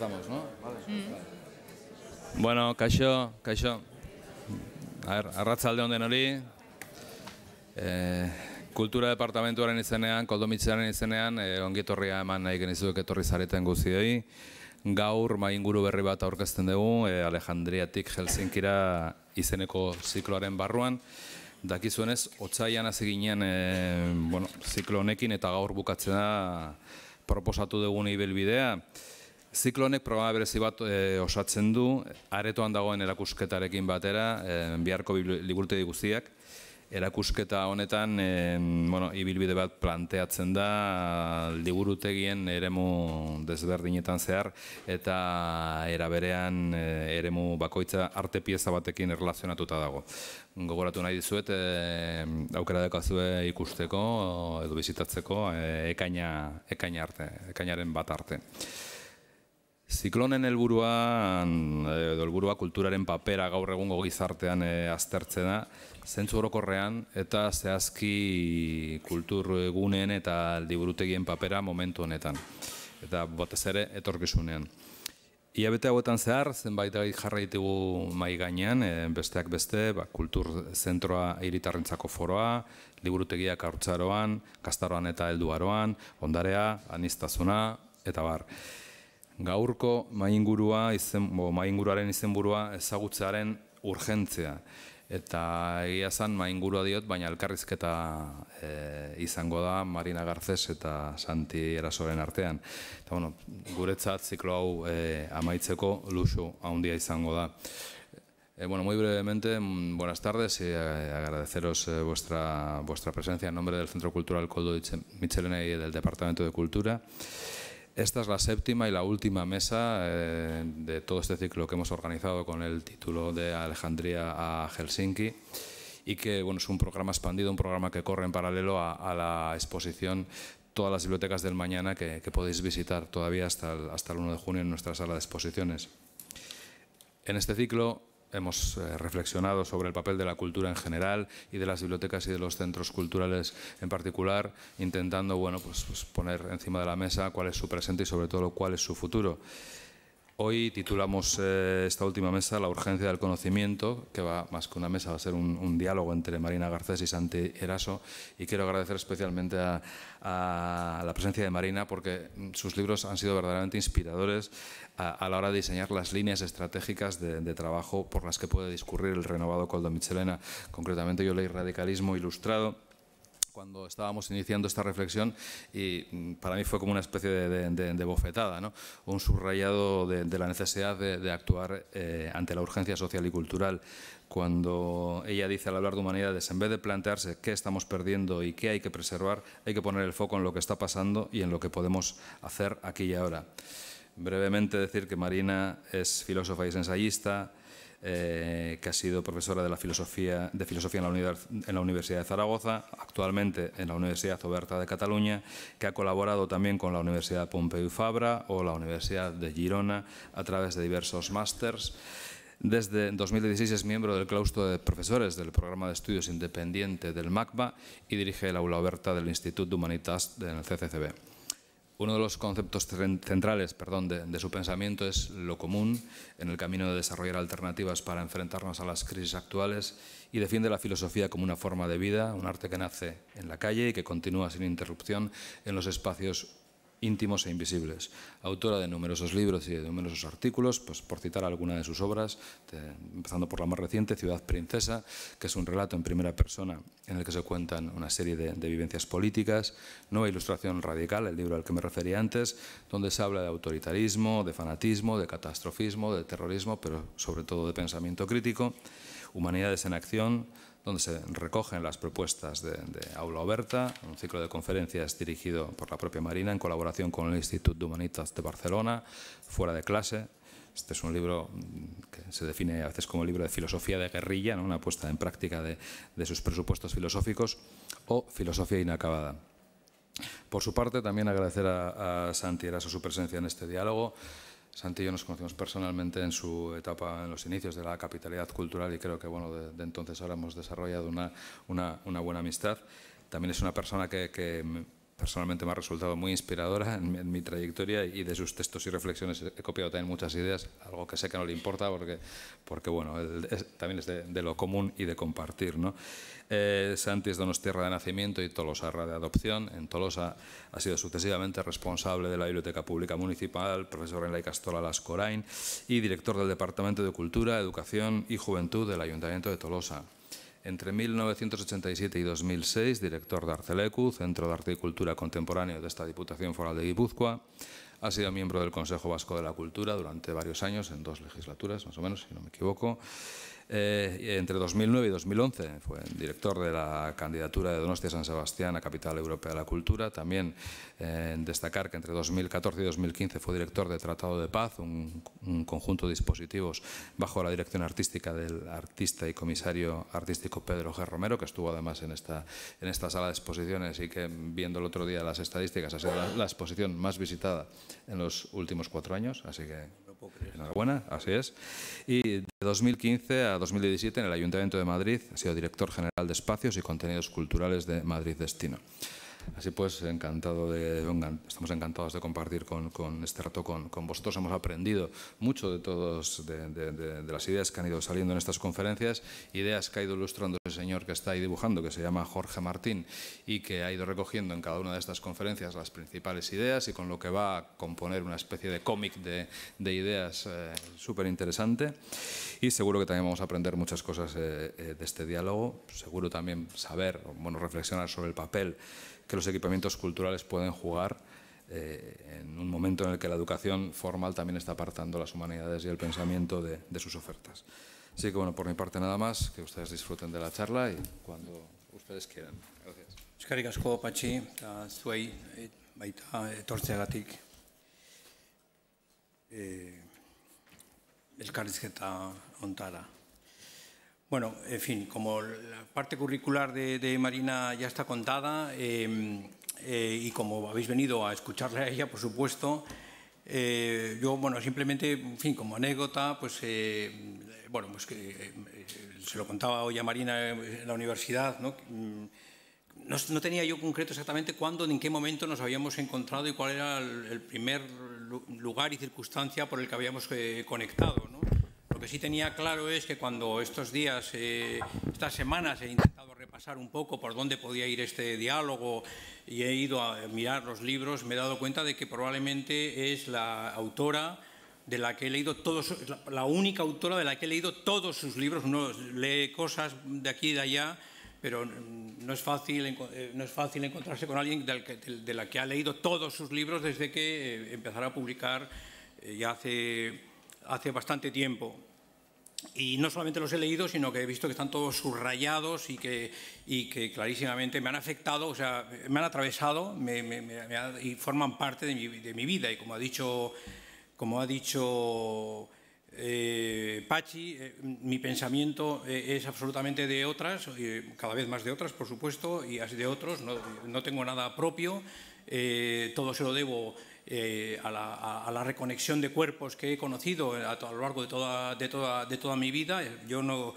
Empezamos, ¿no? Vale. Mm. Bueno, kaixo, kaixo. A ver, arratzalde den hori. Eh, Kultura Departamentuaren izenean, Koldomitzaren izenean, eh, ongietorria eman nahi genizuek etorri zareten guzti doi. Gaur, mainguru berri bat aurkezten dugu, eh, Alejandriatik Helsinkira izeneko zikloaren barruan. Dakizuenez, otzaian hasi ginen eh, bueno, ziklo honekin eta gaur bukatzen da proposatu dugun ibelbidea. Ziklonek programa berezi bat eh, osatzen du, aretoan dagoen erakusketarekin batera, e, biharko liburtegi guztiak, erakusketa honetan, e, bueno, ibilbide bat planteatzen da, liburutegien eremu desberdinetan zehar, eta eraberean e, eh, eremu bakoitza arte pieza batekin erlazionatuta dago. Gogoratu nahi dizuet, e, aukera ikusteko, edo bizitatzeko, e, ekaina, ekaina arte, ekainaren bat arte. Ziklonen helburuan edo helburua kulturaren papera gaur egungo gizartean e, da, zentzu orokorrean eta zehazki kultur egunen eta liburutegien papera momentu honetan. Eta batez ere etorkizunean. Ia hauetan zehar, zenbait gai jarra ditugu mai gainean, eh, besteak beste, ba, kultur zentroa hiritarrentzako foroa, liburutegiak hartzaroan, kastaroan eta helduaroan, ondarea, anistazuna, eta bar. gaurko maingurua izen, bo, mainguruaren izenburua ezagutzearen urgentzea. Eta egia maingurua diot, baina elkarrizketa e, izango da Marina Garcés eta Santi Erasoren artean. Eta bueno, guretzat ziklo hau e, amaitzeko luxu handia izango da. Eh, bueno, muy brevemente, mm, buenas tardes y agradeceros vuestra, vuestra presencia en nombre del Centro Cultural Coldo Michelene y del Departamento de Cultura. Esta es la séptima y la última mesa eh, de todo este ciclo que hemos organizado con el título de Alejandría a Helsinki y que bueno, es un programa expandido, un programa que corre en paralelo a, la exposición todas las bibliotecas del mañana que, podéis visitar todavía hasta el, hasta el 1 de junio en nuestra sala de exposiciones. En este ciclo hemos eh, reflexionado sobre el papel de la cultura en general y de las bibliotecas y de los centros culturales en particular, intentando bueno, pues, pues poner encima de la mesa cuál es su presente y sobre todo cuál es su futuro. Hoy titulamos eh, esta última mesa La urgencia del conocimiento, que va más que una mesa, va a ser un, diálogo entre Marina Garcés y Santi Eraso. Y quiero agradecer especialmente a, la presencia de Marina porque sus libros han sido verdaderamente inspiradores a, la hora de diseñar las líneas estratégicas de, trabajo por las que puede discurrir el renovado Coldo Michelena. Concretamente yo leí Radicalismo Ilustrado cuando estábamos iniciando esta reflexión y mm, para mí fue como una especie de, bofetada, ¿no? un subrayado de, la necesidad de, actuar eh, ante la urgencia social y cultural. Cuando ella dice al hablar de humanidades, en vez de plantearse qué estamos perdiendo y qué hay que preservar, hay que poner el foco en lo que está pasando y en lo que podemos hacer aquí y ahora. Brevemente decir que Marina es filósofa y ensayista, eh, que ha sido profesora de, la filosofía, de filosofía en la, Universidad de Zaragoza, actualmente en la Universidad Oberta de Cataluña, que ha colaborado también con la Universidad Pompeu Fabra o la Universidad de Girona a través de diversos másters. Desde 2016 es miembro del claustro de profesores del programa de estudios independiente del MACBA y dirige el aula oberta del Instituto de Humanitas del CCCB. Uno de los conceptos centrales de, de, su pensamiento es lo común en el camino de desarrollar alternativas para enfrentarnos a las crisis actuales y defiende la filosofía como una forma de vida, un arte que nace en la calle y que continúa sin interrupción en los espacios íntimos e invisibles. Autora de numerosos libros y de numerosos artículos, pues por citar alguna de sus obras, empezando por la más reciente, Ciudad Princesa, que es un relato en primera persona en el que se cuentan una serie de, de vivencias políticas, Nueva Ilustración Radical, el libro al que me refería antes, donde se habla de autoritarismo, de fanatismo, de catastrofismo, de terrorismo, pero sobre todo de pensamiento crítico, Humanidades en Acción, donde se recogen las propuestas de, Aula Oberta, un ciclo de conferencias dirigido por la propia Marina en colaboración con el Instituto de Humanitas de Barcelona, Fuera de clase. Este es un libro mm, que se define a veces como libro de filosofía de guerrilla, ¿no? una puesta en práctica de, sus presupuestos filosóficos o filosofía inacabada. Por su parte, también agradecer a, a Santi su presencia en este diálogo. Santi y yo nos conocimos personalmente en su etapa, en los inicios de la capitalidad cultural y creo que bueno, de, entonces ahora hemos desarrollado una, buena amistad. También es una persona que, personalmente me ha resultado muy inspiradora en mi, trayectoria y de sus textos y reflexiones he copiado también muchas ideas, algo que sé que no le importa porque, porque bueno, también es de, lo común y de compartir. ¿no? Santis eh, Santi es de nacimiento y Tolosa de adopción. En Tolosa ha sido sucesivamente responsable de la Biblioteca Pública Municipal, profesor en la Icastola Las Corain y director del Departamento de Cultura, Educación y Juventud del Ayuntamiento de Tolosa. Entre 1987 y 2006, director de Arcelecu, Centro de Arte y Cultura Contemporáneo de esta Diputación Foral de Guipúzcoa. Ha sido miembro del Consejo Vasco de la Cultura durante varios años, en dos legislaturas más o menos, si no me equivoco. Eh, entre 2009 y 2011 fue director de la candidatura de Donostia San Sebastián a Capital Europea de la Cultura. También eh, destacar que entre 2014 y 2015 fue director de Tratado de Paz, un, conjunto de dispositivos bajo la dirección artística del artista y comisario artístico Pedro G. Romero, que estuvo además en esta, en esta sala de exposiciones y que, viendo el otro día las estadísticas, ha sido la, la exposición más visitada en los últimos cuatro años. Así que Enhorabuena, así es. Y de 2015 a 2017 en el Ayuntamiento de Madrid ha sido director general de Espacios y Contenidos Culturales de Madrid Destino. Así pues, encantado de, estamos encantados de compartir con, este rato con, con, vosotros. Hemos aprendido mucho de, todos, de, las ideas que han ido saliendo en estas conferencias, ideas que ha ido ilustrando el señor que está ahí dibujando, que se llama Jorge Martín, y que ha ido recogiendo en cada una de estas conferencias las principales ideas y con lo que va a componer una especie de cómic de, ideas eh, súper interesante. Y seguro que también vamos a aprender muchas cosas eh, eh, de este diálogo, seguro también saber, bueno, reflexionar sobre el papel que los equipamientos culturales pueden jugar eh, en un momento en el que la educación formal también está apartando las humanidades y el pensamiento de, sus ofertas. Así que, bueno, por mi parte nada más, que ustedes disfruten de la charla y cuando ustedes quieran. Gracias. Eh, baita etortzeagatik. Eh, ontara. Bueno, en fin, como la parte curricular de, Marina ya está contada em, eh, y como habéis venido a escucharla a ella, por supuesto, eh, yo, bueno, simplemente, en fin, como anécdota, pues, eh, bueno, pues que se lo contaba hoy a Marina en la universidad, ¿no? No, no, tenía yo concreto exactamente cuándo ni en qué momento nos habíamos encontrado y cuál era el, primer lugar y circunstancia por el que habíamos conectado. ¿no? Lo que sí tenía claro es que cuando estos días, eh, estas semanas, he intentado repasar un poco por dónde podía ir este diálogo y he ido a mirar los libros, me he dado cuenta de que probablemente es la autora de la que he leído todos, la única autora de la que he leído todos sus libros. Uno lee cosas de aquí y de allá, pero no es fácil, eh, no es fácil encontrarse con alguien de la que ha leído todos sus libros desde que eh, empezara a publicar ya hace, hace bastante tiempo. Y no solamente los he leído, sino que he visto que están todos subrayados y que, y que clarísimamente me han afectado, o sea, me han atravesado y forman parte de mi, de mi, vida. Y como ha dicho, como ha dicho eh, Pachi, eh, mi pensamiento eh, es absolutamente de otras, cada vez más de otras, por supuesto, y así de otros. No, no tengo nada propio, todo se lo debo eh, a, la, reconexión de cuerpos que he conocido eh, a, lo largo de toda, de toda, mi vida. Eh, yo no,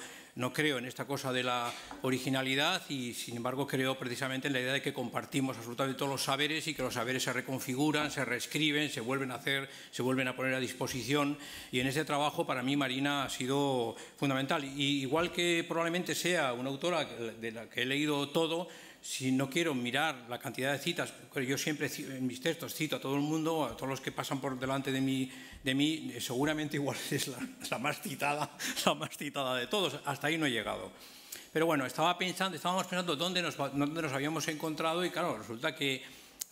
creo en esta cosa de la originalidad y, sin embargo, creo precisamente en la idea de que compartimos absolutamente todos los saberes y que los saberes se reconfiguran, se reescriben, se vuelven a hacer, se vuelven a poner a disposición. Y en ese trabajo, para mí, Marina ha sido fundamental. igual que probablemente sea una autora de la que he leído todo, si no quiero mirar la cantidad de citas, yo siempre en mis textos cito a todo el mundo, a todos los que pasan por delante de mí, eh, seguramente igual es la, más citada, la más citada de todos, hasta ahí no he llegado. Pero bueno, estaba pensando, estábamos pensando dónde nos, habíamos encontrado y claro, resulta que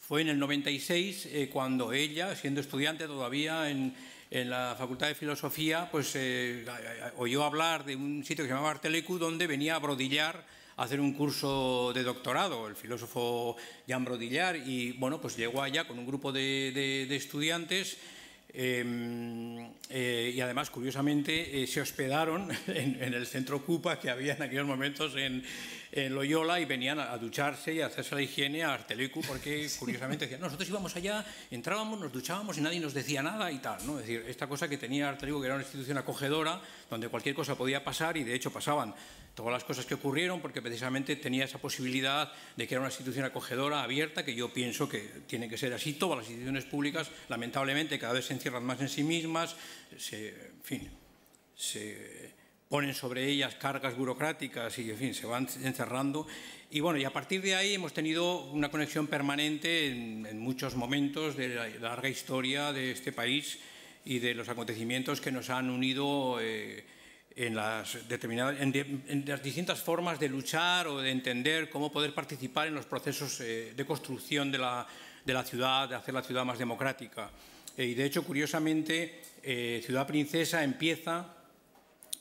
fue en el 96 eh, cuando ella, siendo estudiante todavía en, la Facultad de Filosofía, pues eh, oyó hablar de un sitio que se llamaba Artelecu, donde venía a brodillar hacer un curso de doctorado, el filósofo Jean Brodillard, y bueno, pues llegó allá con un grupo de, estudiantes em, eh, y además, curiosamente, eh, se hospedaron en, en, el centro Cupa que había en aquellos momentos en, en Loyola y venían a, ducharse y a hacerse la higiene a Artelicu, porque curiosamente decían, nosotros íbamos allá, entrábamos, nos duchábamos y nadie nos decía nada y tal. ¿no? Es decir, esta cosa que tenía Artelicu, que era una institución acogedora, donde cualquier cosa podía pasar y de hecho pasaban todas las cosas que ocurrieron, porque precisamente tenía esa posibilidad de que era una institución acogedora, abierta, que yo pienso que tiene que ser así. Todas las instituciones públicas, lamentablemente, cada vez se encierran más en sí mismas, se, en fin, se ponen sobre ellas cargas burocráticas y, en fin, se van encerrando. Y bueno, y a partir de ahí hemos tenido una conexión permanente en, muchos momentos de la larga historia de este país y de los acontecimientos que nos han unido eh, en, las determinadas, en, las distintas formas de luchar o de entender cómo poder participar en los procesos eh, de construcción de la, ciudad, de hacer la ciudad más democrática. Eh, y de hecho, curiosamente, Ciudad Princesa empieza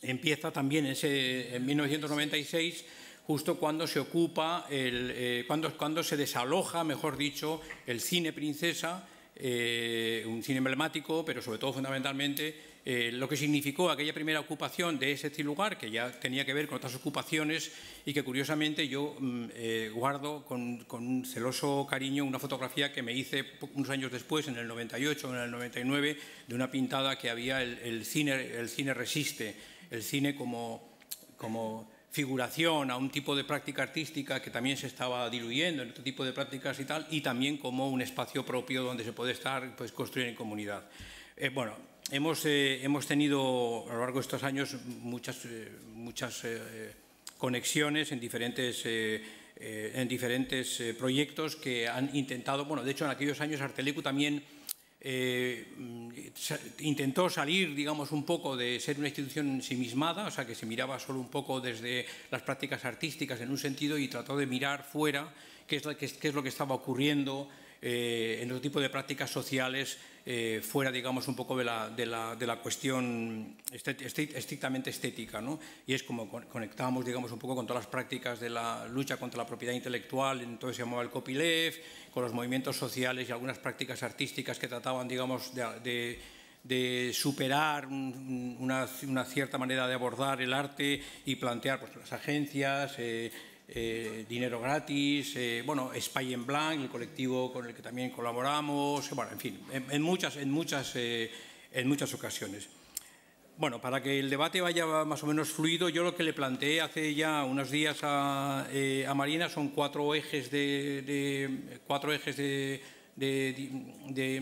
empieza también ese, en 1996 justo cuando se ocupa, el, eh, cuando, se desaloja, mejor dicho, el cine Princesa, eh, un cine emblemático, pero sobre todo fundamentalmente eh, lo que significó aquella primera ocupación de ese este lugar, que ya tenía que ver con otras ocupaciones y que curiosamente yo mm, guardo con, celoso cariño una fotografía que me hice unos años después, en el 98 o en el 99, de una pintada que había cine, el cine Resiste el cine como, como figuración a un tipo de práctica artística que también se estaba diluyendo en otro tipo de prácticas y tal, y también como un espacio propio donde se puede estar, pues construir en comunidad. Eh, bueno, hemos, eh, hemos tenido a lo largo de estos años muchas, eh, conexiones en diferentes, en diferentes proyectos que han intentado, bueno, de hecho en aquellos años Artelecu también eh, intentó salir, digamos, un poco de ser una institución ensimismada, o sea, que se miraba solo un poco desde las prácticas artísticas en un sentido y trató de mirar fuera qué es lo que estaba ocurriendo eh, en otro tipo de prácticas sociales eh, fuera, digamos, un poco de la, de la, de la cuestión este, este, estrictamente estética. ¿no? Y es como conectamos, digamos, un poco con todas las prácticas de la lucha contra la propiedad intelectual, entonces se llamaba el copyleft, con los movimientos sociales y algunas prácticas artísticas que trataban, digamos, de, superar una, cierta manera de abordar el arte y plantear pues, las agencias, eh, eh, dinero Gratis, eh, bueno, Spy en Blanc, el colectivo con el que también colaboramos, eh, bueno, en fin, en, muchas, en, muchas, en muchas ocasiones. Bueno, para que el debate vaya más o menos fluido, yo lo que le planteé hace ya unos días a, Marina son cuatro ejes de, cuatro ejes de,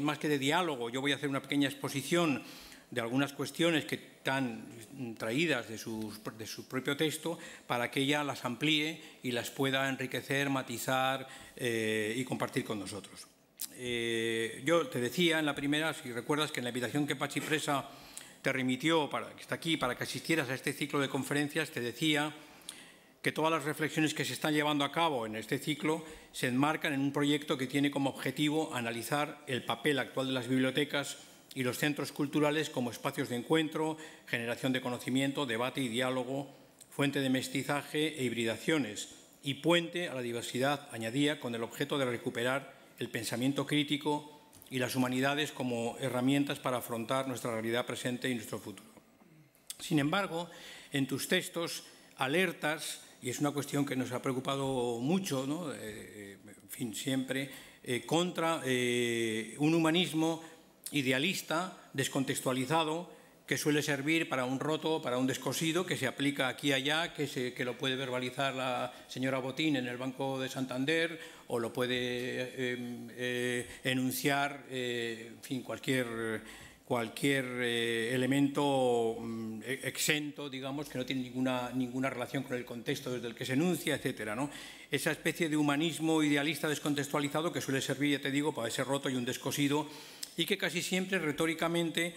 más que de diálogo. Yo voy a hacer una pequeña exposición de algunas cuestiones que están traídas de, de su propio texto para que ella las amplíe y las pueda enriquecer, matizar eh, y compartir con nosotros. Eh, yo te decía en la primera, si recuerdas, que en la invitación que Pachi Presa te remitió, para, que está aquí, para que asistieras a este ciclo de conferencias, te decía que todas las reflexiones que se están llevando a cabo en este ciclo se enmarcan en un proyecto que tiene como objetivo analizar el papel actual de las bibliotecas y los centros culturales como espacios de encuentro, generación de conocimiento, debate y diálogo, fuente de mestizaje e hibridaciones y puente a la diversidad, añadía, con el objeto de recuperar el pensamiento crítico y las humanidades como herramientas para afrontar nuestra realidad presente y nuestro futuro. Sin embargo, en tus textos alertas, y es una cuestión que nos ha preocupado mucho, ¿no? Eh, en fin, siempre, eh, contra eh, un humanismo idealista, descontextualizado, que suele servir para un roto, para un descosido, que se aplica aquí y allá, que, lo puede verbalizar la señora Botín en el Banco de Santander o lo puede em, eh, enunciar, eh, fin, cualquier, cualquier eh, elemento mm, e, exento, digamos, que no tiene ninguna, ninguna relación con el contexto desde el que se enuncia, etcétera, Esa especie de humanismo idealista descontextualizado que suele servir, ya te digo, para ese roto y un descosido y que casi siempre retóricamente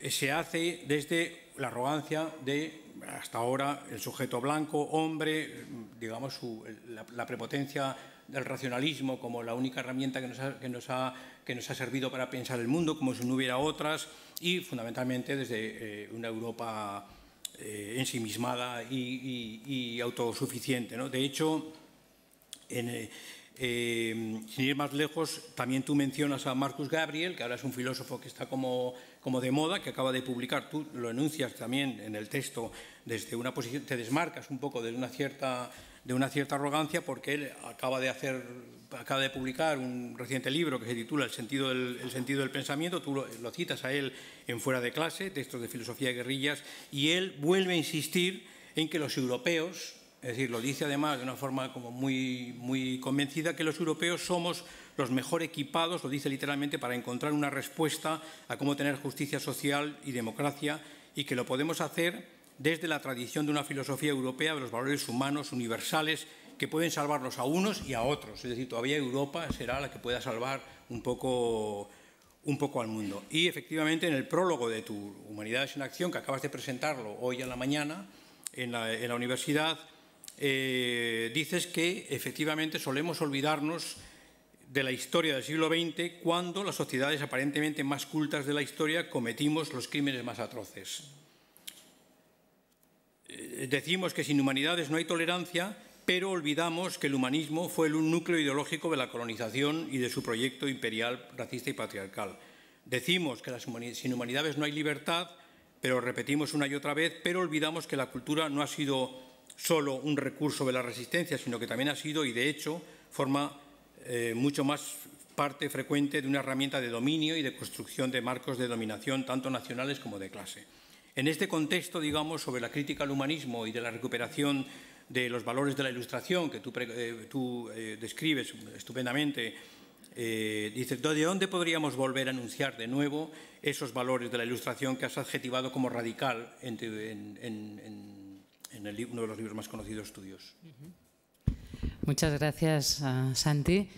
eh, se hace desde la arrogancia de hasta ahora el sujeto blanco, hombre, mm, digamos la, prepotencia del racionalismo como la única herramienta que nos, ha, que, nos ha, servido para pensar el mundo, como si no hubiera otras, y fundamentalmente desde eh, una Europa eh, ensimismada y, autosuficiente. ¿no? De hecho, en, eh, sin ir más lejos, también tú mencionas a Marcus Gabriel, que ahora es un filósofo que está como, como de moda, que acaba de publicar, tú lo enuncias también en el texto, desde una posición, te desmarcas un poco de una cierta, de una cierta arrogancia porque él acaba de hacer acaba de publicar un reciente libro que se titula El sentido del, el sentido del pensamiento, tú lo, citas a él en Fuera de clase, textos de filosofía y guerrillas, y él vuelve a insistir en que los europeos, es decir, lo dice además de una forma como muy, muy convencida que los europeos somos los mejor equipados, lo dice literalmente, para encontrar una respuesta a cómo tener justicia social y democracia y que lo podemos hacer desde la tradición de una filosofía europea de los valores humanos universales que pueden salvarlos a unos y a otros. Es decir, todavía Europa será la que pueda salvar un poco, un poco al mundo. Y efectivamente en el prólogo de tu Humanidades en Acción, que acabas de presentarlo hoy en la mañana en la universidad, eh, dices que efectivamente solemos olvidarnos de la historia del siglo XX cuando las sociedades aparentemente más cultas de la historia cometimos los crímenes más atroces. Eh, decimos que sin humanidades no hay tolerancia, pero olvidamos que el humanismo fue el núcleo ideológico de la colonización y de su proyecto imperial, racista y patriarcal. Decimos que sin humanidades no hay libertad, pero repetimos una y otra vez, pero olvidamos que la cultura no ha sido solo un recurso de la resistencia, sino que también ha sido y de hecho forma eh, mucho más parte frecuente de una herramienta de dominio y de construcción de marcos de dominación tanto nacionales como de clase. En este contexto, digamos, sobre la crítica al humanismo y de la recuperación de los valores de la ilustración que tú, eh, eh, describes estupendamente, dices, ¿de dónde podríamos volver a anunciar de nuevo esos valores de la ilustración que has adjetivado como radical en, en en el, uno de los libros más conocidos Estudios. Muchas gracias, Santi.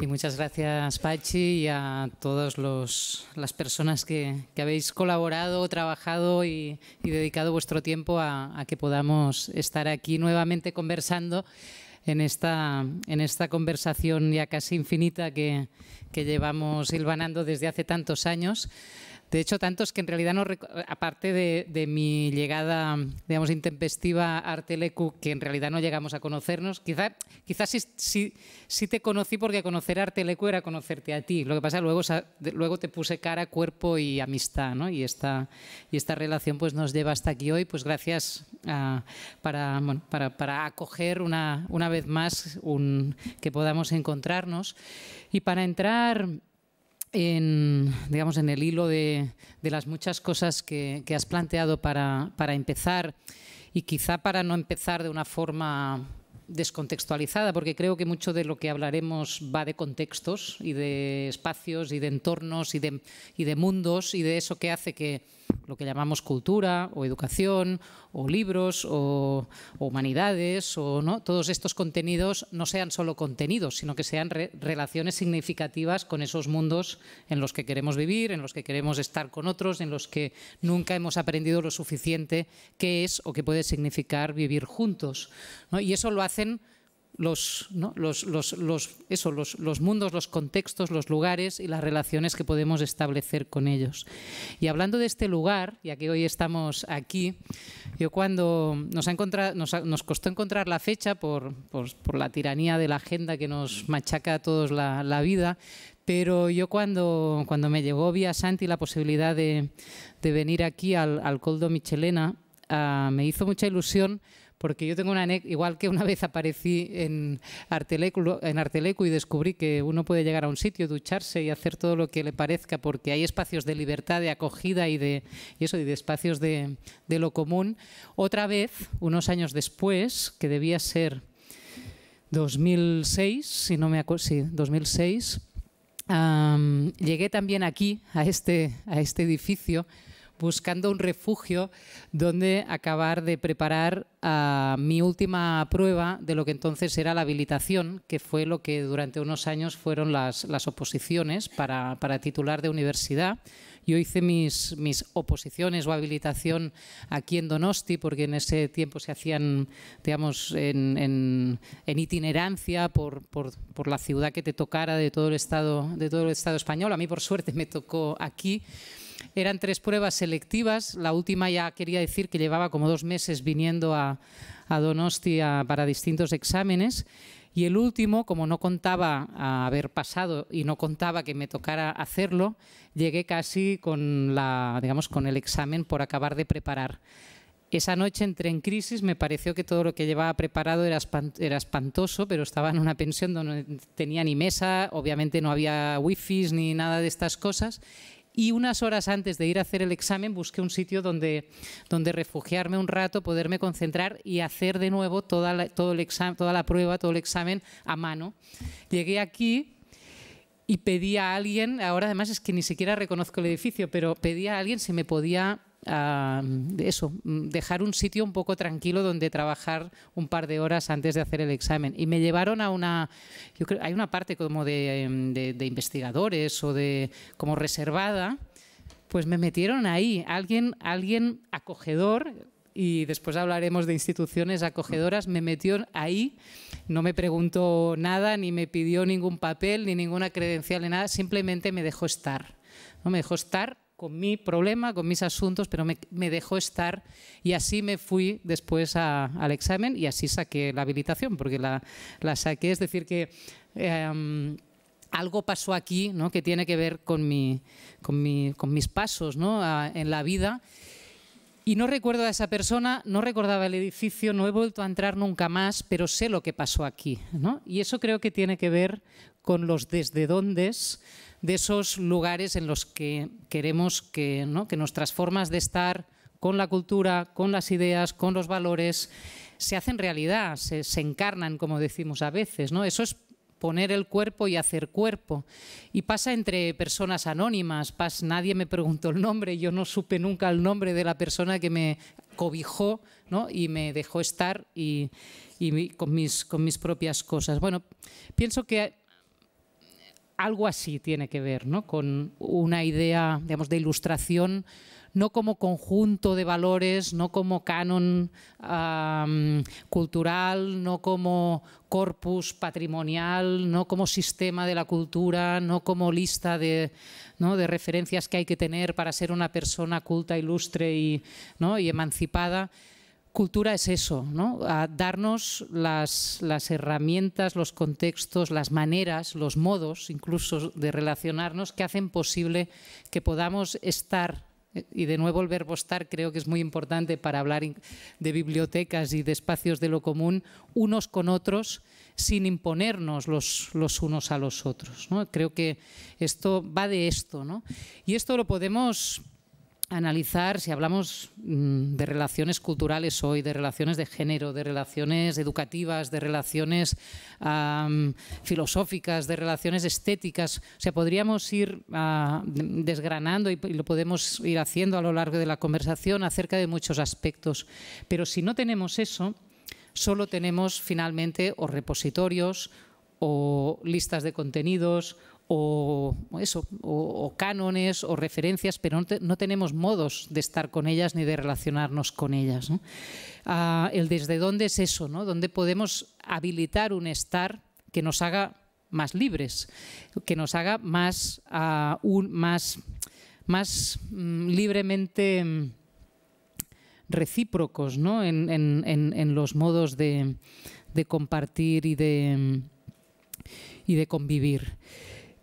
Y muchas gracias, Pachi, y a todas las personas que, que, habéis colaborado, trabajado y, y dedicado vuestro tiempo a, a, que podamos estar aquí nuevamente conversando en esta, en esta conversación ya casi infinita que, que llevamos hilvanando desde hace tantos años. De hecho, tantos que en realidad no aparte de, mi llegada, digamos, intempestiva a Artelecu, que en realidad no llegamos a conocernos, quizás quizá sí, te conocí porque conocer a Artelecu era conocerte a ti. Lo que pasa luego luego te puse cara, cuerpo y amistad, ¿no? Y esta, y esta relación pues nos lleva hasta aquí hoy, pues gracias ah, para, acoger una, una vez más que podamos encontrarnos. Y para entrar en, digamos, en el hilo de, las muchas cosas que, has planteado para, empezar y quizá para no empezar de una forma descontextualizada, porque creo que mucho de lo que hablaremos va de contextos y de espacios y de entornos y de mundos y de eso que hace que, lo que llamamos cultura o educación o libros o, humanidades o no, todos estos contenidos no sean solo contenidos, sino que sean relaciones significativas con esos mundos en los que queremos vivir, en los que queremos estar con otros, en los que nunca hemos aprendido lo suficiente qué es o qué puede significar vivir juntos. Y eso lo hacen los, ¿no? los, mundos, los contextos, los lugares y las relaciones que podemos establecer con ellos. Y hablando de este lugar, ya que hoy estamos aquí, yo cuando nos, nos, costó encontrar la fecha por, la tiranía de la agenda que nos machaca a todos la, vida, pero yo cuando, cuando me llegó vía Santi la posibilidad de, venir aquí al, al Coldo Michelena, ah, me hizo mucha ilusión porque yo tengo una igual que una vez aparecí en Artelecu, en y descubrí que uno puede llegar a un sitio, ducharse y hacer todo lo que le parezca, porque hay espacios de libertad, de acogida y de, eso, y de espacios de, de lo común. Otra vez, unos años después, que debía ser 2006, si no me 2006, llegué también aquí, a este, a este edificio, buscando un refugio donde acabar de preparar ah, mi última prueba de lo que entonces era la habilitación, que fue lo que durante unos años fueron las, las oposiciones para, para, titular de universidad. Yo hice mis, mis oposiciones o habilitación aquí en Donosti, porque en ese tiempo se hacían, digamos, en, en, en itinerancia por, por, por, la ciudad que te tocara de todo el Estado, de todo el Estado español. A mí, por suerte, me tocó aquí. Eran tres pruebas selectivas. La última ya quería decir que llevaba como dos meses viniendo a, a Donosti para distintos exámenes. Y el último, como no contaba haber pasado y no contaba que me tocara hacerlo, llegué casi con, la, digamos, con el examen por acabar de preparar. Esa noche entré en crisis, me pareció que todo lo que llevaba preparado era, espantoso, pero estaba en una pensión donde no tenía ni mesa, obviamente no había wifi ni nada de estas cosas, y unas horas antes de ir a hacer el examen busqué un sitio donde, donde refugiarme un rato, poderme concentrar y hacer de nuevo todo el examen, toda la prueba, todo el examen a mano. Llegué aquí y pedí a alguien, ahora además es que ni siquiera reconozco el edificio, pero pedí a alguien si me podía de eso, mm, dejar un sitio un poco tranquilo donde trabajar un par de horas antes de hacer el examen. Y me llevaron a una, hay una parte como em, de, investigadores o de como reservada, pues me metieron ahí, alguien, alguien acogedor, y después hablaremos de instituciones acogedoras, me metió ahí, no me preguntó nada, ni me pidió ningún papel, ni ninguna credencial, ni nada, simplemente me dejó estar. Me dejó estar con mi problema, con mis asuntos, pero me, dejó estar y así me fui después al examen y así saqué la habilitación, porque la, saqué. Es decir, que em, algo pasó aquí ¿no? que tiene que ver con, mi, con, mi, con mis pasos ¿no? en la vida. Y no recuerdo a esa persona, no recordaba el edificio, no he vuelto a entrar nunca más, pero sé lo que pasó aquí. ¿no? Y eso creo que tiene que ver con los desde dóndes, de esos lugares en los que queremos que, ¿no? que nuestras formas de estar con la cultura, con las ideas, con los valores, se hacen realidad, se, encarnan, como decimos a veces. ¿no? Eso es poner el cuerpo y hacer cuerpo. Y pasa entre personas anónimas, Pas, nadie me preguntó el nombre, yo no supe nunca el nombre de la persona que me cobijó ¿no? y me dejó estar y, con, mis, con mis propias cosas. Bueno, pienso que algo así tiene que ver, ¿no? Con una idea, de ilustración, no como conjunto de valores, no como canon cultural, no como corpus patrimonial, no como sistema de la cultura, no como lista de, referencias que hay que tener para ser una persona culta, ilustre y emancipada, cultura es eso, ¿no? darnos las, herramientas, los contextos, las maneras, los modos incluso de relacionarnos que hacen posible que podamos estar, y de nuevo el verbo estar creo que es muy importante para hablar de bibliotecas y de espacios de lo común, unos con otros sin imponernos los, unos a los otros. Creo que esto va de esto, ¿no? Y esto lo podemos analizar, si hablamos mm, de relaciones culturales hoy, de relaciones de género, de relaciones educativas, de relaciones filosóficas, de relaciones estéticas, o sea, podríamos ir ah, desgranando y, y, lo podemos ir haciendo a lo largo de la conversación acerca de muchos aspectos. Pero si no tenemos eso, solo tenemos finalmente o repositorios o listas de contenidos o eso, o, cánones o referencias, pero no, tenemos modos de estar con ellas ni de relacionarnos con ellas. Ah, el desde dónde es eso, ¿no? Dónde podemos habilitar un estar que nos haga más libres, que nos haga más, ah, más, más mm, libremente mm, recíprocos en, los modos de, compartir y de, mm, y de convivir.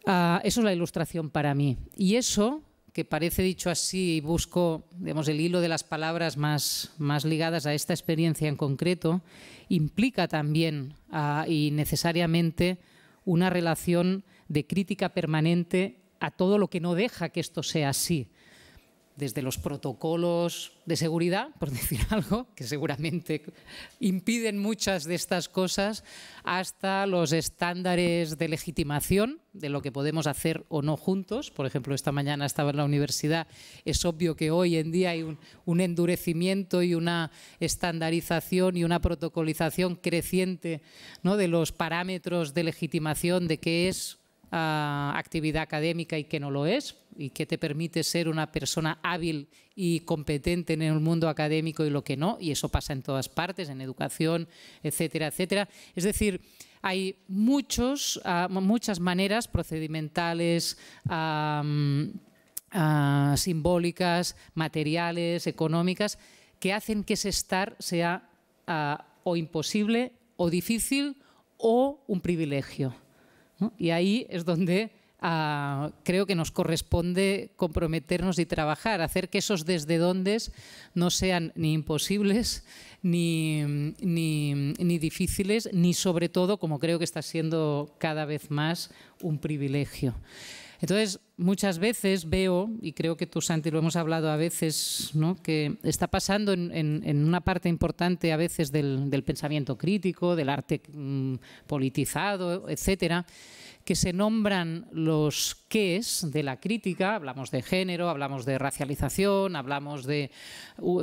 Ah, eso es la ilustración para mí. Y eso, que parece dicho así, busco el hilo de las palabras más, ligadas a esta experiencia en concreto, implica también ah, y necesariamente una relación de crítica permanente a todo lo que no deja que esto sea así desde los protocolos de seguridad, por decir algo, que seguramente impiden muchas de estas cosas, hasta los estándares de legitimación de lo que podemos hacer o no juntos. Por ejemplo, esta mañana estaba en la universidad. Es obvio que hoy en día hay un, endurecimiento y una estandarización y una protocolización creciente ¿no? de los parámetros de legitimación de qué es actividad académica y que no lo es, y que te permite ser una persona hábil y competente en el mundo académico y lo que no, y eso pasa en todas partes, en educación, etcétera, etcétera. Es decir, hay muchos, ah, muchas maneras procedimentales, ah, simbólicas, materiales, económicas, que hacen que ese estar sea ah, o imposible o difícil o un privilegio. Y ahí es donde ah, creo que nos corresponde comprometernos y trabajar, hacer que esos desde dónde no sean ni imposibles, ni, ni difíciles, ni sobre todo, como creo que está siendo cada vez más, un privilegio. Entonces, muchas veces veo, y creo que tú, Santi, lo hemos hablado a veces, que está pasando en, una parte importante a veces del, pensamiento crítico, del arte mm, politizado, etcétera que se nombran los qués de la crítica, hablamos de género, hablamos de racialización, hablamos de,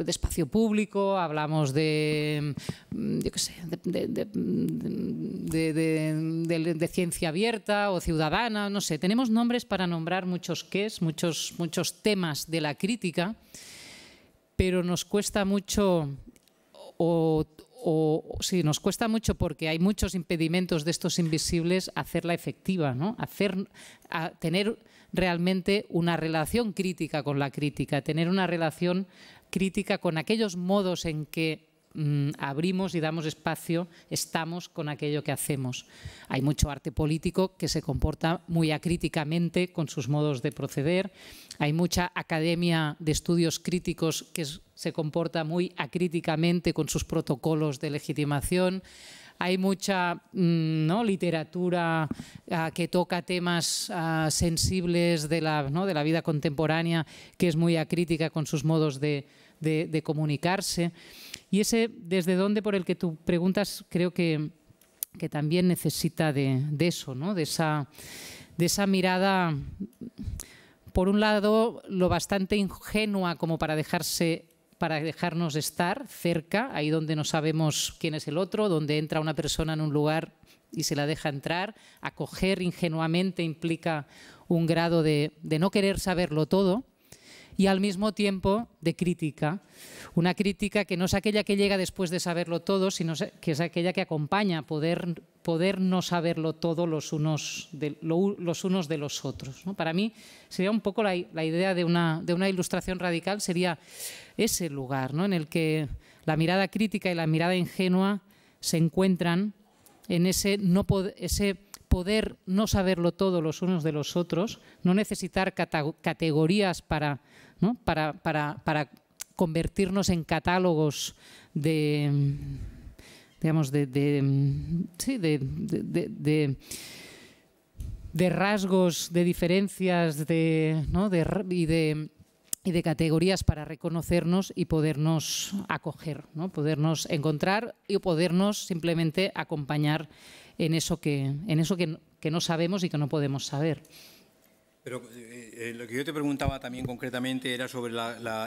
espacio público, hablamos de, mm, yo qué sé, de, ciencia abierta o ciudadana, no sé, tenemos nombres para nombrar muchos qués, muchos, muchos temas de la crítica, pero nos cuesta mucho o, o sí, nos cuesta mucho porque hay muchos impedimentos de estos invisibles hacerla efectiva, ¿no? Hacer, tener realmente una relación crítica con la crítica, tener una relación crítica con aquellos modos en que Mm, abrimos y damos espacio, estamos con aquello que hacemos. Hay mucho arte político que se comporta muy acríticamente con sus modos de proceder, hay mucha academia de estudios críticos que se comporta muy acríticamente con sus protocolos de legitimación, hay mucha mm, ¿no? literatura ah, que toca temas ah, sensibles de la, ¿no? de la, vida contemporánea, que es muy acrítica con sus modos de, de, de comunicarse. Y ese desde dónde por el que tú preguntas creo que, también necesita de, eso, ¿no? de, esa, mirada, por un lado, lo bastante ingenua como para dejarse para dejarnos estar cerca, ahí donde no sabemos quién es el otro, donde entra una persona en un lugar y se la deja entrar. Acoger ingenuamente implica un grado de no querer saberlo todo, y al mismo tiempo de crítica. Una crítica que no es aquella que llega después de saberlo todo, sino que es aquella que acompaña poder, poder no saberlo todo los unos de, los, unos de los otros. Para mí sería un poco la, idea de una, de una, ilustración radical, sería ese lugar en el que la mirada crítica y la mirada ingenua se encuentran en ese, no ese poder no saberlo todo los unos de los otros, no necesitar categorías para para, convertirnos en catálogos de, rasgos, de diferencias y, de, categorías para reconocernos y podernos acoger, podernos encontrar y podernos simplemente acompañar en eso en eso que no sabemos y que no podemos saber. Pero eh, eh, lo que yo te preguntaba también concretamente era sobre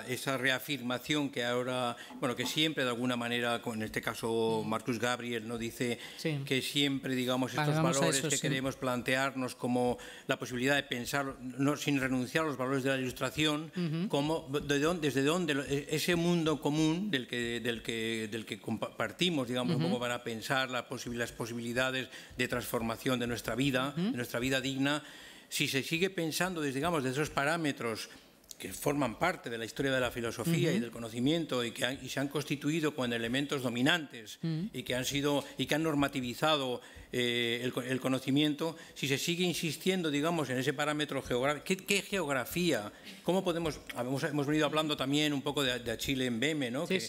esa reafirmación que ahora, bueno, que siempre de alguna manera, en este caso Marcus Gabriel, no dice que siempre, digamos, estos valores que queremos plantearnos como la posibilidad de pensar, no, sin renunciar a los valores de la ilustración, como, de desde dónde e, ese mundo común del que, del que, del que compartimos, digamos, cómo van a pensar las posibilidades de transformación de nuestra vida, de nuestra vida digna, si se sigue pensando, desde, digamos, de esos parámetros que forman parte de la historia de la filosofía y del conocimiento y que se han constituido con elementos dominantes y que han sido y que han normativizado eh, el, conocimiento, si se sigue insistiendo, digamos, en ese parámetro geográfico, ¿qué, geografía? ¿Cómo podemos? Hemos, venido hablando también un poco de, de Chile en Beme, ¿no? De,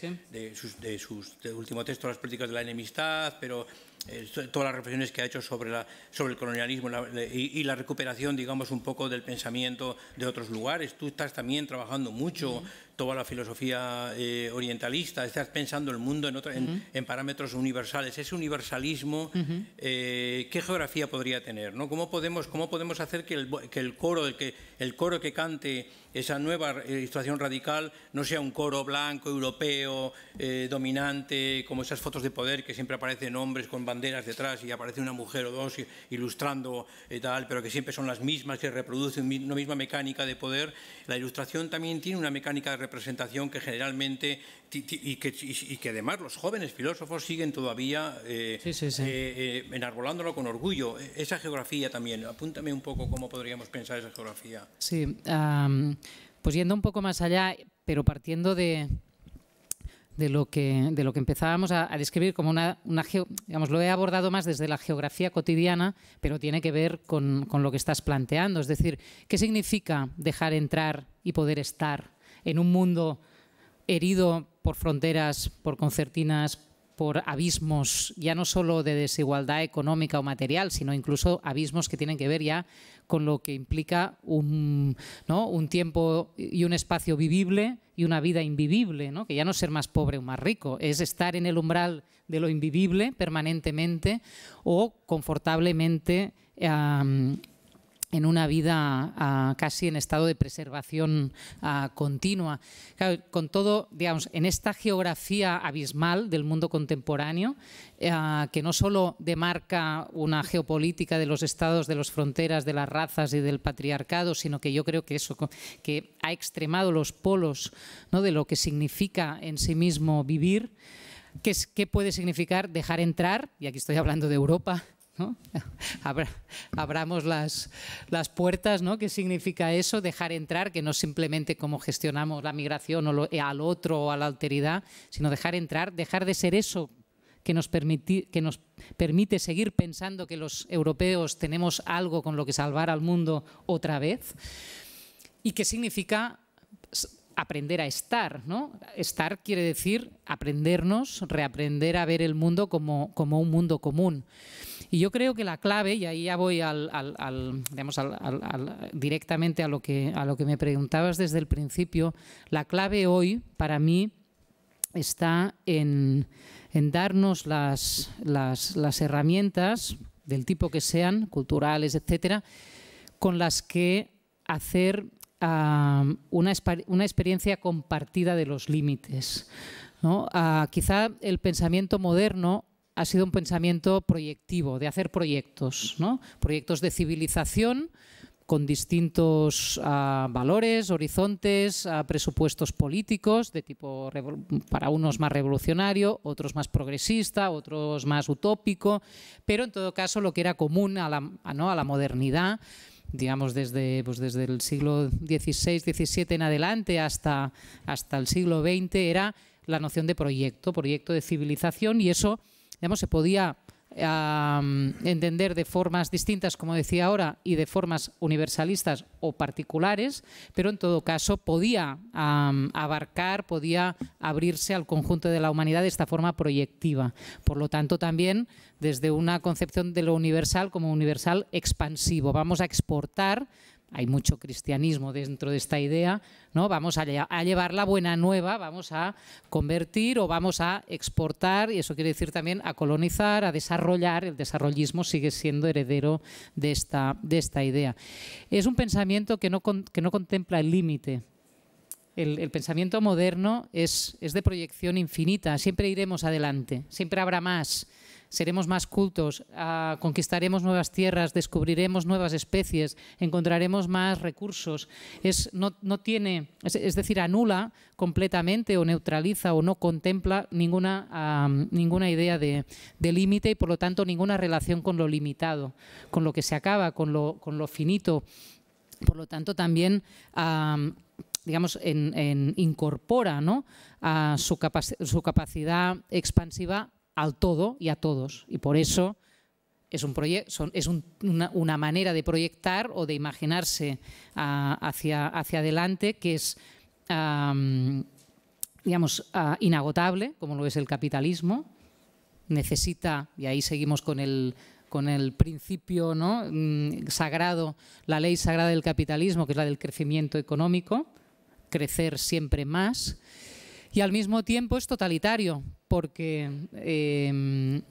sus, último texto, las Prácticas de la enemistad, pero todas las reflexiones que ha hecho sobre, la, sobre el colonialismo y, la recuperación, digamos, un poco del pensamiento de otros lugares. Tú estás también trabajando mucho toda la filosofía eh, orientalista, estás pensando el mundo en, en, parámetros universales. Ese universalismo, eh, ¿qué geografía podría tener? ¿no? ¿Cómo, podemos, ¿Cómo podemos hacer que el, coro, que, el coro que cante esa nueva eh, ilustración radical no sea un coro blanco, europeo, dominante, como esas fotos de poder que siempre aparecen hombres con banderas detrás y aparece una mujer o dos ilustrando y tal, pero que siempre son las mismas, que reproducen una misma mecánica de poder? La ilustración también tiene una mecánica de presentación que generalmente, y que, además los jóvenes filósofos siguen todavía eh, eh, eh, enarbolándolo con orgullo. E, esa geografía también, apúntame un poco cómo podríamos pensar esa geografía. Sí, pues yendo un poco más allá, pero partiendo de, de lo que, de lo que empezábamos a, describir como una, una digamos, lo he abordado más desde la geografía cotidiana, pero tiene que ver con, con, lo que estás planteando. Es decir, ¿qué significa dejar entrar y poder estar en un mundo herido por fronteras, por concertinas, por abismos, ya no solo de desigualdad económica o material, sino incluso abismos que tienen que ver ya con lo que implica un, tiempo y un espacio vivible y una vida invivible, que ya no es ser más pobre o más rico, es estar en el umbral de lo invivible permanentemente o confortablemente en una vida ah, casi en estado de preservación ah, continua. con todo, digamos, en esta geografía abismal del mundo contemporáneo, ah, que no solo demarca una geopolítica de los estados, de las fronteras, de las razas y del patriarcado, sino que yo creo que eso que ha extremado los polos ¿no? de lo que significa en sí mismo vivir, qué puede significar dejar entrar, y aquí estoy hablando de Europa, abramos las, puertas, ¿no? ¿Qué significa eso? Dejar entrar, que no simplemente como gestionamos la migración o eh, al otro o a la alteridad, sino dejar entrar, dejar de ser eso que nos, permite seguir pensando que los europeos tenemos algo con lo que salvar al mundo otra vez. ¿Y qué significa aprender a estar, ¿no? Estar quiere decir aprendernos, reaprender a ver el mundo como un mundo común. Y yo creo que la clave, y ahí ya voy directamente a lo, que, a lo que me preguntabas desde el principio, la clave hoy para mí está en, darnos las, herramientas del tipo que sean, culturales, etcétera, con las que hacer ah, una, experiencia compartida de los límites. ¿no? Ah, quizá el pensamiento moderno ha sido un pensamiento proyectivo, de hacer proyectos, ¿no? proyectos de civilización con distintos ah, valores, horizontes, ah, presupuestos políticos, de tipo para unos más revolucionario, otros más progresista, otros más utópico, pero en todo caso lo que era común a la, la modernidad, digamos desde, pues, desde el siglo XVI, XVII en adelante hasta, hasta el siglo XX, era la noción de proyecto, proyecto de civilización, y eso se podía entender de formas distintas, como decía ahora, y de formas universalistas o particulares, pero en todo caso podía abarcar, podía abrirse al conjunto de la humanidad de esta forma proyectiva. Por lo tanto, también desde una concepción de lo universal como universal expansivo. Vamos a exportar hay mucho cristianismo dentro de esta idea, ¿no? Vamos a, llevar la buena nueva, vamos a convertir o vamos a exportar, y eso quiere decir también a colonizar, a desarrollar, el desarrollismo sigue siendo heredero de esta, de esta idea. Es un pensamiento que no, que no contempla el límite. El, pensamiento moderno es de proyección infinita, siempre iremos adelante, siempre habrá más, seremos más cultos, ah, conquistaremos nuevas tierras, descubriremos nuevas especies, encontraremos más recursos. Es, no, tiene, es, decir, anula completamente o neutraliza o no contempla ninguna, ah, ninguna idea de, límite y por lo tanto ninguna relación con lo limitado, con lo que se acaba, con lo, con lo finito. Por lo tanto, también... Ah, digamos, incorpora a su, su capacidad expansiva al todo y a todos. Y por eso es, un es una, manera de proyectar o de imaginarse ah, hacia, hacia adelante que es, digamos, ah, inagotable, como lo es el capitalismo. Necesita, y ahí seguimos con el, con el principio ¿no? Mm, sagrado, la ley sagrada del capitalismo, que es la del crecimiento económico, crecer siempre más. Y al mismo tiempo es totalitario, porque em,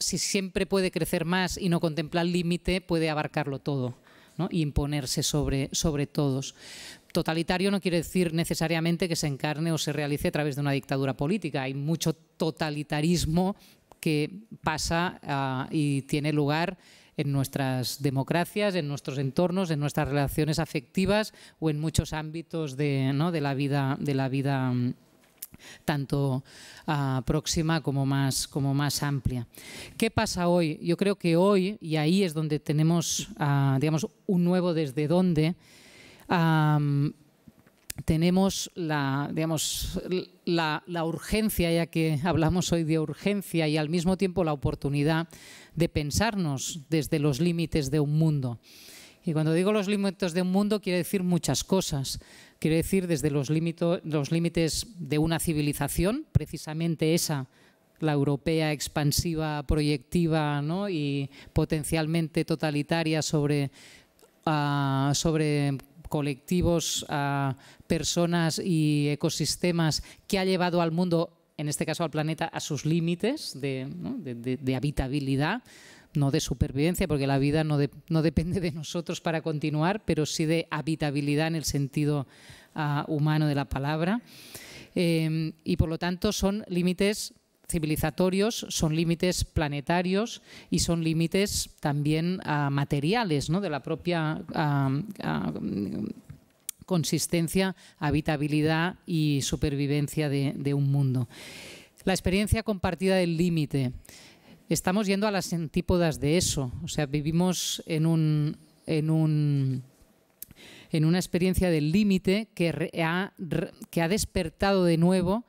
si siempre puede crecer más y no contemplar límite, puede abarcarlo todo ¿no? imponerse sobre, sobre todos. Totalitario no quiere decir necesariamente que se encarne o se realice a través de una dictadura política. Hay mucho totalitarismo que pasa ah, y tiene lugar en nuestras democracias, en nuestros entornos, en nuestras relaciones afectivas o en muchos ámbitos de, la vida, de la vida tanto ah, próxima como más, como más amplia. ¿Qué pasa hoy? Yo creo que hoy, y ahí es donde tenemos ah, digamos, un nuevo desde dónde, tenemos la, la, urgencia, ya que hablamos hoy de urgencia, y al mismo tiempo la oportunidad de pensarnos desde los límites de un mundo. Y cuando digo los límites de un mundo, quiere decir muchas cosas quiero decir desde los, límites de una civilización, precisamente esa, la europea expansiva, proyectiva y potencialmente totalitaria sobre, ah, sobre colectivos, ah, personas y ecosistemas que ha llevado al mundo en este caso al planeta, a sus límites de habitabilidad, no de supervivencia, porque la vida no, depende de nosotros para continuar, pero sí de habitabilidad en el sentido ah, humano de la palabra. Em, y por lo tanto son límites civilizatorios, son límites planetarios y son límites también ah, materiales ¿no? de la propia ah, consistencia, habitabilidad y supervivencia de un mundo. La experiencia compartida del límite. Estamos yendo a las antípodas de eso, o sea, vivimos en un, en un en una experiencia del límite que ha, que ha despertado de nuevo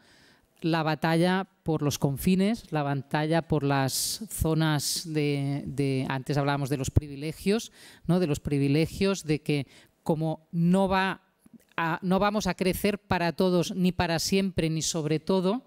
la batalla por los confines, la batalla por las zonas de, antes hablábamos de los privilegios, ¿no? de los privilegios de que como no va no vamos a crecer para todos ni para siempre ni sobre todo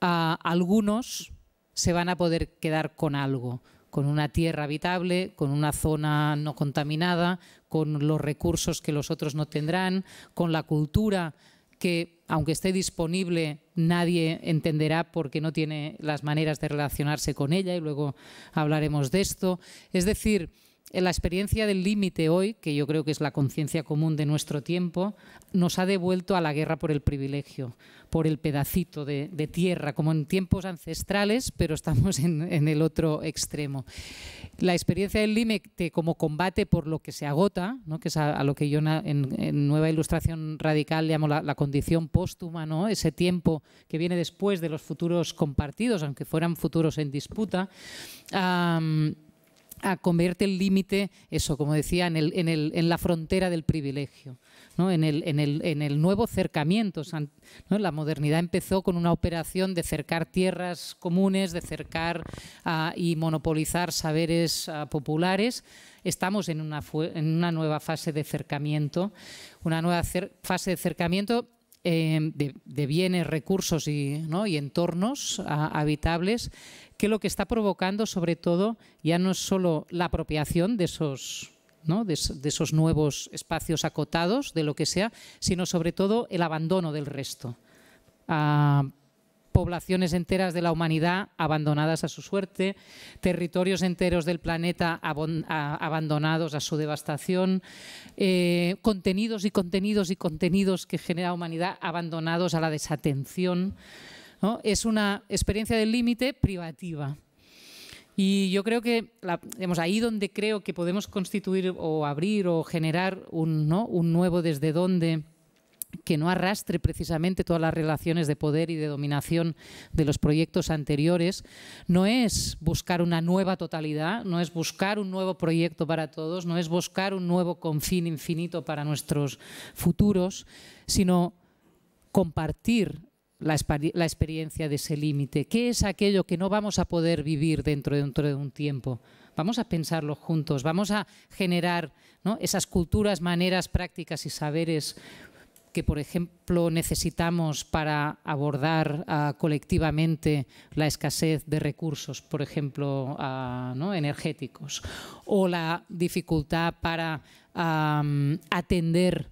a algunos se van a poder quedar con algo, con una tierra habitable, con una zona no contaminada, con los recursos que los otros no tendrán, con la cultura que, aunque esté disponible, nadie entenderá porque no tiene las maneras de relacionarse con ella y luego hablaremos de esto. Es decir, la experiencia del límite hoy, que yo creo que es la conciencia común de nuestro tiempo, nos ha devuelto a la guerra por el privilegio, por el pedacito de, tierra, como en tiempos ancestrales, pero estamos en, el otro extremo. La experiencia del límite como combate por lo que se agota, que es a, lo que yo en, Nueva Ilustración Radical llamo la, condición póstuma, ¿no? ese tiempo que viene después de los futuros compartidos, aunque fueran futuros en disputa a convierte el límite, eso, como decía, en, el, en, el, en, la frontera del privilegio, ¿no? en, el, en, el, nuevo cercamiento. La modernidad empezó con una operación de cercar tierras comunes, de cercar ah, y monopolizar saberes ah, populares. Estamos en una, en una nueva fase de cercamiento, una nueva fase de cercamiento eh, de, bienes, recursos y, ¿no? y entornos ah, habitables que lo que está provocando sobre todo ya no es solo la apropiación de esos, de, esos nuevos espacios acotados, de lo que sea, sino sobre todo el abandono del resto. poblaciones enteras de la humanidad abandonadas a su suerte, territorios enteros del planeta abandonados a su devastación, eh, contenidos y contenidos y contenidos que genera humanidad abandonados a la desatención es una experiencia del límite privativa. Y yo creo que la, ahí donde creo que podemos constituir o abrir o generar un, un nuevo desde donde que no arrastre precisamente todas las relaciones de poder y de dominación de los proyectos anteriores, no es buscar una nueva totalidad, no es buscar un nuevo proyecto para todos, no es buscar un nuevo confín infinito para nuestros futuros, sino compartir la, experiencia de ese límite? ¿Qué es aquello que no vamos a poder vivir dentro, de un tiempo? Vamos a pensarlo juntos, vamos a generar esas culturas, maneras, prácticas y saberes que, por ejemplo, necesitamos para abordar ah, colectivamente la escasez de recursos, por ejemplo, ah, energéticos, o la dificultad para atender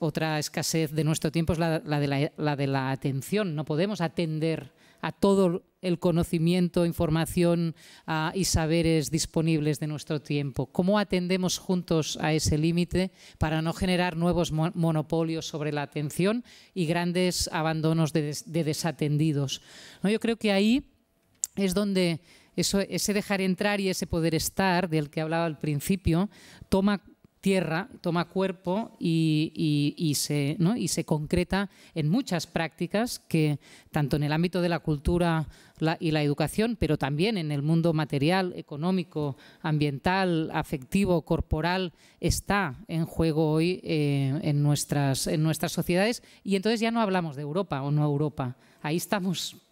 otra escasez de nuestro tiempo es la, de la, de la atención. No podemos atender a todo el conocimiento, información y saberes disponibles de nuestro tiempo. ¿Cómo atendemos juntos a ese límite para no generar nuevos monopolios sobre la atención y grandes abandonos de, desatendidos? ¿No? Yo creo que ahí es donde eso, ese dejar entrar y ese poder estar del que hablaba al principio toma tierra, toma cuerpo y, se, y, se, concreta en muchas prácticas que, tanto en el ámbito de la cultura y la educación, pero también en el mundo material, económico, ambiental, afectivo, corporal, está en juego hoy eh, en nuestras sociedades. Y entonces ya no hablamos de Europa o no Europa. Ahí estamos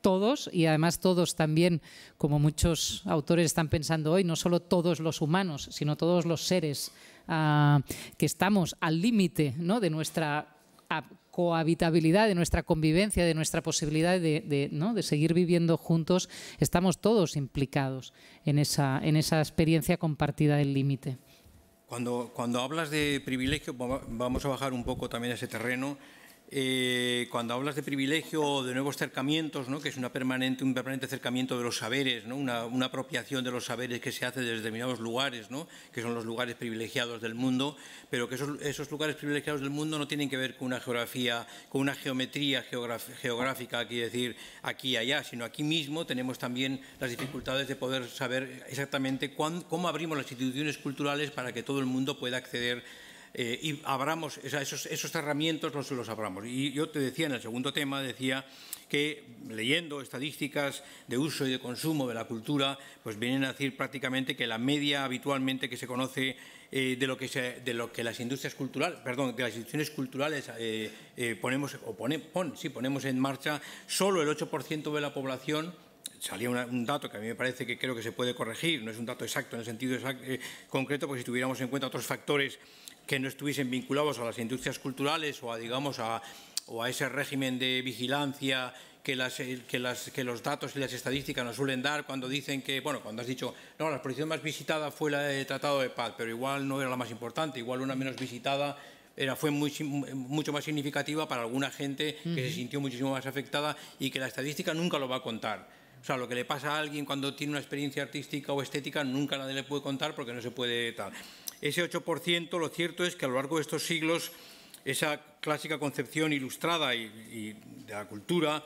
todos, y además todos también, como muchos autores están pensando hoy, no solo todos los humanos, sino todos los seres ah, que estamos al límite ¿no? de nuestra ah, cohabitabilidad, de nuestra convivencia, de nuestra posibilidad de, ¿no? seguir viviendo juntos, estamos todos implicados en esa, en esa experiencia compartida del límite. Cuando, hablas de privilegio, vamos a bajar un poco también ese terreno, eh, cuando hablas de privilegio o de nuevos cercamientos, que es un permanente acercamiento de los saberes, ¿no? una, apropiación de los saberes que se hace de determinados lugares, que son los lugares privilegiados del mundo, pero que esos, lugares privilegiados del mundo no tienen que ver con una geografía, con una geometría geográfica, quiere decir aquí y allá, sino aquí mismo tenemos también las dificultades de poder saber exactamente cómo abrimos las instituciones culturales para que todo el mundo pueda acceder eh, y abramos, esos, esos cerramientos los, los abramos. Y yo te decía en el segundo tema, decía que leyendo estadísticas de uso y de consumo de la cultura, pues vienen a decir prácticamente que la media habitualmente que se conoce eh, de, lo que se, de lo que las industrias culturales, perdón, de las instituciones culturales eh, ponemos, o ponemos en marcha, solo el 8% de la población salía un dato que a mí me parece que creo que se puede corregir, no es un dato exacto en el sentido exacto, concreto, porque si tuviéramos en cuenta otros factores que no estuviesen vinculados a las industrias culturales o a, digamos, a, o a ese régimen de vigilancia que, las, que, las, que, los datos y las estadísticas nos suelen dar cuando dicen que, bueno, cuando has dicho, no, la exposición más visitada fue la del Tratado de Paz, pero igual no era la más importante, igual una menos visitada era, fue mucho más significativa para alguna gente que se sintió muchísimo más afectada y que la estadística nunca lo va a contar. O sea, lo que le pasa a alguien cuando tiene una experiencia artística o estética nunca nadie le puede contar porque no se puede tal. Ese 8% lo cierto es que a lo largo de estos siglos esa clásica concepción ilustrada de la cultura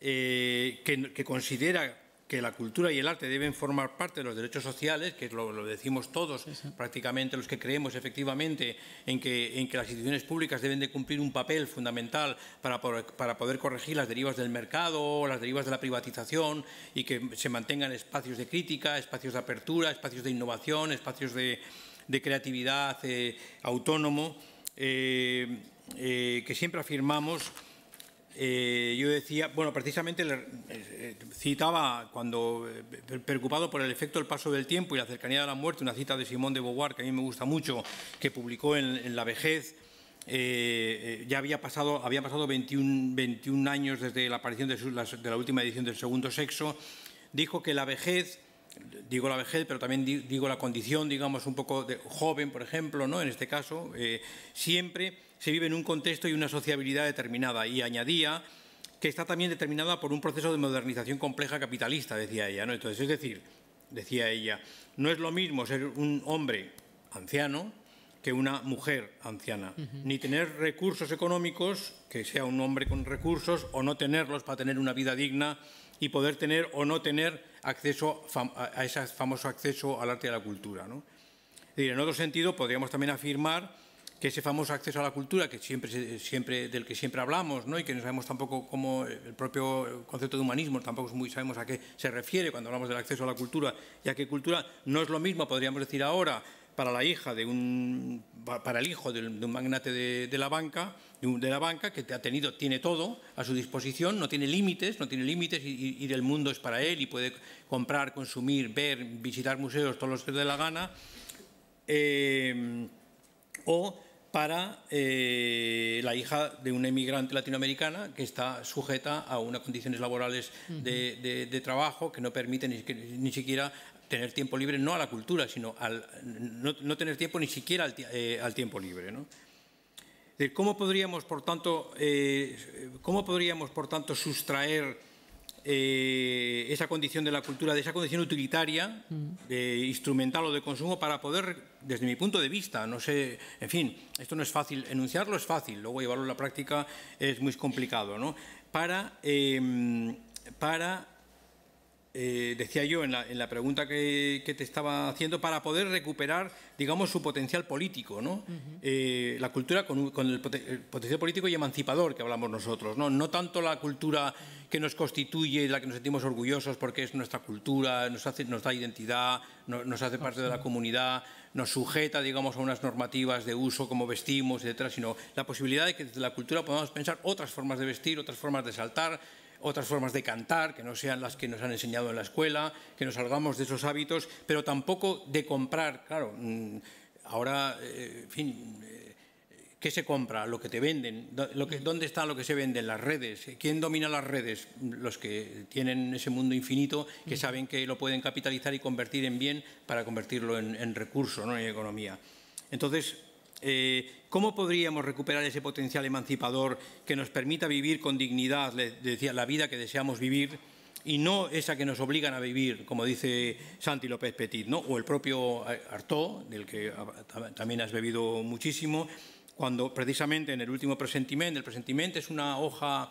eh, que, considera que la cultura y el arte deben formar parte de los derechos sociales, que lo, decimos todos prácticamente los que creemos efectivamente en que, las instituciones públicas deben de cumplir un papel fundamental para poder corregir las derivas del mercado, las derivas de la privatización y que se mantengan espacios de crítica, espacios de apertura, espacios de innovación, espacios de, de creatividad eh, autónomo, eh, eh, que siempre afirmamos, yo decía, bueno, precisamente citaba cuando, preocupado por el efecto del paso del tiempo y la cercanía de la muerte, una cita de Simón de Beauvoir, que a mí me gusta mucho, que publicó en, La vejez, ya había pasado, había pasado 21, 21 años desde la aparición de, la última edición del Segundo Sexo, dijo que la vejez digo la vejez, pero también digo la condición, digamos, un poco de joven, por ejemplo, ¿no? en este caso, eh, siempre se vive en un contexto y una sociabilidad determinada. Y añadía que está también determinada por un proceso de modernización compleja capitalista, decía ella. ¿no? Entonces, es decir, decía ella, no es lo mismo ser un hombre anciano que una mujer anciana, ni tener recursos económicos, que sea un hombre con recursos, o no tenerlos para tener una vida digna y poder tener o no tener acceso, a ese famoso acceso al arte y a la cultura. en otro sentido, podríamos también afirmar que ese famoso acceso a la cultura que siempre, siempre, del que siempre hablamos ¿no? y que no sabemos tampoco cómo el propio concepto de humanismo, tampoco muy sabemos a qué se refiere cuando hablamos del acceso a la cultura, ya que cultura no es lo mismo, podríamos decir ahora, para la hija de un para el hijo de un magnate de, la banca de, la banca que ha tenido tiene todo a su disposición no tiene límites no tiene límites y, y, el mundo es para él y puede comprar consumir ver visitar museos todos los que le dé la gana eh, o para eh, la hija de una emigrante latinoamericana que está sujeta a unas condiciones laborales de, trabajo que no permiten ni, siquiera tener tiempo libre no a la cultura, sino al, no, tener tiempo ni siquiera al, eh, tiempo libre. ¿no? ¿Cómo, podríamos, por tanto, eh, podríamos, por tanto, sustraer eh, esa condición de la cultura, de esa condición utilitaria, mm. instrumental o de consumo, para poder, desde mi punto de vista, no sé, en fin, esto no es fácil, enunciarlo es fácil, luego llevarlo a la práctica es muy complicado, ¿no? Para, em, para eh, decía yo en la, pregunta que, te estaba haciendo, para poder recuperar, digamos, su potencial político, ¿no? Eh, la cultura con, el, potencial político y emancipador que hablamos nosotros, ¿no? tanto la cultura que nos constituye, la que nos sentimos orgullosos porque es nuestra cultura, nos, hace, nos da identidad, nos hace parte de la comunidad, nos sujeta, digamos, a unas normativas de uso, como vestimos, etcétera, sino la posibilidad de que desde la cultura podamos pensar otras formas de vestir, otras formas de saltar, otras formas de cantar, que no sean las que nos han enseñado en la escuela, que nos salgamos de esos hábitos, pero tampoco de comprar, claro, mm, ahora, eh, en fin, eh, ¿qué se compra? Lo que te venden, ¿dónde está lo que se vende? En Las redes. ¿Quién domina las redes? Los que tienen ese mundo infinito, que mm. saben que lo pueden capitalizar y convertir en bien para convertirlo en, en recurso, ¿no? en economía. Entonces, eh, ¿Cómo podríamos recuperar ese potencial emancipador que nos permita vivir con dignidad, decía, la vida que deseamos vivir y no esa que nos obligan a vivir, como dice Santi López Petit, ¿no? o el propio Artaud, del que también has bebido muchísimo, cuando precisamente en el último presentimiento, el presentimiento es una hoja,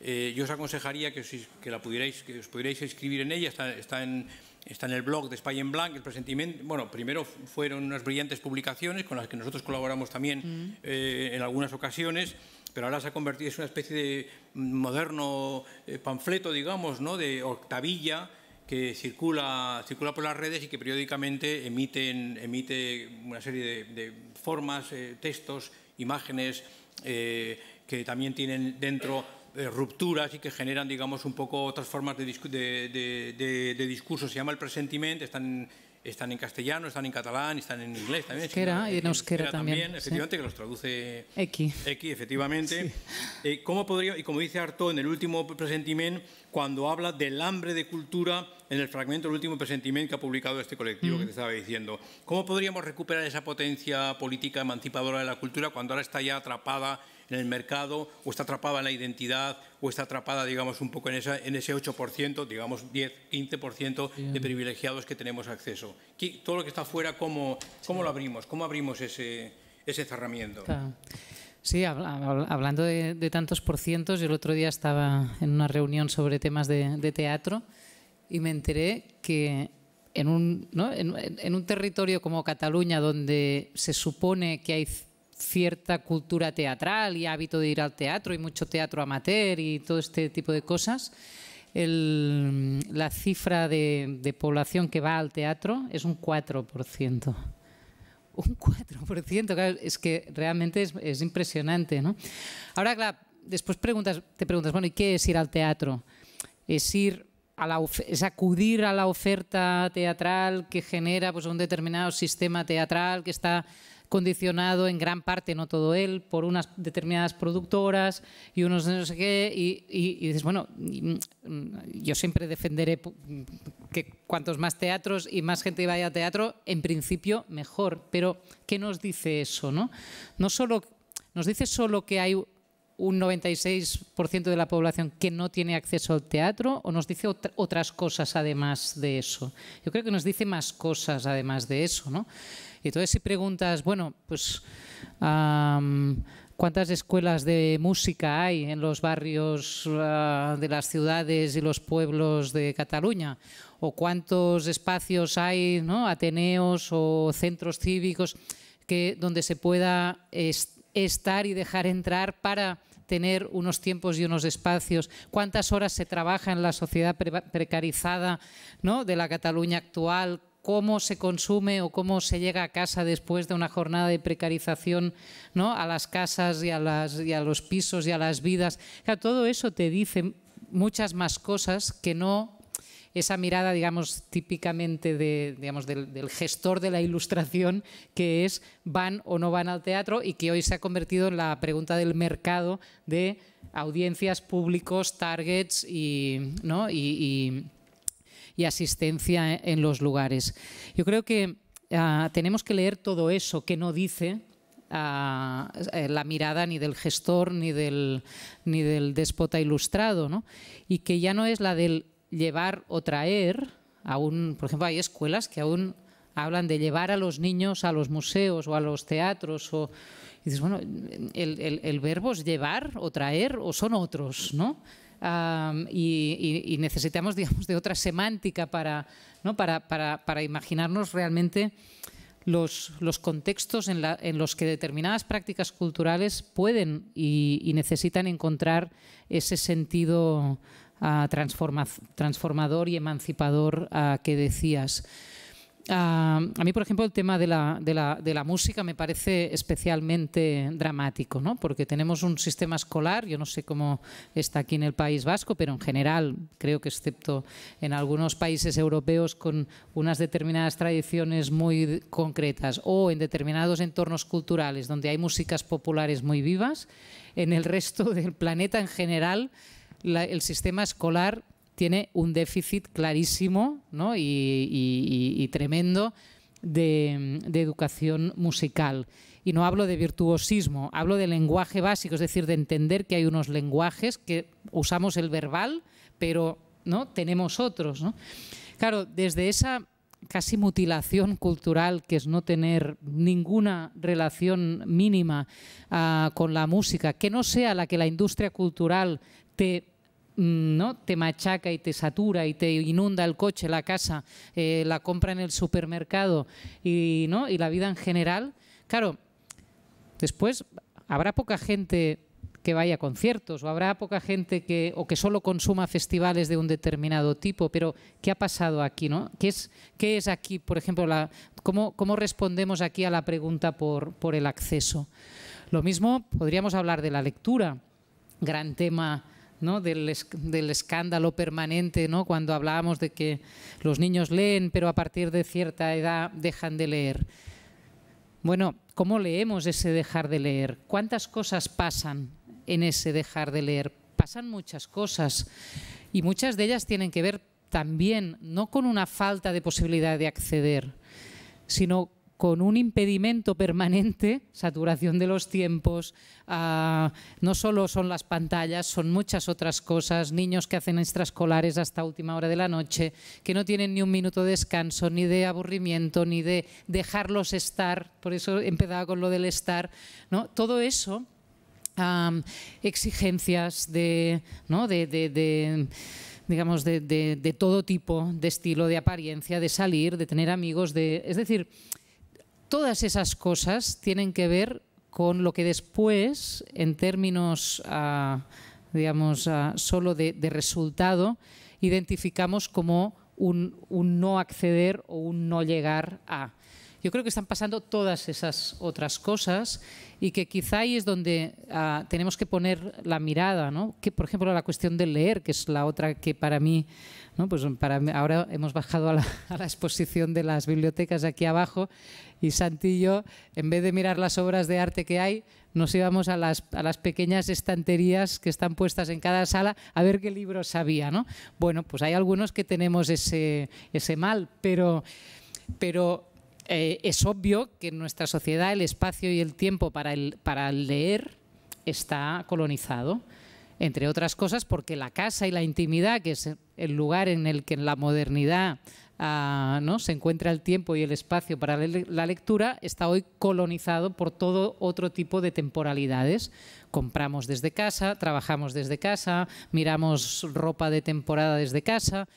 eh, yo os aconsejaría que, os, que la pudierais, que os escribir en ella, está en está en el blog de España en Blanc, el presentimiento, bueno, primero fueron unas brillantes publicaciones con las que nosotros colaboramos también mm. eh, en algunas ocasiones, pero ahora se ha convertido en una especie de moderno eh, panfleto, digamos, ¿no? de octavilla que circula, circula por las redes y que periódicamente emite una serie de, formas, eh, textos, imágenes que también tienen dentro eh, rupturas y que generan, digamos, un poco otras formas de, discurso. Se llama el presentimiento están, están en castellano, están en catalán, están en inglés también. y en también. efectivamente, que los traduce X. X, efectivamente. Eh, podría, y como dice Arto en el último presentiment, cuando habla del hambre de cultura en el fragmento del último presentimiento que ha publicado este colectivo que te mm. estaba diciendo, ¿cómo podríamos recuperar esa potencia política emancipadora de la cultura cuando ahora está ya atrapada en el mercado o está atrapada en la identidad o está atrapada, digamos, un poco en, esa, en ese 8%, digamos, 10, 15% de privilegiados que tenemos acceso. Todo lo que está fuera, ¿cómo, cómo lo abrimos? ¿Cómo abrimos ese, ese cerramiento? Sí, hablando de, tantos por cientos, yo el otro día estaba en una reunión sobre temas de, teatro y me enteré que en un, ¿no? en, en un territorio como Cataluña, donde se supone que hay cierta cultura teatral y hábito de ir al teatro y mucho teatro amateur y todo este tipo de cosas, la cifra de, población que va al teatro es un 4%. Un 4%, es que realmente es, impresionante, ¿no? Ahora, después preguntas, te preguntas, bueno, ¿y qué es ir al teatro? Es ir a la es acudir a la oferta teatral que genera pues, un determinado sistema teatral que está condicionado en gran parte, no todo él, por unas determinadas productoras y unos no sé qué, y, y, dices, bueno, mm, yo siempre defenderé que cuantos más teatros y más gente vaya a teatro, en principio mejor, pero ¿qué nos dice eso? No, no solo, nos dice solo que hay un 96% de la población que no tiene acceso al teatro o nos dice otras cosas además de eso? Yo creo que nos dice más cosas además de eso, ¿no? Y entonces si preguntas, bueno, pues cuántas escuelas de música hay en los barrios ah, de las ciudades y los pueblos de Cataluña, o cuántos espacios hay, ¿no? Ateneos o centros cívicos que, donde se pueda estar y dejar entrar para tener unos tiempos y unos espacios, cuántas horas se trabaja en la sociedad precarizada ¿no? de la Cataluña actual, cómo se consume o cómo se llega a casa después de una jornada de precarización, ¿no? A las casas y a, los pisos y a las vidas. todo eso te dice muchas más cosas que no esa mirada, digamos, típicamente de, digamos, del, gestor de la ilustración, que es van o no van al teatro y que hoy se ha convertido en la pregunta del mercado de audiencias, públicos, targets y, ¿no? y y asistencia e, en los lugares. Yo creo que ah, tenemos que leer todo eso que no dice ah, eh, la mirada ni del gestor ni del, ni del déspota ilustrado, ¿no? y que ya no es la del llevar o traer, aún, por ejemplo, hay escuelas que aún hablan de llevar a los niños a los museos o a los teatros, o, dices, bueno, el, el verbo es llevar o traer o son otros, ¿no? y, necesitamos, de otra semántica para, imaginarnos realmente los, contextos en, los que determinadas prácticas culturales pueden y, necesitan encontrar ese sentido ah, transformador y emancipador ah, que decías. Ah, a mí, por ejemplo, el tema de la, música me parece especialmente dramático, ¿no? porque tenemos un sistema escolar, yo no sé cómo está aquí en el País Vasco, pero en general, creo que excepto en algunos países europeos con unas determinadas tradiciones muy concretas o en determinados entornos culturales donde hay músicas populares muy vivas, en el resto del planeta en general el sistema escolar tiene un déficit clarísimo y, tremendo de, educación musical. Y no hablo de virtuosismo, hablo de lenguaje básico, es decir, de entender que hay unos lenguajes que usamos el verbal, pero ¿no? tenemos otros. Claro, desde esa casi mutilación cultural que es no tener ninguna relación mínima ah, con la música, que no sea la que la industria cultural te Mm, ¿no? te machaca y te satura y te inunda el coche, la casa, eh, la compra en el supermercado y, ¿no? y la vida en general, claro, después habrá poca gente que vaya a conciertos o habrá poca gente que o que solo consuma festivales de un determinado tipo, pero ¿qué ha pasado aquí, no? ¿Qué es es aquí, por ejemplo, cómo, respondemos aquí a la pregunta por por el acceso? Lo mismo podríamos hablar de la lectura, gran tema del, escándalo permanente, ¿no? cuando hablábamos de que los niños leen, pero a partir de cierta edad dejan de leer. Bueno, ¿cómo leemos ese dejar de leer? ¿Cuántas cosas pasan en ese dejar de leer? Pasan muchas cosas y muchas de ellas tienen que ver también no con una falta de posibilidad de acceder, sino con un impedimento permanente, saturación de los tiempos, ah, no solo son las pantallas, son muchas otras cosas, niños que hacen extraescolares hasta última hora de la noche, que no tienen ni un minuto de descanso, ni de aburrimiento, ni de dejarlos estar, por eso empezaba con lo del estar, ¿no? todo eso, exigencias de, ¿no? de, de digamos, de todo tipo, de estilo, de apariencia, de salir, de tener amigos, de, es decir, todas esas cosas tienen que ver con lo que después, en términos, ah, digamos, ah, solo de, resultado, identificamos como un no acceder o un no llegar a. Yo creo que están pasando todas esas otras cosas y que quizá ahí es donde ah, tenemos que poner la mirada, ¿no? Que, por ejemplo, la cuestión del leer, que es la otra que para mí, ¿no? Pues para ahora hemos bajado a la, exposición de las bibliotecas aquí abajo y Santi y yo, en vez de mirar las obras de arte que hay, nos íbamos a las, a las pequeñas estanterías que están puestas en cada sala a ver qué libros había, ¿no? Bueno, pues hay algunos que tenemos ese, ese mal, pero... pero eh, es obvio que en nuestra sociedad el espacio y el tiempo para, leer está colonizado, entre otras cosas porque la casa y la intimidad, que es el lugar en el que en la modernidad ah, se encuentra el tiempo y el espacio para la lectura, está hoy colonizado por todo otro tipo de temporalidades. Compramos desde casa, trabajamos desde casa, miramos ropa de temporada desde casa.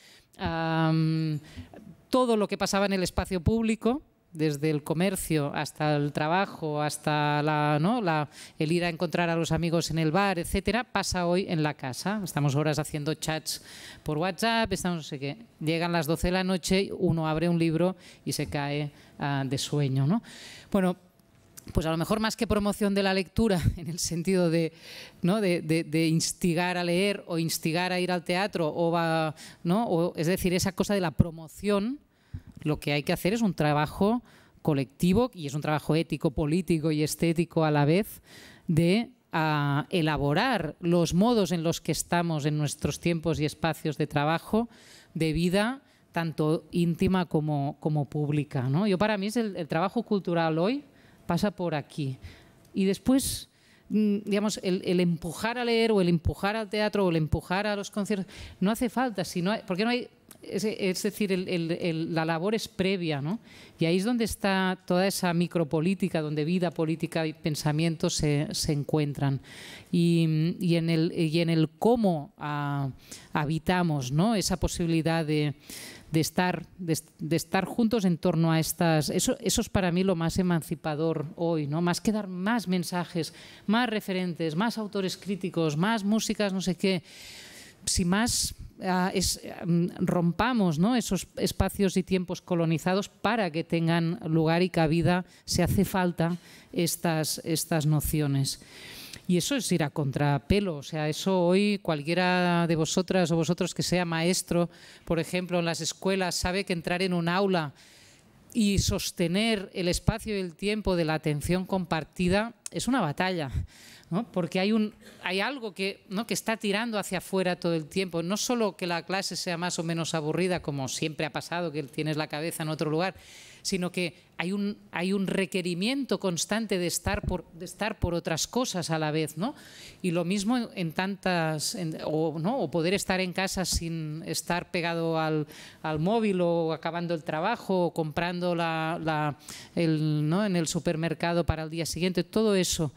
todo lo que pasaba en el espacio público desde el comercio hasta el trabajo, hasta la, el ir a encontrar a los amigos en el bar, etcétera, pasa hoy en la casa. Estamos horas haciendo chats por WhatsApp, estamos sé qué. Llegan las 12 de la noche, uno abre un libro y se cae ah, de sueño. Bueno, pues a lo mejor más que promoción de la lectura, en el sentido de, instigar a leer o instigar a ir al teatro, o, ¿no? es decir, esa cosa de la promoción lo que hay que hacer es un trabajo colectivo y es un trabajo ético, político y estético a la vez de ah, elaborar los modos en los que estamos en nuestros tiempos y espacios de trabajo, de vida, tanto íntima como, como pública. Yo para mí es el, trabajo cultural hoy pasa por aquí. Y después, mm, digamos, el, empujar a leer o el empujar al teatro o el empujar a los conciertos, no hace falta, si porque no hay es, decir, la labor es previa, ¿no? Y ahí es donde está toda esa micropolítica, donde vida, política y pensamiento se, encuentran. Y, en el, cómo ah, habitamos, ¿no? Esa posibilidad de, estar, juntos en torno a estas... Eso, eso es para mí lo más emancipador hoy, ¿no? Más que dar más mensajes, más referentes, más autores críticos, más músicas, no sé qué. Si más es, em, rompamos esos espacios y tiempos colonizados para que tengan lugar y cabida, se hace falta estas, estas nociones. Y eso es ir a contrapelo, o sea, eso hoy cualquiera de vosotras o vosotros que sea maestro, por ejemplo, en las escuelas, sabe que entrar en un aula y sostener el espacio y el tiempo de la atención compartida es una batalla porque hay, un, hay algo que, ¿no? que está tirando hacia afuera todo el tiempo. No solo que la clase sea más o menos aburrida, como siempre ha pasado, que tienes la cabeza en otro lugar, sino que hay un, hay un requerimiento constante de estar, por, de estar por otras cosas a la vez. ¿no? Y lo mismo en tantas, o, ¿no? o poder estar en casa sin estar pegado al, móvil o acabando el trabajo o comprando la, en el supermercado para el día siguiente, todo eso.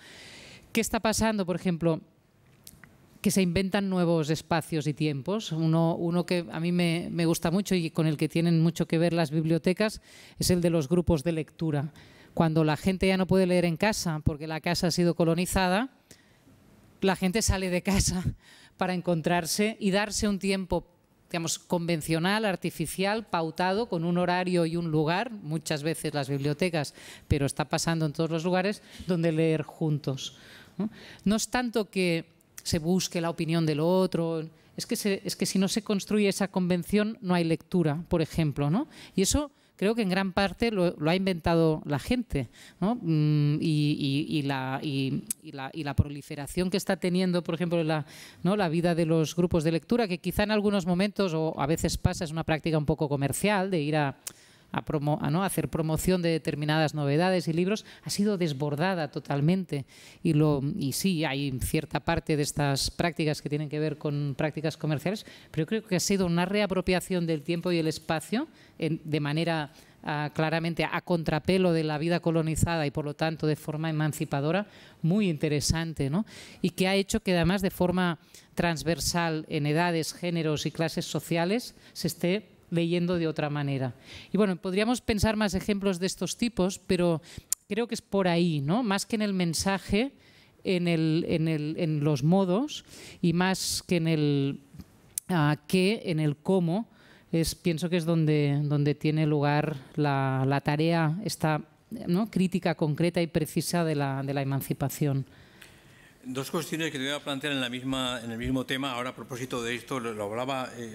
¿Qué está pasando, por ejemplo? que se inventan nuevos espacios y tiempos. Uno, que a mí me, me, gusta mucho y con el que tienen mucho que ver las bibliotecas es el de los grupos de lectura. Cuando la gente ya no puede leer en casa porque la casa ha sido colonizada, la gente sale de casa para encontrarse y darse un tiempo digamos, convencional, artificial, pautado, con un horario y un lugar, muchas veces las bibliotecas, pero está pasando en todos los lugares, donde leer juntos. ¿no? es tanto que se busque la opinión del otro, es que, es que si no se construye esa convención no hay lectura, por ejemplo, ¿no? Y eso creo que en gran parte lo, ha inventado la gente, ¿no? Mm, y, la, la, y, la, proliferación que está teniendo, por ejemplo, la, la vida de los grupos de lectura, que quizá en algunos momentos o a veces pasa, es una práctica un poco comercial de ir a a, ¿no? hacer promoción de determinadas novedades y libros, ha sido desbordada totalmente. Y, lo, y sí, hay cierta parte de estas prácticas que tienen que ver con prácticas comerciales, pero yo creo que ha sido una reapropiación del tiempo y el espacio de manera ah, claramente a contrapelo de la vida colonizada y por lo tanto de forma emancipadora, muy interesante, ¿no? Y que ha hecho que además de forma transversal en edades, géneros y clases sociales se esté leyendo de otra manera. Y bueno, podríamos pensar más ejemplos de estos tipos, pero creo que es por ahí, Más que en el mensaje, en, los modos y más que en el ah, qué, en el cómo, pienso que es donde, donde tiene lugar la, tarea, esta crítica concreta y precisa de la emancipación. Dos cuestiones que te voy a plantear en, la misma, en el mismo tema. Ahora, a propósito de esto, lo, hablaba, eh,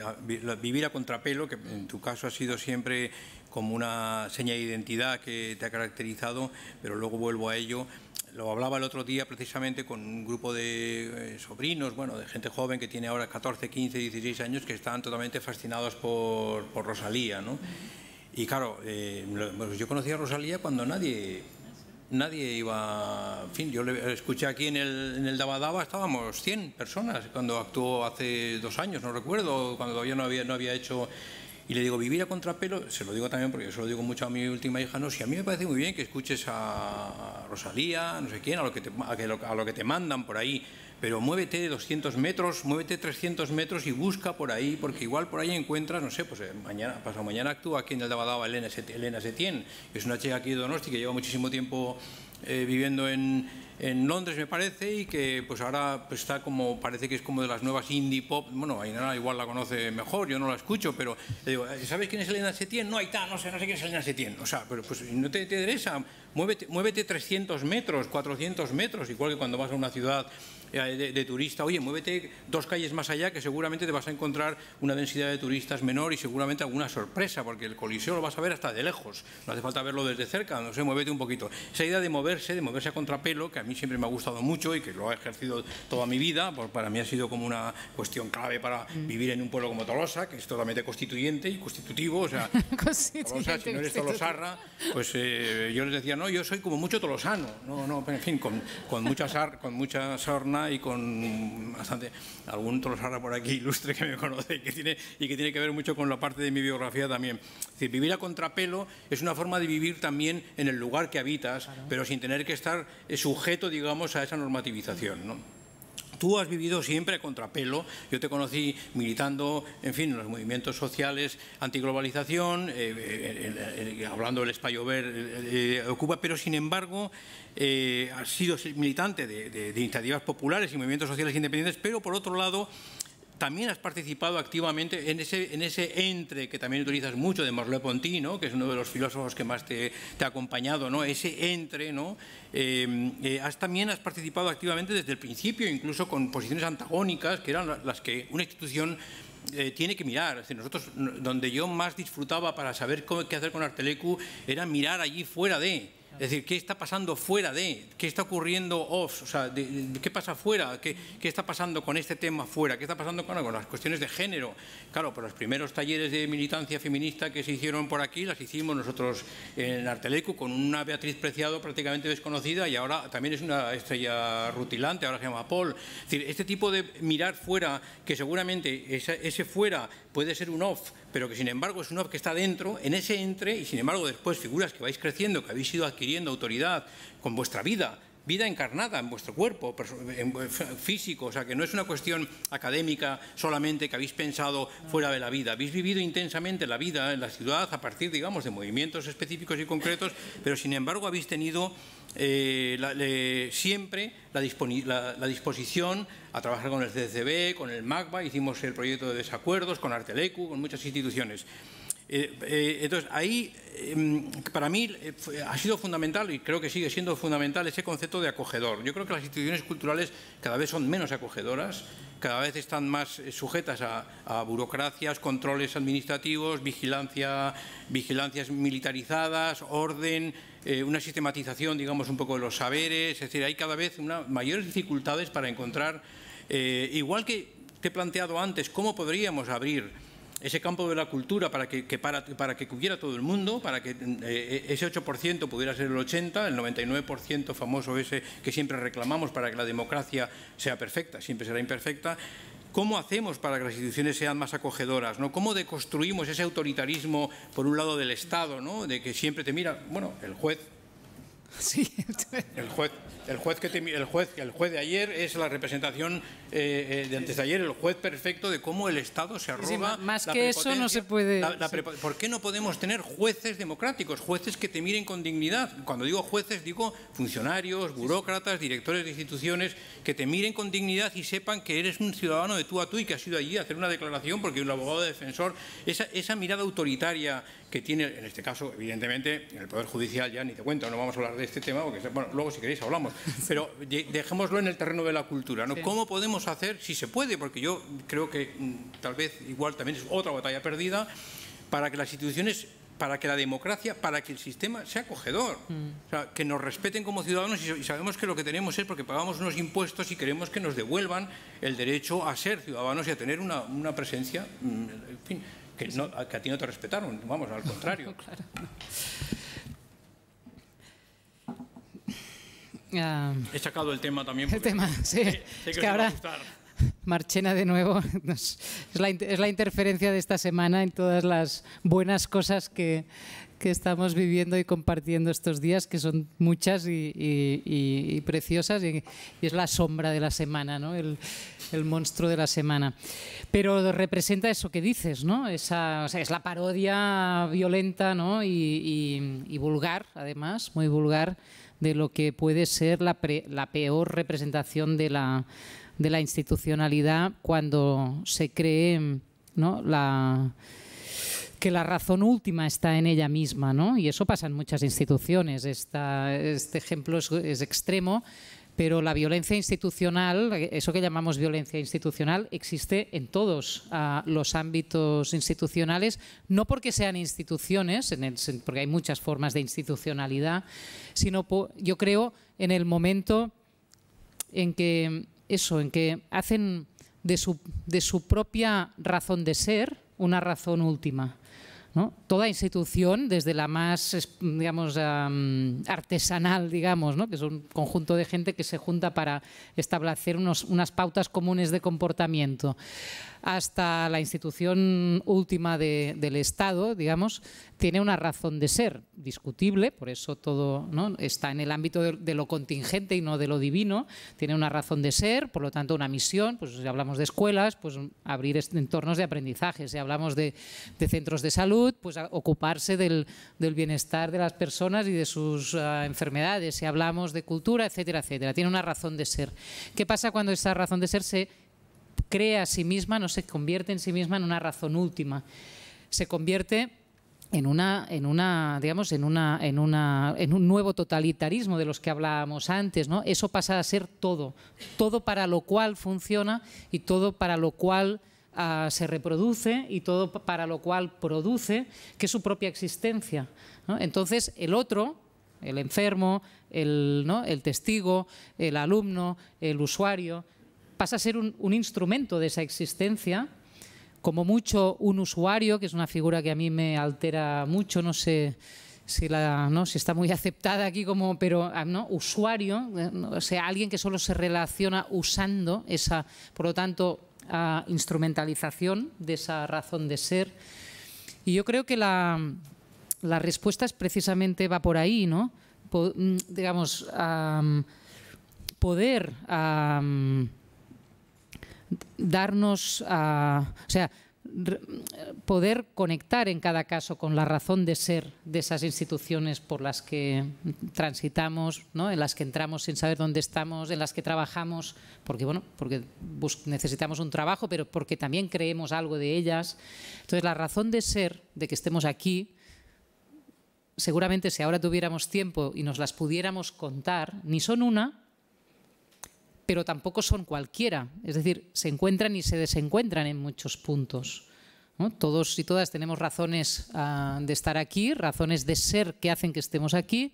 vivir a contrapelo, que en tu caso ha sido siempre como una seña de identidad que te ha caracterizado, pero luego vuelvo a ello. Lo hablaba el otro día precisamente con un grupo de eh, sobrinos, bueno, de gente joven que tiene ahora 14, 15, 16 años, que están totalmente fascinados por, Rosalía, ¿no? Y claro, eh, pues yo conocía a Rosalía cuando nadie nadie iba... En fin, yo le escuché aquí en el, en el estábamos 100 personas cuando actuó hace dos años, no recuerdo, cuando todavía no había, no había hecho... Y le digo, vivir a contrapelo, se lo digo también porque se lo digo mucho a mi última hija, no, si a mí me parece muy bien que escuches a Rosalía, no sé quién, a lo que a lo que te mandan por ahí, pero muévete 200 metros, muévete 300 metros y busca por ahí, porque igual por ahí encuentras, no sé, pues eh, mañana, pasado mañana actúa aquí en el Dabadaba Elena, Elena Setién, es una chica aquí de Donosti que lleva muchísimo tiempo eh, viviendo en, Londres, me parece, y que pues ahora pues, está como, parece que es como de las nuevas indie pop, bueno, Ainara igual la conoce mejor, yo no la escucho, pero le digo, eh, ¿sabes quién es Elena Setién? No, ahí está, no sé, no sé quién es Elena Setién, o sea, pero pues no te, te interesa, muévete, muévete 300 metros, 400 metros, igual que cuando vas a una ciudad eh, de, turista, oye, muévete dos calles más allá que seguramente te vas a encontrar una densidad de turistas menor y seguramente alguna sorpresa, porque el Coliseo lo vas a ver hasta de lejos, no hace falta verlo desde cerca, no sé, muévete un poquito. Esa idea de moverse, de moverse a contrapelo, que a mí siempre me ha gustado mucho y que lo he ejercido toda mi vida, pues para mí ha sido como una cuestión clave para mm. vivir en un pueblo como Tolosa, que es totalmente constituyente y constitutivo, o sea, Tolosa, si no eres tolosarra, pues eh, yo les decía, no, yo soy como mucho tolosano, no, no, en fin, con, con muchas, con muchas y con bastante algún trozara por aquí ilustre que me conoce y que, tiene, y que tiene que ver mucho con la parte de mi biografía también. Es vivir a contrapelo es una forma de vivir también en el lugar que habitas, pero sin tener que estar eh, sujeto, digamos, a esa normativización. ¿no? tú has vivido siempre contrapelo. Yo te conocí militando, en fin, en los movimientos sociales, antiglobalización, eh, eh, eh, hablando del espacio de Ocupa, pero sin embargo has sido militante de iniciativas populares y movimientos sociales independientes, pero por otro lado también has participado activamente en ese, entre que también utilizas mucho de marlowe ponty que es uno de los filósofos que más te, ha acompañado, ¿no? ese entre, ¿no? Eh, eh, has, también has participado activamente desde el principio, incluso con posiciones antagónicas, que eran las que una institución eh, tiene que mirar. nosotros, donde yo más disfrutaba para saber cómo, qué hacer con Artelecu, era mirar allí fuera de es decir, ¿qué está pasando fuera de? ¿Qué está ocurriendo off? O sea, ¿qué pasa fuera? ¿Qué, está pasando con este tema fuera? ¿Qué está pasando con, las cuestiones de género? Claro, por pues los primeros talleres de militancia feminista que se hicieron por aquí las hicimos nosotros en Artelecu con una Beatriz Preciado prácticamente desconocida y ahora también es una estrella rutilante, ahora se llama Paul. Es decir, este tipo de mirar fuera, que seguramente ese fuera puede ser un off, pero que sin embargo es uno que está dentro, en ese entre, y sin embargo después figuras que vais creciendo, que habéis ido adquiriendo autoridad con vuestra vida, vida encarnada en vuestro cuerpo físico, o sea que no es una cuestión académica solamente que habéis pensado fuera de la vida, habéis vivido intensamente la vida en la ciudad a partir, digamos, de movimientos específicos y concretos, pero sin embargo habéis tenido eh, eh, siempre la, disposición a trabajar con el CCB, con el MACBA, hicimos el proyecto de desacuerdos, con Artelecu, con muchas instituciones. Eh, eh, entonces, ahí, em, para mí, eh, ha sido fundamental, y creo que sigue siendo fundamental, ese concepto de acogedor. Yo creo que las instituciones culturales cada vez son menos acogedoras, cada vez están más sujetas a, burocracias, controles administrativos, vigilancia, vigilancias militarizadas, orden, una sistematización, digamos, un poco de los saberes. Es decir, hay cada vez mayores dificultades para encontrar, igual que te he planteado antes, cómo podríamos abrir ese campo de la cultura para que, para, que cubriera todo el mundo, para que eh, ese 8% pudiera ser el 80%, el 99% famoso ese que siempre reclamamos para que la democracia sea perfecta, siempre será imperfecta, ¿Cómo hacemos para que las instituciones sean más acogedoras? ¿no? ¿Cómo deconstruimos ese autoritarismo, por un lado, del Estado, ¿no? de que siempre te mira, bueno, el juez Sí. El juez, el juez, que el juez, de ayer es la representación eh, eh, de antes de ayer, el juez perfecto de cómo el Estado se arroba. más que eso no se puede. ¿Por qué no podemos tener jueces democráticos, jueces que te miren con dignidad? Cuando digo jueces, digo funcionarios, burócratas, directores de instituciones, que te miren con dignidad y sepan que eres un ciudadano de tú a tú y que has ido allí a hacer una declaración porque un abogado defensor, esa mirada autoritaria que tiene, en este caso, evidentemente, en el Poder Judicial ya ni te cuento, no vamos a hablar de este tema, porque bueno, luego si queréis hablamos, pero dejémoslo en el terreno de la cultura. ¿no? ¿Cómo podemos hacer, si se puede, porque yo creo que mm, tal vez igual también es otra batalla perdida, para que las instituciones para que la democracia, para que el sistema sea acogedor, mm. o sea, que nos respeten como ciudadanos y sabemos que lo que tenemos es porque pagamos unos impuestos y queremos que nos devuelvan el derecho a ser ciudadanos y a tener una, una presencia, mm, en fin, que, no, a ti no te respetaron, vamos, al contrario. Ah. He sacado el tema también. El tema, sí. que ahora Marchena de nuevo es la, es la, interferencia de esta semana en todas las buenas cosas que, que estamos viviendo y compartiendo estos días, que son muchas y, preciosas, y, es la sombra de la semana, ¿no? El, monstruo de la semana. Pero representa eso que dices, ¿no? Esa, es la parodia violenta y vulgar, además, muy vulgar, de lo que puede ser la, peor representación de la, de institucionalidad cuando se cree ¿no? la, que la razón última está en ella misma, ¿no? Y eso pasa en muchas instituciones. este ejemplo es, extremo, pero la violencia institucional, eso que llamamos violencia institucional, existe en todos ah, los ámbitos institucionales, no porque sean instituciones, porque hay muchas formas de institucionalidad, sino yo creo en el momento en que eso, en que hacen de su propia razón de ser una razón última. Toda institución, desde la más, digamos, artesanal, digamos, que es un conjunto de gente que se junta para establecer unos, unas pautas comunes de comportamiento, hasta la institución última del Estado, digamos, tiene una razón de ser discutible, por eso todo está en el ámbito de, lo contingente y no de lo divino, tiene una razón de ser, por lo tanto una misión, pues si hablamos de escuelas, pues abrir entornos de aprendizaje, si hablamos de, centros de salud, pues ocuparse del, bienestar de las personas y de sus ah, enfermedades, si hablamos de cultura, etcétera, etcétera, tiene una razón de ser. ¿Qué pasa cuando esa razón de ser se crea a sí misma, no se convierte en sí misma en una razón última. Se convierte en una, en una, digamos, en una, en una, en un nuevo totalitarismo de los que hablábamos antes, ¿no? Eso pasa a ser todo, todo para lo cual funciona y todo para lo cual ah, se reproduce y todo para lo cual produce, que es su propia existencia. Entonces, el otro, el enfermo, ¿no? el testigo, el alumno, el usuario, pasa a ser un, instrumento de esa existencia, como mucho un usuario, que es una figura que a mí me altera mucho, no sé si, está muy aceptada aquí como, pero ah, usuario, eh, o sea, alguien que solo se relaciona usando esa, por lo tanto, ah, instrumentalización de esa razón de ser. Y yo creo que la, respuesta es precisamente va por ahí, ¿no? Mm, digamos, poder darnos a... sea, poder conectar en cada caso con la razón de ser de esas instituciones por las que transitamos, ¿no? en las que entramos sin saber dónde estamos, en las que trabajamos, porque, bueno, porque necesitamos un trabajo, pero porque también creemos algo de ellas. Entonces, la razón de ser de que estemos aquí, seguramente si ahora tuviéramos tiempo y nos las pudiéramos contar, ni son una, pero tampoco son cualquiera. Es decir, se encuentran y se desencuentran en muchos puntos. Todos y todas tenemos razones ah, de estar aquí, razones de ser que hacen que estemos aquí,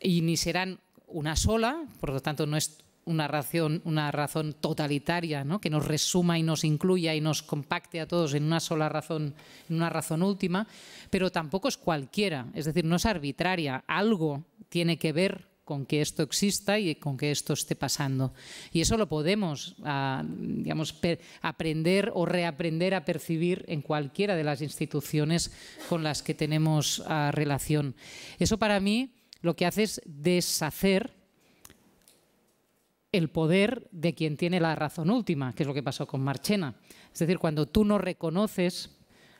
y ni serán una sola, por lo tanto no es una razón, una razón totalitaria que nos resuma y nos incluya y nos compacte a todos en una sola razón, en una razón última, pero tampoco es cualquiera, es decir, no es arbitraria, algo tiene que ver con que esto exista y con que esto esté pasando. Y eso lo podemos ah, digamos, aprender o reaprender a percibir en cualquiera de las instituciones con las que tenemos ah, relación. Eso para mí lo que hace es deshacer el poder de quien tiene la razón última, que es lo que pasó con Marchena. Es decir, cuando tú no reconoces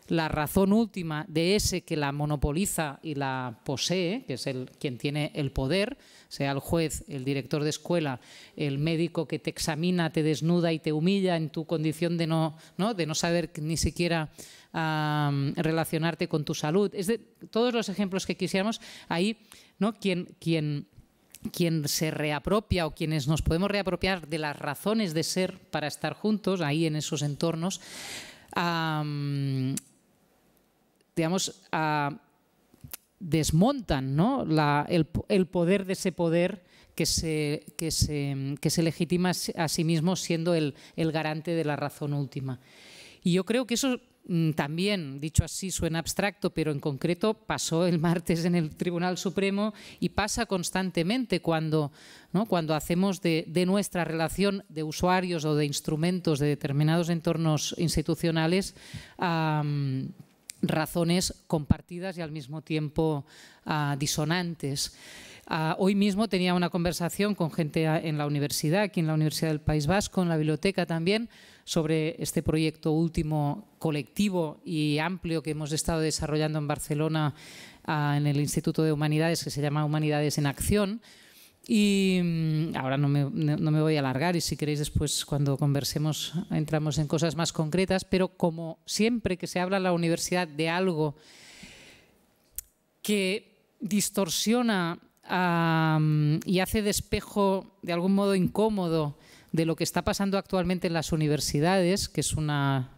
la razón última de ese que la monopoliza y la posee, que es el, quien tiene el poder, sea el juez, el director de escuela, el médico que te examina, te desnuda y te humilla en tu condición de no, De no saber ni siquiera relacionarte con tu salud. Es de todos los ejemplos que quisiéramos, ahí ¿no? quien, quien quien se reapropia o quienes nos podemos reapropiar de las razones de ser para estar juntos ahí en esos entornos, digamos, desmontan el, poder de ese poder que se, legitima a sí mismo siendo el, garante de la razón última. Y yo creo que eso mm, también, dicho así, suena abstracto, pero en concreto pasó el martes en el Tribunal Supremo y pasa constantemente cuando, cuando hacemos de, nuestra relación de usuarios o de instrumentos de determinados entornos institucionales razones compartidas y al mismo tiempo ah, disonantes. Ah, hoy mismo tenía una conversación con gente en la universidad, aquí en la Universidad del País Vasco, en la biblioteca también, sobre este proyecto último colectivo y amplio que hemos estado desarrollando en Barcelona ah, en el Instituto de Humanidades, que se llama Humanidades en Acción, y mm, ahora no me, voy a alargar y si queréis después cuando conversemos entramos en cosas más concretas, pero como siempre que se habla en la universidad de algo que distorsiona y hace despejo de algún modo incómodo de lo que está pasando actualmente en las universidades, que es una,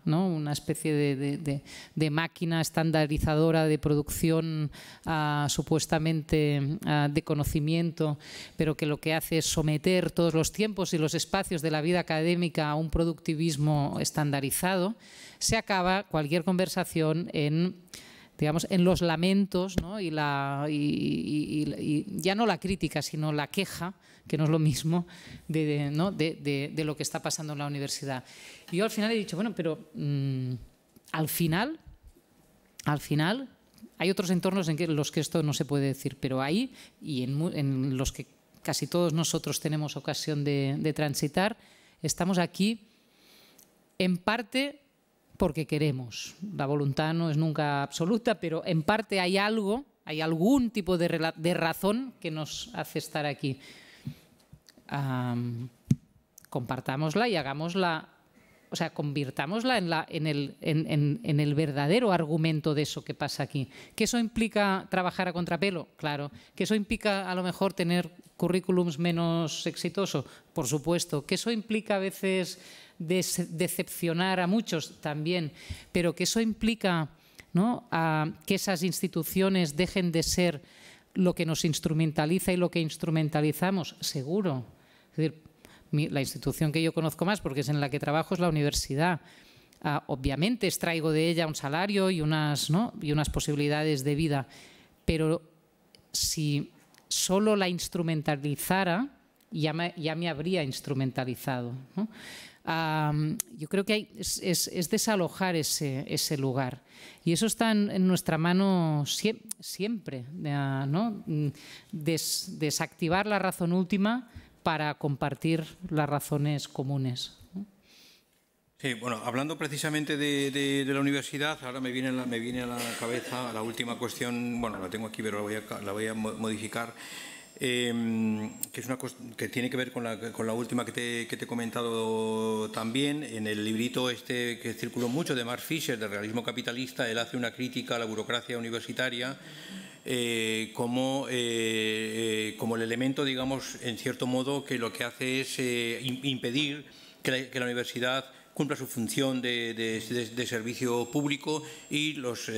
especie de, máquina estandarizadora de producción ah, supuestamente ah, de conocimiento, pero que lo que hace es someter todos los tiempos y los espacios de la vida académica a un productivismo estandarizado, se acaba cualquier conversación en los lamentos y, ya no la crítica, sino la queja que no es lo mismo, de, lo que está pasando en la universidad. Y yo al final he dicho, bueno, pero mm, al final, al final, hay otros entornos en los que esto no se puede decir, pero ahí y en, los que casi todos nosotros tenemos ocasión de transitar, estamos aquí en parte porque queremos. La voluntad no es nunca absoluta, pero en parte hay algo, hay algún tipo de, de razón que nos hace estar aquí compartámosla y hagámosla, o sea, convirtámosla en, la, en, el, en, el verdadero argumento de eso que pasa aquí. ¿Qué eso implica trabajar a contrapelo? Claro. ¿Que eso implica a lo mejor tener currículums menos exitosos? Por supuesto. ¿Que eso implica a veces decepcionar a muchos? También. Pero que eso implica... que esas instituciones dejen de ser lo que nos instrumentaliza y lo que instrumentalizamos, seguro. Es decir, la institución que yo conozco más, porque es en la que trabajo, es la universidad. Ah, obviamente extraigo de ella un salario y unas, y unas posibilidades de vida, pero si solo la instrumentalizara, ya me, ya me habría instrumentalizado. yo creo que hay, es, desalojar ese, ese, lugar. Y eso está en, nuestra mano siempre, ah, mm, desactivar la razón última para compartir las razones comunes. Sí, bueno, hablando precisamente de, la universidad, ahora me viene, me viene a la cabeza la última cuestión, bueno, la tengo aquí, pero la voy a, la voy a modificar. Em, que, es una que tiene que ver con la, con la última que te, que te, he comentado también. En el librito este que circuló mucho de Mark Fisher, del realismo capitalista, él hace una crítica a la burocracia universitaria eh, eh, eh, como, el elemento, digamos, en cierto modo, que lo que hace es impedir que la, universidad cumpla su función de, servicio público y los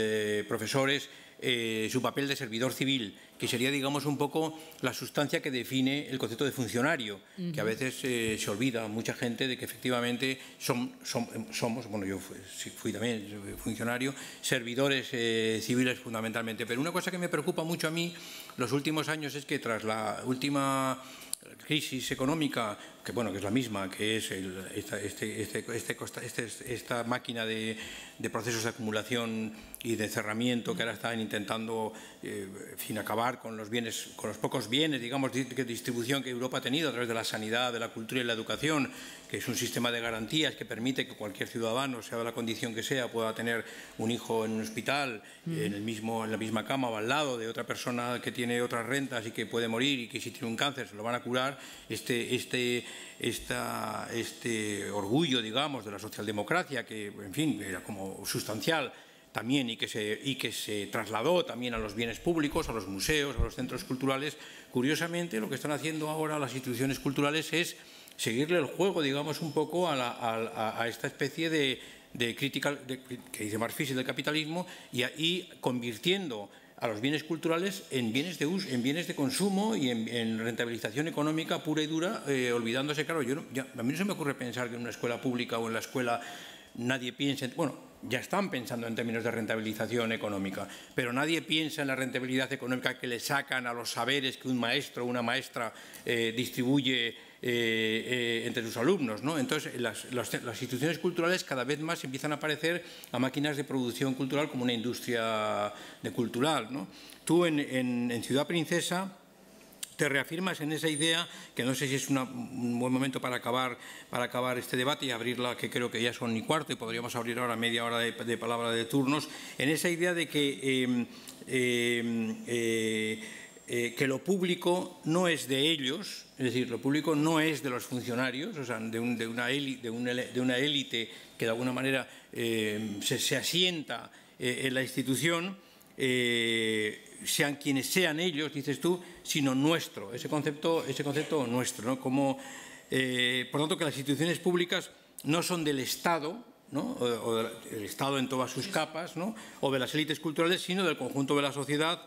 profesores su papel de servidor civil que sería, digamos, un poco la sustancia que define el concepto de funcionario, que a veces eh, se olvida mucha gente de que efectivamente somos, bueno, yo fui, también funcionario, servidores eh, civiles fundamentalmente. Pero una cosa que me preocupa mucho a mí los últimos años es que tras la última crisis económica que bueno, que es la misma, que es el, esta, este, este, este, este esta, máquina de, procesos de acumulación y de encerramiento que ahora están intentando fin, eh, acabar con los bienes, con los pocos bienes, digamos, de distribución que Europa ha tenido a través de la sanidad, de la cultura y la educación, que es un sistema de garantías que permite que cualquier ciudadano, sea de la condición que sea, pueda tener un hijo en un hospital, mm. en, el mismo, en la misma cama o al lado de otra persona que tiene otras rentas y que puede morir y que si tiene un cáncer se lo van a curar. Este, este este orgullo, digamos, de la socialdemocracia, que, en fin, era como sustancial también y que, se, y que se trasladó también a los bienes públicos, a los museos, a los centros culturales, curiosamente lo que están haciendo ahora las instituciones culturales es seguirle el juego, digamos, un poco a, esta especie de, crítica que dice Marx del capitalismo y, ahí convirtiendo a los bienes culturales en bienes de uso, en bienes de consumo y en, rentabilización económica pura y dura, eh, olvidándose, claro, yo, a mí no se me ocurre pensar que en una escuela pública o en la escuela nadie piense, bueno, ya están pensando en términos de rentabilización económica, pero nadie piensa en la rentabilidad económica que le sacan a los saberes que un maestro o una maestra eh, distribuye eh, eh, entre sus alumnos. ¿no? Entonces, las, instituciones culturales cada vez más empiezan a aparecer a máquinas de producción cultural como una industria de cultural. ¿no? Tú en, Ciudad Princesa te reafirmas en esa idea, que no sé si es un buen momento para acabar, para acabar este debate y abrirla, que creo que ya son ni cuarto, y podríamos abrir ahora media hora de, palabra de turnos, en esa idea de que... eh, eh eh, que lo público no es de ellos, es decir, lo público no es de los funcionarios, o sea, de, una, élite, que de alguna manera eh, se, asienta eh, en la institución, sean quienes sean ellos, dices tú, sino nuestro, ese concepto, nuestro, ¿no? Como, por tanto, que las instituciones públicas no son del Estado, o del Estado en todas sus capas, o de las élites culturales, sino del conjunto de la sociedad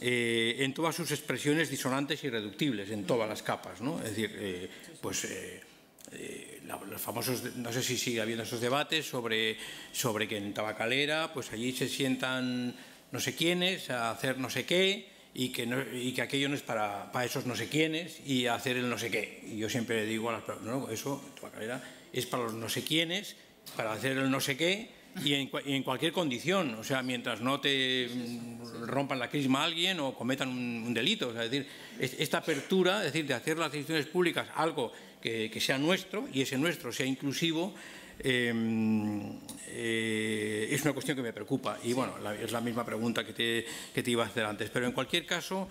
eh, en todas sus expresiones disonantes y reductibles, en todas las capas, ¿no? Es decir, eh, pues... Eh, los famosos, no sé si sigue habiendo esos debates sobre, sobre que en Tabacalera, pues allí se sientan no sé quiénes a hacer no sé qué y que, no, y que aquello no es para, para, esos no sé quiénes y hacer el no sé qué. Y yo siempre digo a las personas, no, eso, Tabacalera, es para los no sé quiénes, para hacer el no sé qué y en, cualquier condición, o sea, mientras no te mm, rompan la crisma a alguien o cometan un, delito. O sea, es decir, esta apertura, decir, de hacer las instituciones públicas algo que, sea nuestro y ese nuestro sea inclusivo, em, eh, es una cuestión que me preocupa y bueno, es la misma pregunta que te, iba a hacer antes. Pero en cualquier caso,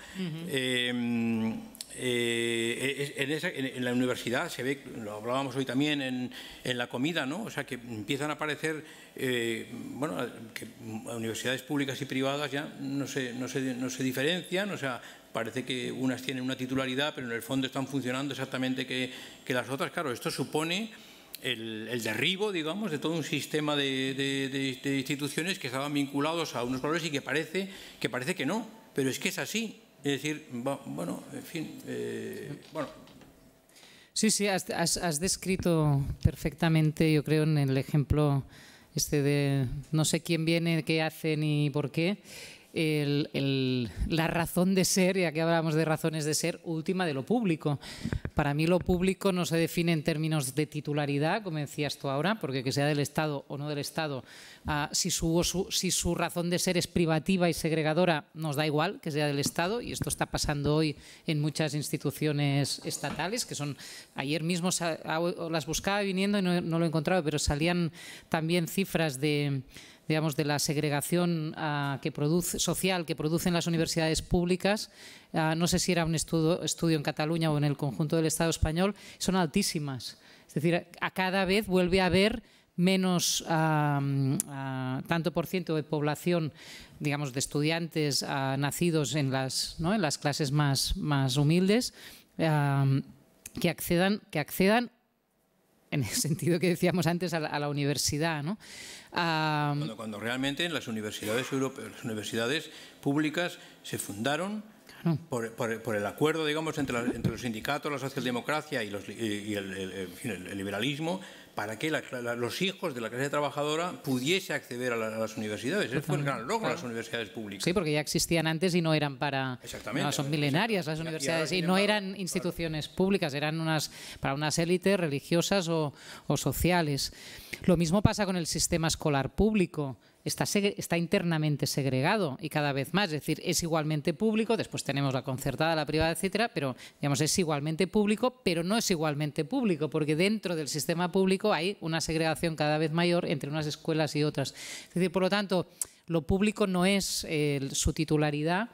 eh, en, la universidad se ve, lo hablábamos hoy también en, la comida, ¿no? O sea, que empiezan a aparecer, eh, bueno, que universidades públicas y privadas ya no se, no se, no se diferencian, o sea, parece que unas tienen una titularidad, pero en el fondo están funcionando exactamente que, las otras. Claro, esto supone... El, derribo, digamos, de todo un sistema de, de, instituciones que estaban vinculados a unos valores y que parece que, parece que no, pero es que es así. Es decir, bueno, en fin, eh, bueno. Sí, sí, has, has, descrito perfectamente, yo creo, en el ejemplo este de no sé quién viene, qué hace ni por qué, el, la razón de ser, y aquí hablábamos de razones de ser, última de lo público. Para mí lo público no se define en términos de titularidad, como decías tú ahora, porque que sea del Estado o no del Estado, ah, si, su, razón de ser es privativa y segregadora, nos da igual que sea del Estado, y esto está pasando hoy en muchas instituciones estatales, que son, ayer mismo las buscaba viniendo y no lo he encontrado, pero salían también cifras de digamos, de la segregación ah, social que producen las universidades públicas, ah, no sé si era un estudio en Cataluña o en el conjunto del Estado español, son altísimas. Es decir, a cada vez vuelve a haber menos ah, tanto por ciento de población, digamos, de estudiantes nacidos en las, en las clases más, humildes que accedan en el sentido que decíamos antes, a la, universidad. ¿no? Ah, cuando, realmente las universidades, las universidades públicas se fundaron Por, el acuerdo, digamos, entre, entre, los sindicatos, la socialdemocracia y, los, y el, liberalismo, para que los hijos de la clase trabajadora pudiese acceder a, las universidades. Ese fue el gran logro las universidades públicas. Sí, porque ya existían antes y no eran para... Exactamente. son milenarias las universidades y, no eran instituciones públicas, eran unas para unas élites religiosas o sociales. Lo mismo pasa con el sistema escolar público está, internamente segregado y cada vez más, es decir, es igualmente público, después tenemos la concertada, la privada, etcétera, pero digamos es igualmente público, pero no es igualmente público, porque dentro del sistema público hay una segregación cada vez mayor entre unas escuelas y otras. Es decir, por lo tanto, lo público no es eh, su titularidad,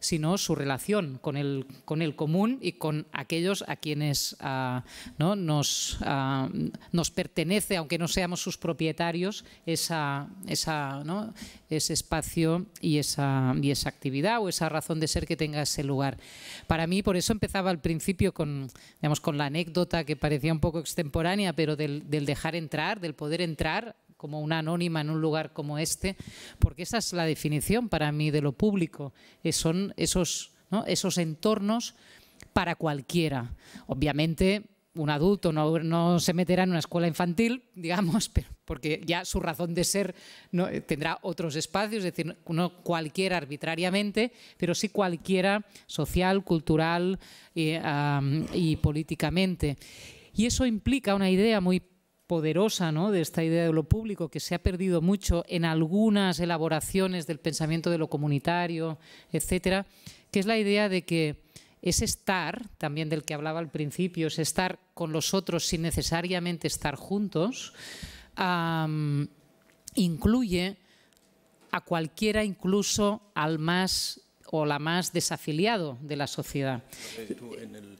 sino su relación con el, con el común y con aquellos a quienes ah, ¿no? nos, ah, nos pertenece, aunque no seamos sus propietarios, esa, esa, ese espacio y esa, y esa actividad o esa razón de ser que tenga ese lugar. Para mí, por eso empezaba al principio con, con la anécdota que parecía un poco extemporánea, pero del dejar entrar, del poder entrar como una anónima en un lugar como este, porque esa es la definición para mí de lo público, eh, son esos, entornos para cualquiera. Obviamente un adulto no, se meterá en una escuela infantil, digamos, pero porque ya su razón de ser no, eh, tendrá otros espacios, es decir, no cualquiera arbitrariamente, pero sí cualquiera social, cultural eh, y políticamente. Y eso implica una idea muy poderosa ¿no? de esta idea de lo público que se ha perdido mucho en algunas elaboraciones del pensamiento de lo comunitario, etcétera, que es la idea de que ese estar, también del que hablaba al principio, ese estar con los otros sin necesariamente estar juntos, incluye a cualquiera, incluso al más o la más desafiliado de la sociedad. Tú, en el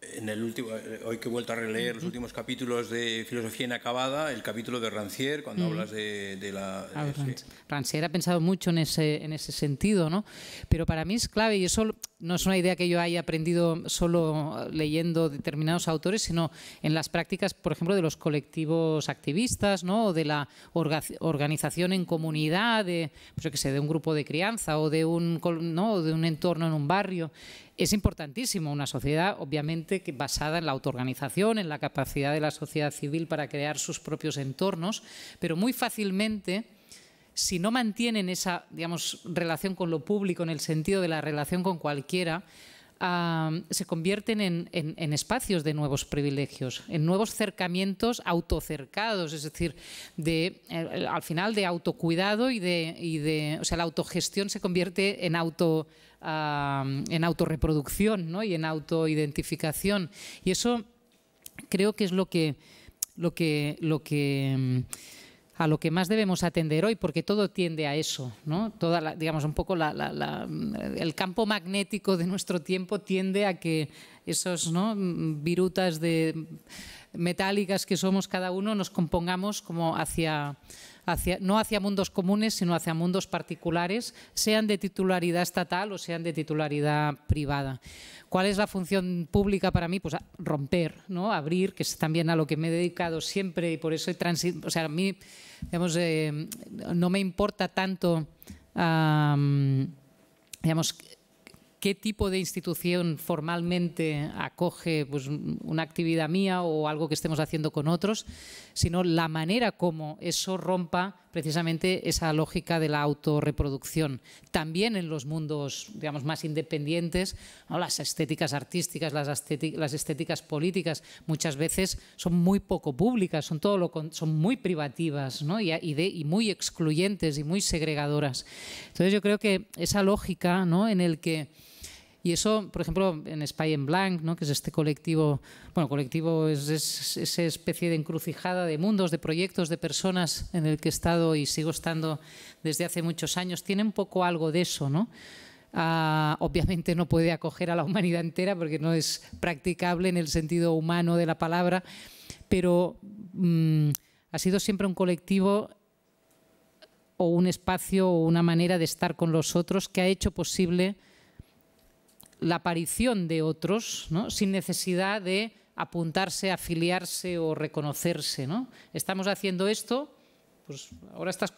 el último, eh, hoy que he vuelto a releer los últimos capítulos de Filosofía Inacabada, el capítulo de Rancière, cuando hablas de, la... Ah, eh, Rancière ha pensado mucho en ese, en ese sentido, ¿no? Pero para mí es clave, y eso no es una idea que yo haya aprendido solo leyendo determinados autores, sino en las prácticas, por ejemplo, de los colectivos activistas, ¿no? de la organización en comunidad, de, pues de un grupo de crianza o de un, ¿no? de un entorno en un barrio. Es importantísimo una sociedad, obviamente, que basada en la autoorganización, en la capacidad de la sociedad civil para crear sus propios entornos, pero muy fácilmente si no mantienen esa digamos, relación con lo público en el sentido de la relación con cualquiera, se convierten en, espacios de nuevos privilegios, en nuevos cercamientos autocercados, es decir, eh, al final de autocuidado y de, O sea, la autogestión se convierte en auto... en autorreproducción ¿no? y en autoidentificación. Y eso creo que es lo que, lo que, lo que mm, a lo que más debemos atender hoy, porque todo tiende a eso, ¿no? Toda digamos, un poco mm, el campo magnético de nuestro tiempo tiende a que esos mm, virutas de metálicas que somos cada uno nos compongamos como hacia no hacia mundos comunes, sino hacia mundos particulares, sean de titularidad estatal o sean de titularidad privada. ¿Cuál es la función pública para mí? Pues romper, ¿no? abrir, que es también a lo que me he dedicado siempre y por eso he transitado. O sea, a mí eh, no me importa tanto digamos, ¿Qué tipo de institución formalmente acoge pues, una actividad mía o algo que estemos haciendo con otros? Sino la manera como eso rompa precisamente esa lógica de la autorreproducción. También en los mundos digamos, más independientes, las estéticas artísticas, las, estéticas, las estéticas políticas, muchas veces son muy poco públicas, son, todo lo, son muy privativas ¿no? y, y, de, y, muy excluyentes y muy segregadoras. Entonces yo creo que esa lógica ¿no? en el que y eso, por ejemplo, en Spy en Blank, ¿no? que es este colectivo, bueno, colectivo es, esa especie de encrucijada de mundos, de proyectos, de personas en el que he estado y sigo estando desde hace muchos años, tiene un poco algo de eso, ¿no? Ah, obviamente no puede acoger a la humanidad entera porque no es practicable en el sentido humano de la palabra, pero mm, ha sido siempre un colectivo o un espacio o una manera de estar con los otros que ha hecho posible la aparición de otros, sin necesidad de apuntarse, afiliarse o reconocerse. ¿no? Estamos haciendo esto, pues ahora estás,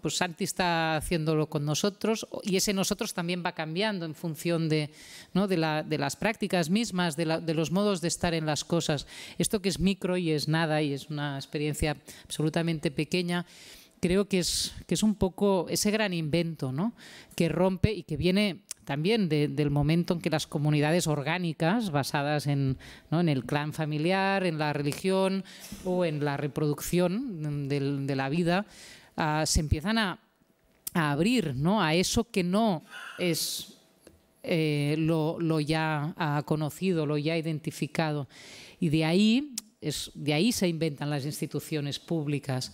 pues Santi está haciéndolo con nosotros y ese nosotros también va cambiando en función de, las prácticas mismas, de, los modos de estar en las cosas. Esto que es micro y es nada y es una experiencia absolutamente pequeña, creo que es, que es un poco ese gran invento que rompe y que viene también del momento en que las comunidades orgánicas basadas en, el clan familiar, en la religión o en la reproducción de, la vida, ah, se empiezan a, abrir a eso que no es eh, lo, ya ha ah, conocido, lo ya identificado. Y de ahí, es, de ahí se inventan las instituciones públicas,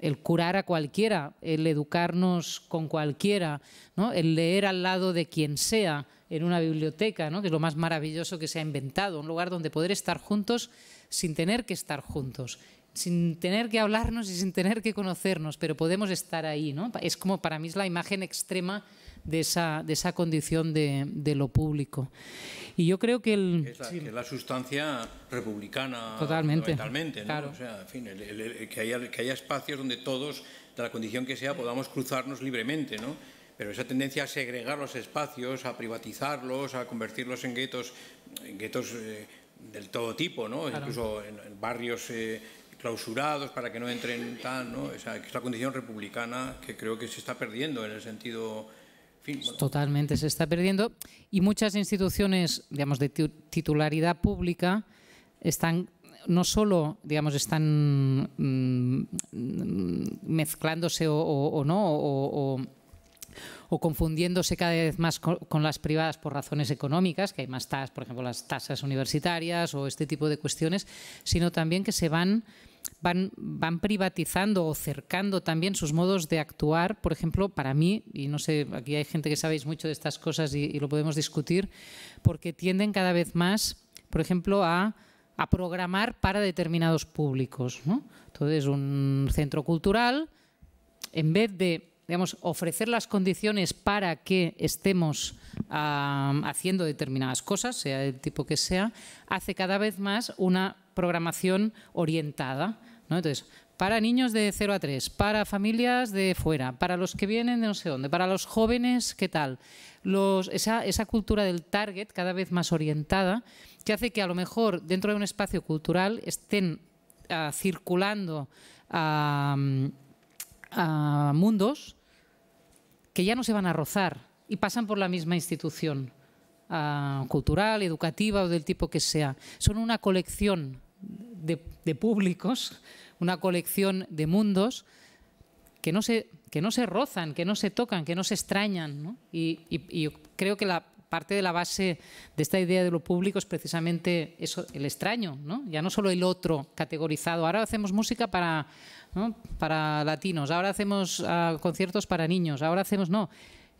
el curar a cualquiera, el educarnos con cualquiera, el leer al lado de quien sea en una biblioteca, que es lo más maravilloso que se ha inventado, un lugar donde poder estar juntos sin tener que estar juntos, sin tener que hablarnos y sin tener que conocernos, pero podemos estar ahí. Es como para mí es la imagen extrema de esa, de esa condición de, lo público. Y yo creo que el... Es la, la sustancia republicana Totalmente, claro. en fin, que, haya, espacios donde todos, de la condición que sea, podamos cruzarnos libremente, ¿no? pero esa tendencia a segregar los espacios, a privatizarlos, a convertirlos en guetos, en guetos eh, del todo tipo, ¿no? incluso en, barrios eh, clausurados para que no entren tan, ¿no? Esa, es la condición republicana que creo que se está perdiendo en el sentido Totalmente se está perdiendo y muchas instituciones, digamos, de titularidad pública están no solo, digamos, están mm, mezclándose o, no, o, confundiéndose cada vez más con, las privadas por razones económicas, que hay más tasas, por ejemplo, las tasas universitarias o este tipo de cuestiones, sino también que se van van, van privatizando o cercando también sus modos de actuar. Por ejemplo, para mí, y no sé, aquí hay gente que sabéis mucho de estas cosas y, lo podemos discutir, porque tienden cada vez más, por ejemplo, a a programar para determinados públicos. ¿no? Entonces, un centro cultural, en vez de digamos, ofrecer las condiciones para que estemos haciendo determinadas cosas, sea del tipo que sea, hace cada vez más una programación orientada. Entonces, para niños de 0 a 3, para familias de fuera, para los que vienen de no sé dónde, para los jóvenes, ¿qué tal? esa, cultura del target cada vez más orientada, que hace que a lo mejor dentro de un espacio cultural estén ah, circulando ah, mundos que ya no se van a rozar y pasan por la misma institución ah, cultural, educativa o del tipo que sea. Son una colección de, públicos, una colección de mundos que no se, que no se rozan, que no se tocan, que no se extrañan. Y, creo que la parte de la base de esta idea de lo público es precisamente eso, el extraño, ¿no? ya no solo el otro categorizado. Ahora hacemos música para para latinos, ahora hacemos ah, conciertos para niños, ahora hacemos no,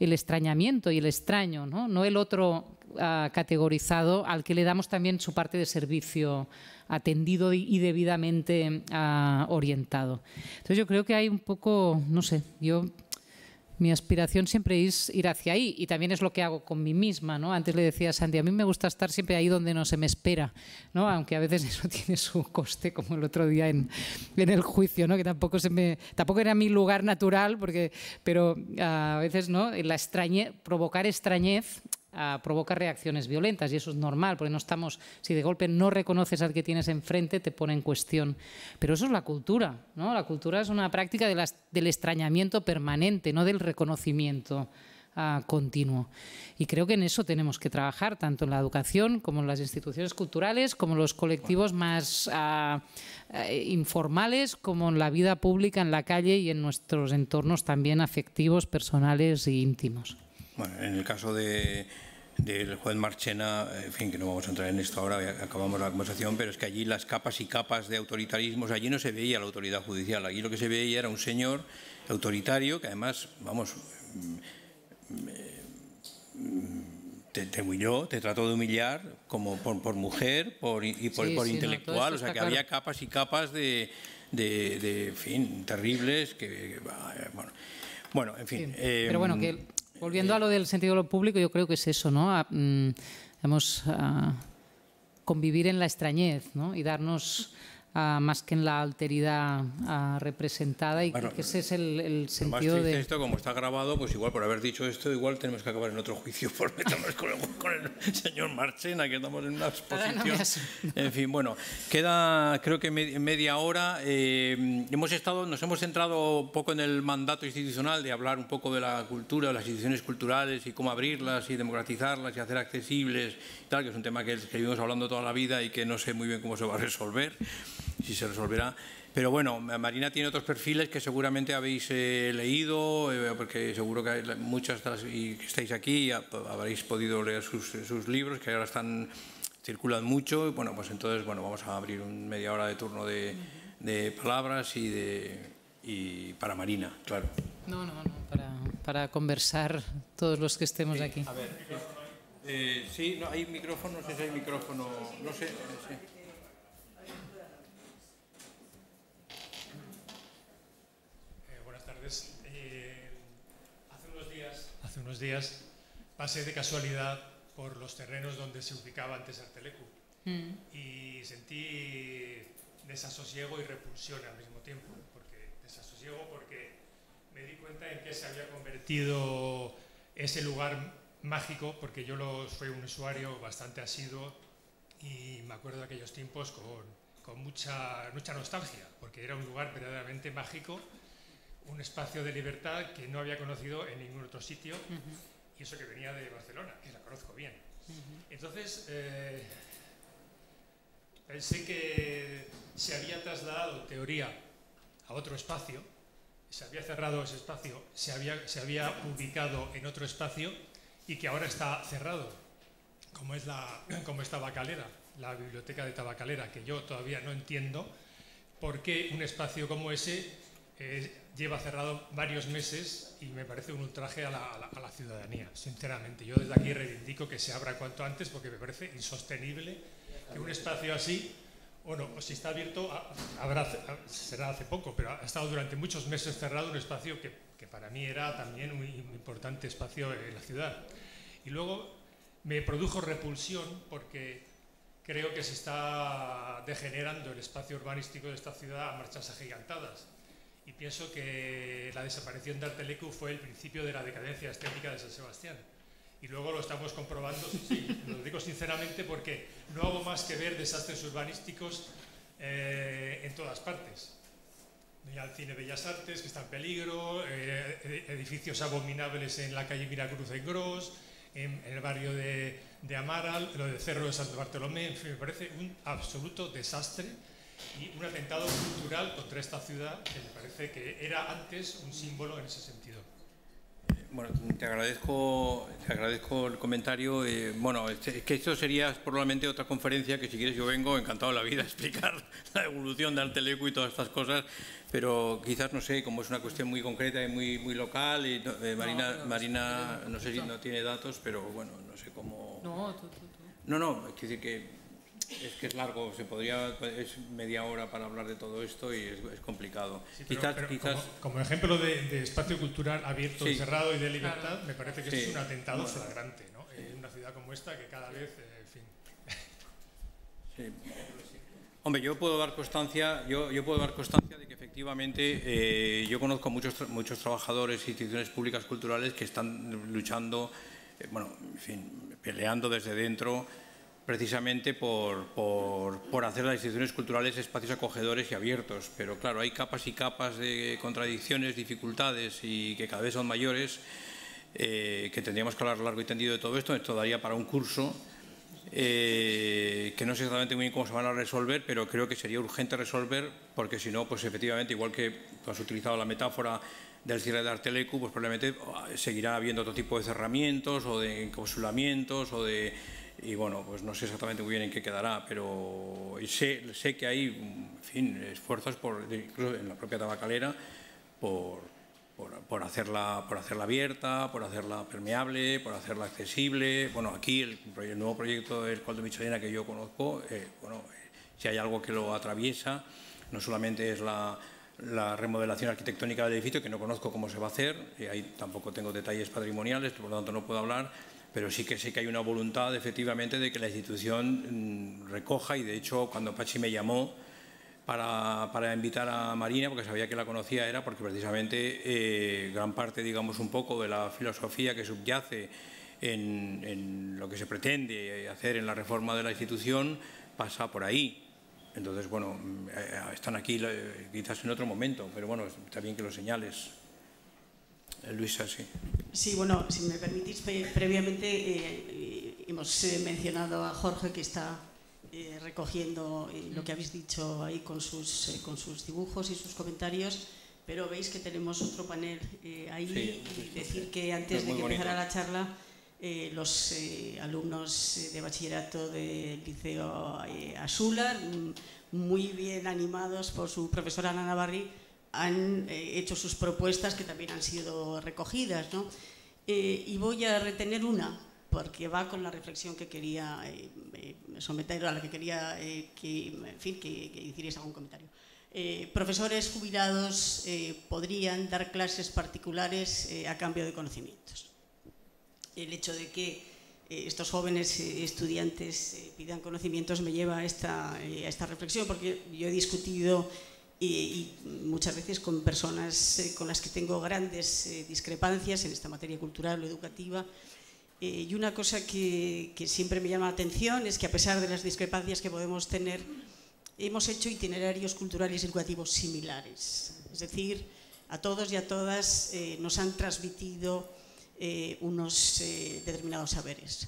el extrañamiento y el extraño, no, el otro ah, categorizado al que le damos también su parte de servicio atendido y debidamente ah, orientado. Entonces yo creo que hay un poco, no sé, yo mi aspiración siempre es ir hacia ahí y también es lo que hago con mí misma, ¿no? Antes le decía a Sandy, a mí me gusta estar siempre ahí donde no se me espera, ¿no? Aunque a veces eso tiene su coste, como el otro día en, el juicio, ¿no? Que tampoco era mi lugar natural porque pero ah, a veces, ¿no? La extrañe, provocar extrañez provoca reacciones violentas y eso es normal, porque no estamos, si de golpe no reconoces al que tienes enfrente, te pone en cuestión. Pero eso es la cultura, ¿no? La cultura es una práctica del extrañamiento permanente, no del reconocimiento. Ah, continuo. Y creo que en eso tenemos que trabajar, tanto en la educación como en las instituciones culturales, como en los colectivos más ah, eh, informales, como en la vida pública, en la calle y en nuestros entornos también afectivos, personales e íntimos. Bueno, en el caso de, del juez Marchena, en fin, que no vamos a entrar en esto ahora, acabamos la conversación, pero es que allí las capas y capas de autoritarismos, allí no se veía la autoridad judicial, allí lo que se veía era un señor autoritario que además, vamos, mm, mm, te, humilló, te trató de humillar como por, mujer por, y por, intelectual, o sea que había capas y capas de, en fin, terribles que, bueno, en fin. Eh, pero bueno, que Volviendo a lo del sentido de lo público, yo creo que es eso, ¿no? Mm, convivir en la extrañez, ¿no? Y darnos más que en la alteridad representada y que ese es el, el sentido de... esto, como está grabado, pues igual por haber dicho esto, igual tenemos que acabar en otro juicio por meternos con, el, señor Marchena, que estamos en una exposición. en fin, bueno, queda creo que media hora. Eh, hemos estado, nos hemos centrado un poco en el mandato institucional de hablar un poco de la cultura, de las instituciones culturales y cómo abrirlas y democratizarlas y hacer accesibles, tal, que es un tema que, que vivimos hablando toda la vida y que no sé muy bien cómo se va a resolver si se resolverá. Pero bueno, Marina tiene otros perfiles que seguramente habéis eh, leído, eh, porque seguro que hay muchas de las que estáis aquí habréis podido leer sus, eh, sus, libros, que ahora están circulan mucho. Bueno, pues entonces bueno, vamos a abrir un media hora de turno de, de palabras y, de, y para Marina, claro. No, no, no, para, para conversar todos los que estemos aquí. A ver, eh, sí, no, hay micrófono, si hay micrófono, no No sé. Pues, eh, hace, unos días, pasé de casualidad por los terrenos donde se ubicaba antes Artelecu mm. y sentí desasosiego y repulsión al mismo tiempo. Porque, desasosiego porque me di cuenta en que se había convertido ese lugar mágico, porque yo lo, fui un usuario bastante asiduo y me acuerdo de aquellos tiempos con, mucha nostalgia, porque era un lugar verdaderamente mágico un espacio de libertad que no había conocido en ningún otro sitio, y eso que venía de Barcelona, que la conozco bien. Entonces, eh, pensé que se había trasladado teoría a otro espacio, se había cerrado ese espacio, se había, se había ubicado en otro espacio y que ahora está cerrado, como es, la, como Tabacalera, la biblioteca de Tabacalera, que yo todavía no entiendo por qué un espacio como ese eh, lleva cerrado varios meses y me parece un ultraje a la, ciudadanía, sinceramente. Yo desde aquí reivindico que se abra cuanto antes porque me parece insostenible que un espacio así, bueno, si está abierto, será hace poco, pero ha estado durante muchos meses cerrado un espacio que, que para mí era también un importante espacio en la ciudad. Y luego me produjo repulsión porque creo que se está degenerando el espacio urbanístico de esta ciudad a marchas agigantadas y pienso que la desaparición de Artelecu fue el principio de la decadencia estética de San Sebastián. Y luego lo estamos comprobando, sí, lo digo sinceramente porque no hago más que ver desastres urbanísticos eh, en todas partes. Mira el cine Bellas Artes, que está en peligro, eh, edificios abominables en la calle Miracruz en Gros, en, el barrio de, de Amaral, lo de Cerro de Santo Bartolomé, en fin, me parece un absoluto desastre y un atentado cultural contra esta ciudad que me parece que era antes un símbolo en ese sentido. Eh, bueno, te agradezco, te agradezco el comentario. Eh, bueno, este, es que esto sería probablemente otra conferencia que si quieres yo vengo encantado la vida a explicar la evolución de arteleco y todas estas cosas, pero quizás, no sé, como es una cuestión muy concreta y muy, muy local, y, Marina, eh, no, Marina no sé si no tiene datos, pero bueno, no sé cómo... No, No, no, es decir que es que es largo, se podría, es media hora para hablar de todo esto y es, complicado. quizás, quizás... Como, ejemplo de, espacio cultural abierto, cerrado y de libertad, me parece que es un atentado flagrante ¿no? en una ciudad como esta que cada vez, eh, Hombre, yo puedo dar constancia, yo, yo, puedo dar constancia de que efectivamente eh, yo conozco muchos muchos trabajadores y instituciones públicas culturales que están luchando, eh, bueno, en fin, peleando desde dentro precisamente por, hacer las instituciones culturales espacios acogedores y abiertos. Pero claro, hay capas y capas de contradicciones, dificultades y que cada vez son mayores, eh, que tendríamos que hablar largo y tendido de todo esto. Esto daría para un curso eh, que no sé exactamente muy bien cómo se van a resolver, pero creo que sería urgente resolver porque si no, pues efectivamente, igual que has utilizado la metáfora del cierre de Artelecu, pues probablemente ah, seguirá habiendo otro tipo de cerramientos o de encapsulamientos o de y bueno, pues no sé exactamente muy bien en qué quedará, pero sé, que hay, en fin, esfuerzos por, incluso en la propia tabacalera por, hacerla, por hacerla abierta, por hacerla permeable, por hacerla accesible. Bueno, aquí el, nuevo proyecto del Col de que yo conozco, eh, bueno, si hay algo que lo atraviesa, no solamente es la, remodelación arquitectónica del edificio, que no conozco cómo se va a hacer, y ahí tampoco tengo detalles patrimoniales, por lo tanto no puedo hablar, pero sí que sé que hay una voluntad efectivamente de que la institución mm, recoja y de hecho cuando Pachi me llamó para, invitar a Marina, porque sabía que la conocía, era porque precisamente eh, gran parte, digamos, un poco de la filosofía que subyace en, en lo que se pretende hacer en la reforma de la institución pasa por ahí. Entonces, bueno, mm, eh, están aquí eh, quizás en otro momento, pero bueno, está bien que lo señales. Eh, Luisa, sí. Sí, bueno, si me permitís, previamente eh, hemos eh, mencionado a Jorge que está recogiendo lo que habéis dicho ahí con sus, con sus dibujos y sus comentarios, pero veis que tenemos otro panel ahí y decir que antes de que empezara la charla, los alumnos de bachillerato del Liceo Azular, mm, muy bien animados por su profesora Ana Navarri, han eh, hecho sus propuestas que también han sido recogidas. ¿no? Eh, y voy a retener una, porque va con la reflexión que quería eh, someter, a la que quería que, en fin, que, hicierais algún comentario. profesores jubilados podrían dar clases particulares a cambio de conocimientos. El hecho de que estos jóvenes estudiantes pidan conocimientos me lleva esta, a esta reflexión, porque yo he discutido y, muchas veces con personas eh, con las que tengo grandes eh, discrepancias en esta materia cultural o educativa. Eh, y una cosa que, siempre me llama la atención es que a pesar de las discrepancias que podemos tener, hemos hecho itinerarios culturales y educativos similares. Es decir, a todos y a todas nos han transmitido unos determinados saberes.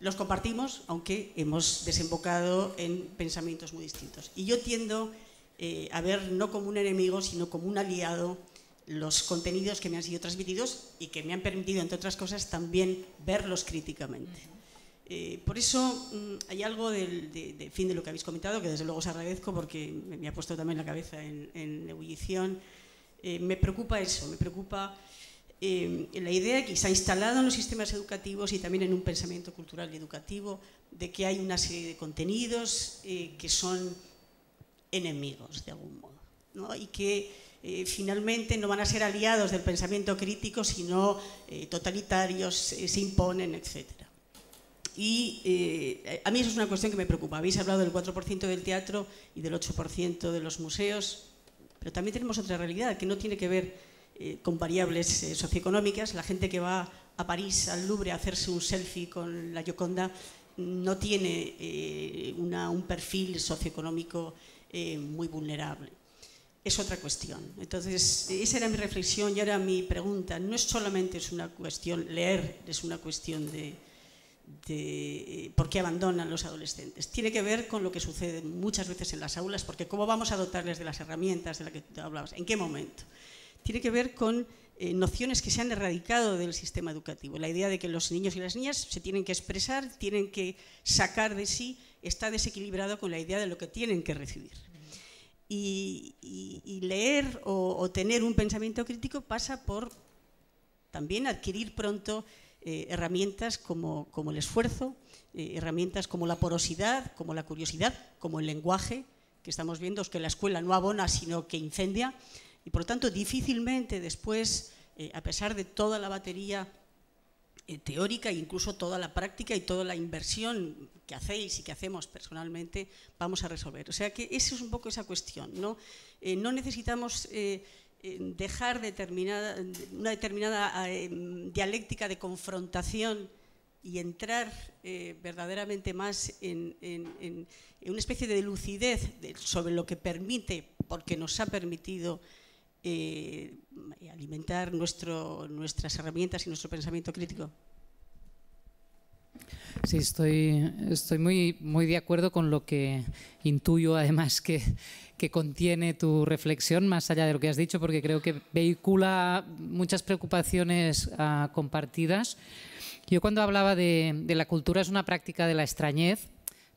Los compartimos, aunque hemos desembocado en pensamientos muy distintos. Y yo tiendo eh, a ver no como un enemigo, sino como un aliado los contenidos que me han sido transmitidos y que me han permitido, entre otras cosas, también verlos críticamente. Eh, por eso mm, hay algo del de, fin de lo que habéis comentado, que desde luego os agradezco porque me, ha puesto también la cabeza en, en ebullición. Eh, me preocupa eso, me preocupa la idea que se ha instalado en los sistemas educativos y también en un pensamiento cultural y educativo de que hay una serie de contenidos que son enemigos, de algún modo, y que eh, finalmente no van a ser aliados del pensamiento crítico, sino eh, totalitarios, eh, se imponen, etc. Y a mí eso es una cuestión que me preocupa. Habéis hablado del 4% del teatro y del 8% de los museos, pero también tenemos otra realidad que no tiene que ver con variables socioeconómicas. La gente que va a París, al Louvre, a hacerse un selfie con la Gioconda, no tiene un perfil socioeconómico eh, muy vulnerable. Es otra cuestión. Entonces, esa era mi reflexión y ahora mi pregunta. No es solamente es una cuestión, leer es una cuestión de, eh, por qué abandonan los adolescentes. Tiene que ver con lo que sucede muchas veces en las aulas, porque cómo vamos a dotarles de las herramientas de las que hablabas, en qué momento. Tiene que ver con eh, nociones que se han erradicado del sistema educativo. La idea de que los niños y las niñas se tienen que expresar, tienen que sacar de sí, está desequilibrado con la idea de lo que tienen que recibir. Y, leer o, tener un pensamiento crítico pasa por también adquirir pronto eh, herramientas como, el esfuerzo, eh, herramientas como la porosidad, como la curiosidad, como el lenguaje, que estamos viendo es que la escuela no abona, sino que incendia. Y por lo tanto, difícilmente después, eh, a pesar de toda la batería eh, teórica incluso toda la práctica y toda la inversión que hacéis y que hacemos personalmente vamos a resolver. O sea que esa es un poco esa cuestión. No, eh, no necesitamos eh, dejar determinada, una determinada dialéctica de confrontación y entrar verdaderamente más en, en, una especie de lucidez sobre lo que permite, porque nos ha permitido eh, alimentar nuestro, nuestras herramientas y nuestro pensamiento crítico. Sí, estoy, estoy muy, muy de acuerdo con lo que intuyo, además, que, que, contiene tu reflexión, más allá de lo que has dicho, porque creo que vehicula muchas preocupaciones ah, compartidas. Yo cuando hablaba de la cultura es una práctica de la extrañez,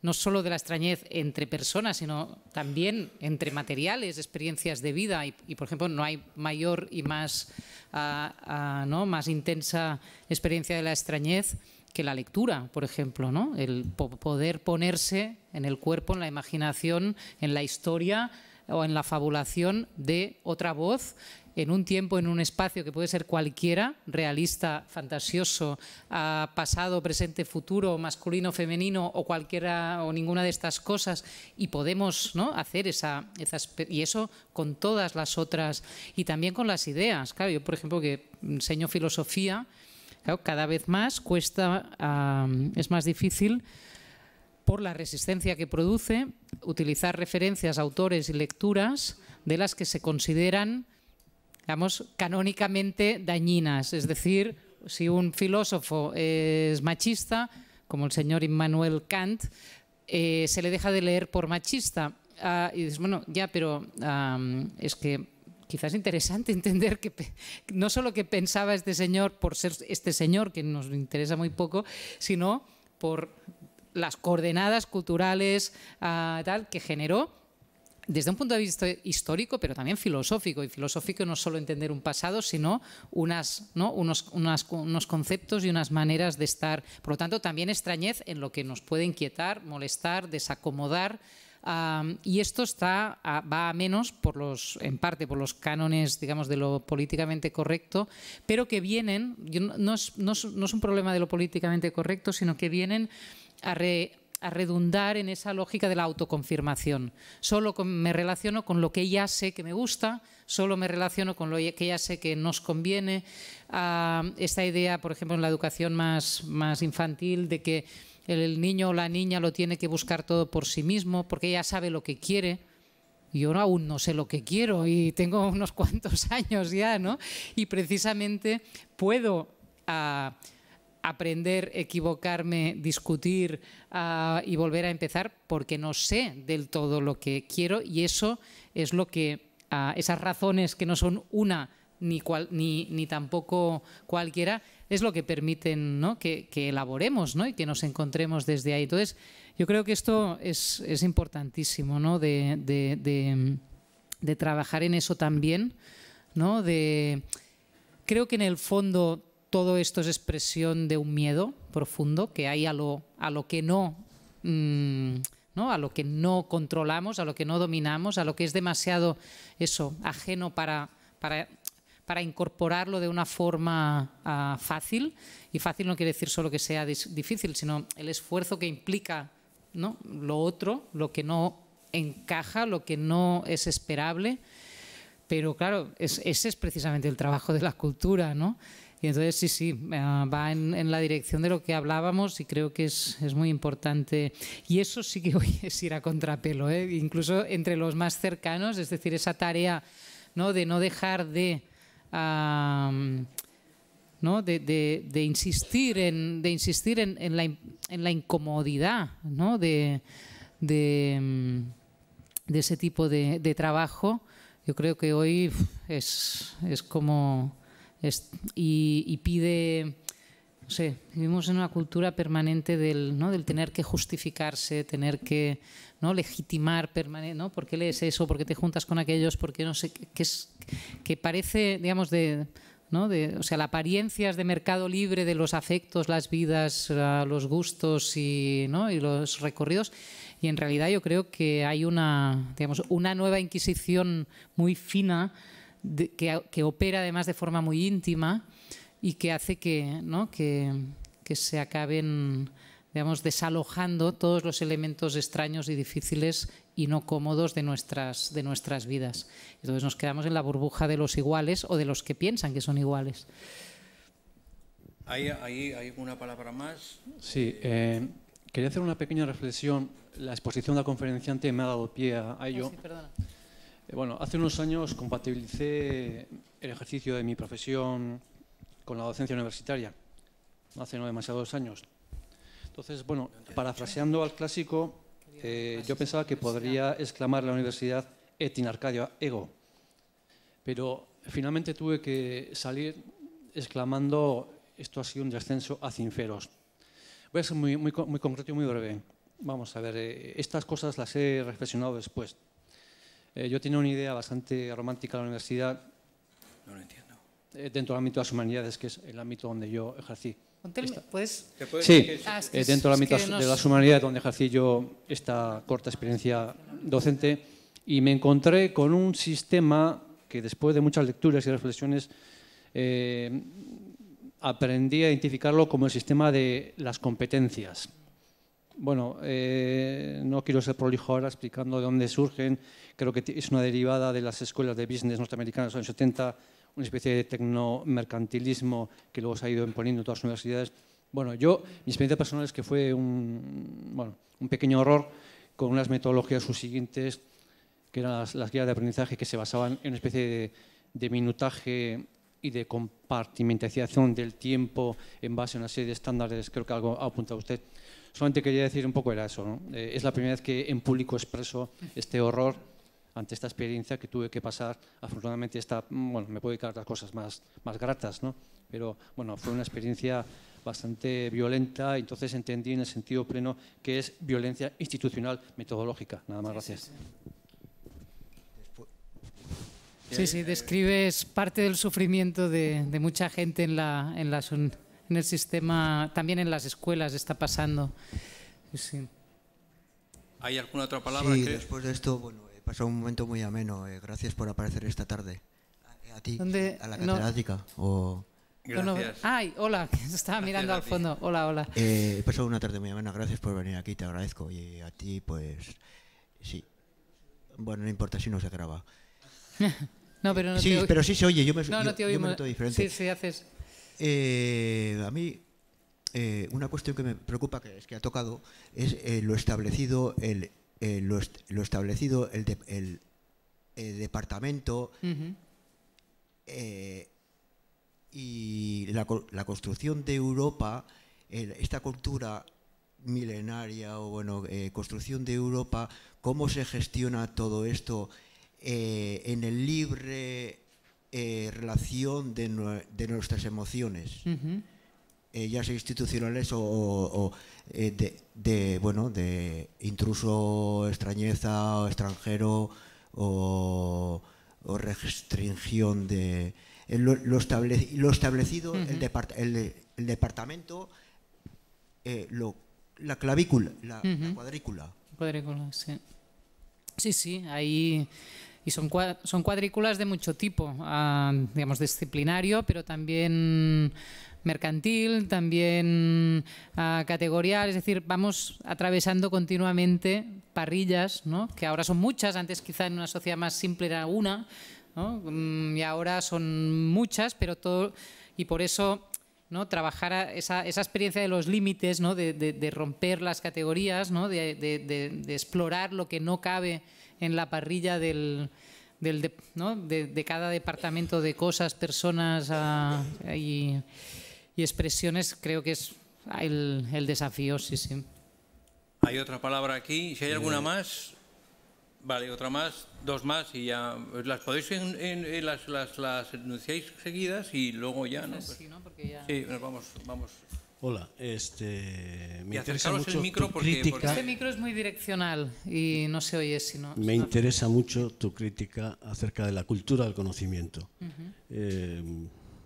no solo de la extrañez entre personas, sino también entre materiales, experiencias de vida. Y, por ejemplo, no hay mayor y más, ah, ah, ¿no? más intensa experiencia de la extrañez que la lectura, por ejemplo, ¿no? el poder ponerse en el cuerpo, en la imaginación, en la historia o en la fabulación de otra voz en un tiempo, en un espacio que puede ser cualquiera, realista, fantasioso, pasado, presente, futuro, masculino, femenino o cualquiera o ninguna de estas cosas y podemos hacer esa, y eso con todas las otras y también con las ideas. Claro, yo por ejemplo que enseño filosofía, cada vez más cuesta, es más difícil por la resistencia que produce utilizar referencias, autores y lecturas de las que se consideran digamos, canónicamente dañinas. Es decir, si un filósofo es machista, como el señor Immanuel Kant, eh, se le deja de leer por machista. Ah, y dices, bueno, ya, pero es que quizás es interesante entender que no solo que pensaba este señor por ser este señor, que nos interesa muy poco, sino por las coordenadas culturales ah, tal que generó desde un punto de vista histórico, pero también filosófico. Y filosófico no solo entender un pasado, sino unas, unos, conceptos y unas maneras de estar. Por lo tanto, también extrañez en lo que nos puede inquietar, molestar, desacomodar. y esto va a menos por los, en parte por los cánones, digamos, de lo políticamente correcto, pero que vienen, no es, no no es un problema de lo políticamente correcto, sino que vienen a, re, a redundar en esa lógica de la autoconfirmación. Solo me relaciono con lo que ya sé que me gusta, solo me relaciono con lo que ya sé que nos conviene. Ah, esta idea, por ejemplo, en la educación más, más infantil, de que el niño o la niña lo tiene que buscar todo por sí mismo, porque ya sabe lo que quiere. Y Yo aún no sé lo que quiero y tengo unos cuantos años ya, ¿no? Y precisamente puedo... Ah, aprender, equivocarme, discutir ah, y volver a empezar porque no sé del todo lo que quiero y eso es lo que, ah, esas razones que no son una ni, ni, tampoco cualquiera, es lo que permiten que, elaboremos y que nos encontremos desde ahí. Entonces, yo creo que esto es, importantísimo ¿no? de, trabajar en eso también, creo que en el fondo todo esto es expresión de un miedo profundo que hay a lo, a lo que no, mm, no, a lo que no controlamos, a lo que no dominamos, a lo que es demasiado eso, ajeno para, para, incorporarlo de una forma ah, fácil. Y fácil no quiere decir solo que sea difícil, sino el esfuerzo que implica ¿no? lo otro, lo que no encaja, lo que no es esperable. Pero claro, ese es precisamente el trabajo de la cultura, ¿no? Y entonces sí, sí, eh, va en, la dirección de lo que hablábamos y creo que es, muy importante. Y eso sí que hoy es ir a contrapelo, ¿eh? incluso entre los más cercanos, es decir, esa tarea ¿no? de no dejar de... insistir en, de insistir en, la, incomodidad de, ese tipo de, trabajo, yo creo que hoy es como y, pide, no sé, vivimos en una cultura permanente del, ¿no? del tener que justificarse, tener que ¿no? legitimar permanente, ¿no? ¿Por qué lees eso? ¿Por qué te juntas con aquellos? ¿Por qué no sé? qué es, que parece, digamos, de... ¿no? De, o sea, la apariencia es de mercado libre de los afectos, las vidas, los gustos y, ¿no? y los recorridos. Y en realidad yo creo que hay una, digamos, una nueva inquisición muy fina que, opera además de forma muy íntima y que hace que, ¿no? que, que se acaben digamos, desalojando todos los elementos extraños y difíciles y no cómodos de nuestras, de nuestras vidas. Entonces nos quedamos en la burbuja de los iguales o de los que piensan que son iguales. ¿Hay, hay, una palabra más? Sí, eh, quería hacer una pequeña reflexión. La exposición de la conferenciante me ha dado pie a, ello. Ah, eh, bueno, hace unos años compatibilicé el ejercicio de mi profesión con la docencia universitaria, hace no demasiados años. Entonces, bueno, parafraseando al clásico, eh, yo pensaba que podría exclamar la universidad et in ego, pero finalmente tuve que salir exclamando esto ha sido un descenso a cinferos. Voy a ser muy, muy, concreto y muy breve. Vamos a ver, eh, estas cosas las he reflexionado después. Eh, yo tenía una idea bastante romántica de la universidad. No lo entiendo. Eh, dentro del ámbito de las humanidades, que es el ámbito donde yo ejercí. ¿Puedes? Sí, ah, eh, dentro del ámbito de las humanidades, donde ejercí yo esta corta experiencia docente, y me encontré con un sistema que después de muchas lecturas y reflexiones aprendí a identificarlo como el sistema de las competencias. Bueno, eh, no quiero ser prolijo ahora explicando de dónde surgen. Creo que es una derivada de las escuelas de business norteamericanas de los años 70, una especie de tecnomercantilismo que luego se ha ido imponiendo en todas las universidades. Bueno, yo, mi experiencia personal es que fue un, pequeño horror con unas metodologías subsiguientes, que eran las, guías de aprendizaje que se basaban en una especie de, minutaje y de compartimentación del tiempo en base a una serie de estándares, creo que algo ha apuntado usted. Solamente quería decir un poco era eso. Eh, es la primera vez que en público expreso este horror ante esta experiencia que tuve que pasar. Afortunadamente, esta, mm, bueno, me puedo dedicar a las cosas más, más gratas, ¿no? pero bueno, fue una experiencia bastante violenta, entonces entendí en el sentido pleno que es violencia institucional metodológica. Nada más, gracias. Sí, sí, describes parte del sufrimiento de, mucha gente en la, en la en el sistema, también en las escuelas está pasando. ¿Hay alguna otra palabra? Sí, después de esto, bueno, he pasado un momento muy ameno. Eh, gracias por aparecer esta tarde. A, ti, a la catedrática. O... Gracias. Ay, hola, estaba mirando al fondo. Hola, hola. Eh, he pasado una tarde muy amena. Gracias por venir aquí, te agradezco. Y a ti, pues, sí. Bueno, no importa si no se graba. no, pero no sí, pero sí se oye. Yo me, no, no diferente. Sí, sí, haces... Eh, a mí eh, una cuestión que me preocupa, que es que ha tocado, es eh, lo establecido, el, lo, establecido el, departamento y la, la, construcción de Europa, esta cultura milenaria o bueno, construcción de Europa, cómo se gestiona todo esto en el libre eh, relación de, nuestras emociones, eh, ya sea institucionales o, eh, de, bueno, de intruso, extrañeza o extranjero o, o restricción de... Lo, establecido, el, departamento, la clavícula, la, la cuadrícula. Cuadrícula, sí. Sí, sí, ahí y son, son cuadrículas de mucho tipo, ah, digamos, disciplinario, pero también mercantil, también ah, categorial, es decir, vamos atravesando continuamente parrillas, ¿no? que ahora son muchas, antes quizá en una sociedad más simple era una, mm, y ahora son muchas, pero todo, y por eso ¿no? trabajar esa, esa, experiencia de los límites, ¿no? de, de, romper las categorías, ¿no? de, de, explorar lo que no cabe en la parrilla del, del de, ¿no? de, cada departamento de cosas, personas ah, y, expresiones, creo que es el, desafío, sí, sí. Hay otra palabra aquí, si hay alguna eh. más, vale, otra más, dos más y ya, pues, las podéis, en, las, las, las, enunciáis seguidas y luego ya, ¿no? Pues sí, Sí, vamos, vamos. Hola, este, me interesa mucho micro tu crítica. este micro es muy direccional y no se oye si Me interesa mucho tu crítica acerca de la cultura del conocimiento. Eh,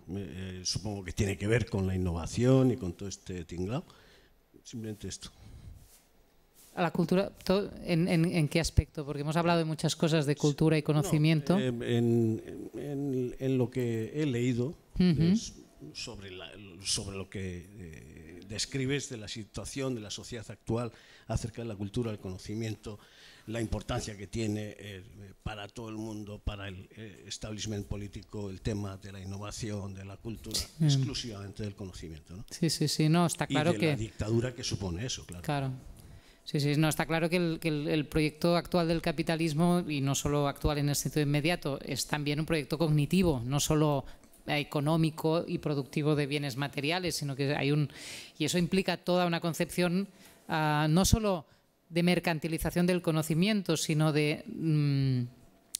eh, supongo que tiene que ver con la innovación y con todo este tinglado. Simplemente esto. ¿A la cultura? en, qué aspecto? Porque hemos hablado de muchas cosas de cultura y conocimiento. Eh, en, lo que he leído, sobre, sobre lo que eh, describes de la situación de la sociedad actual acerca de la cultura, el conocimiento, la importancia que tiene eh, para todo el mundo, para el eh, establishment político, el tema de la innovación, de la cultura, exclusivamente del conocimiento. ¿no? Sí, sí, sí, no, está claro que... La dictadura que supone eso, claro. Claro. Sí, sí, no, está claro que, el, proyecto actual del capitalismo, y no solo actual en el sentido inmediato, es también un proyecto cognitivo, no solo eh, económico y productivo de bienes materiales, sino que hay un... Y eso implica toda una concepción ah, no solo de mercantilización del conocimiento, sino de... Mm,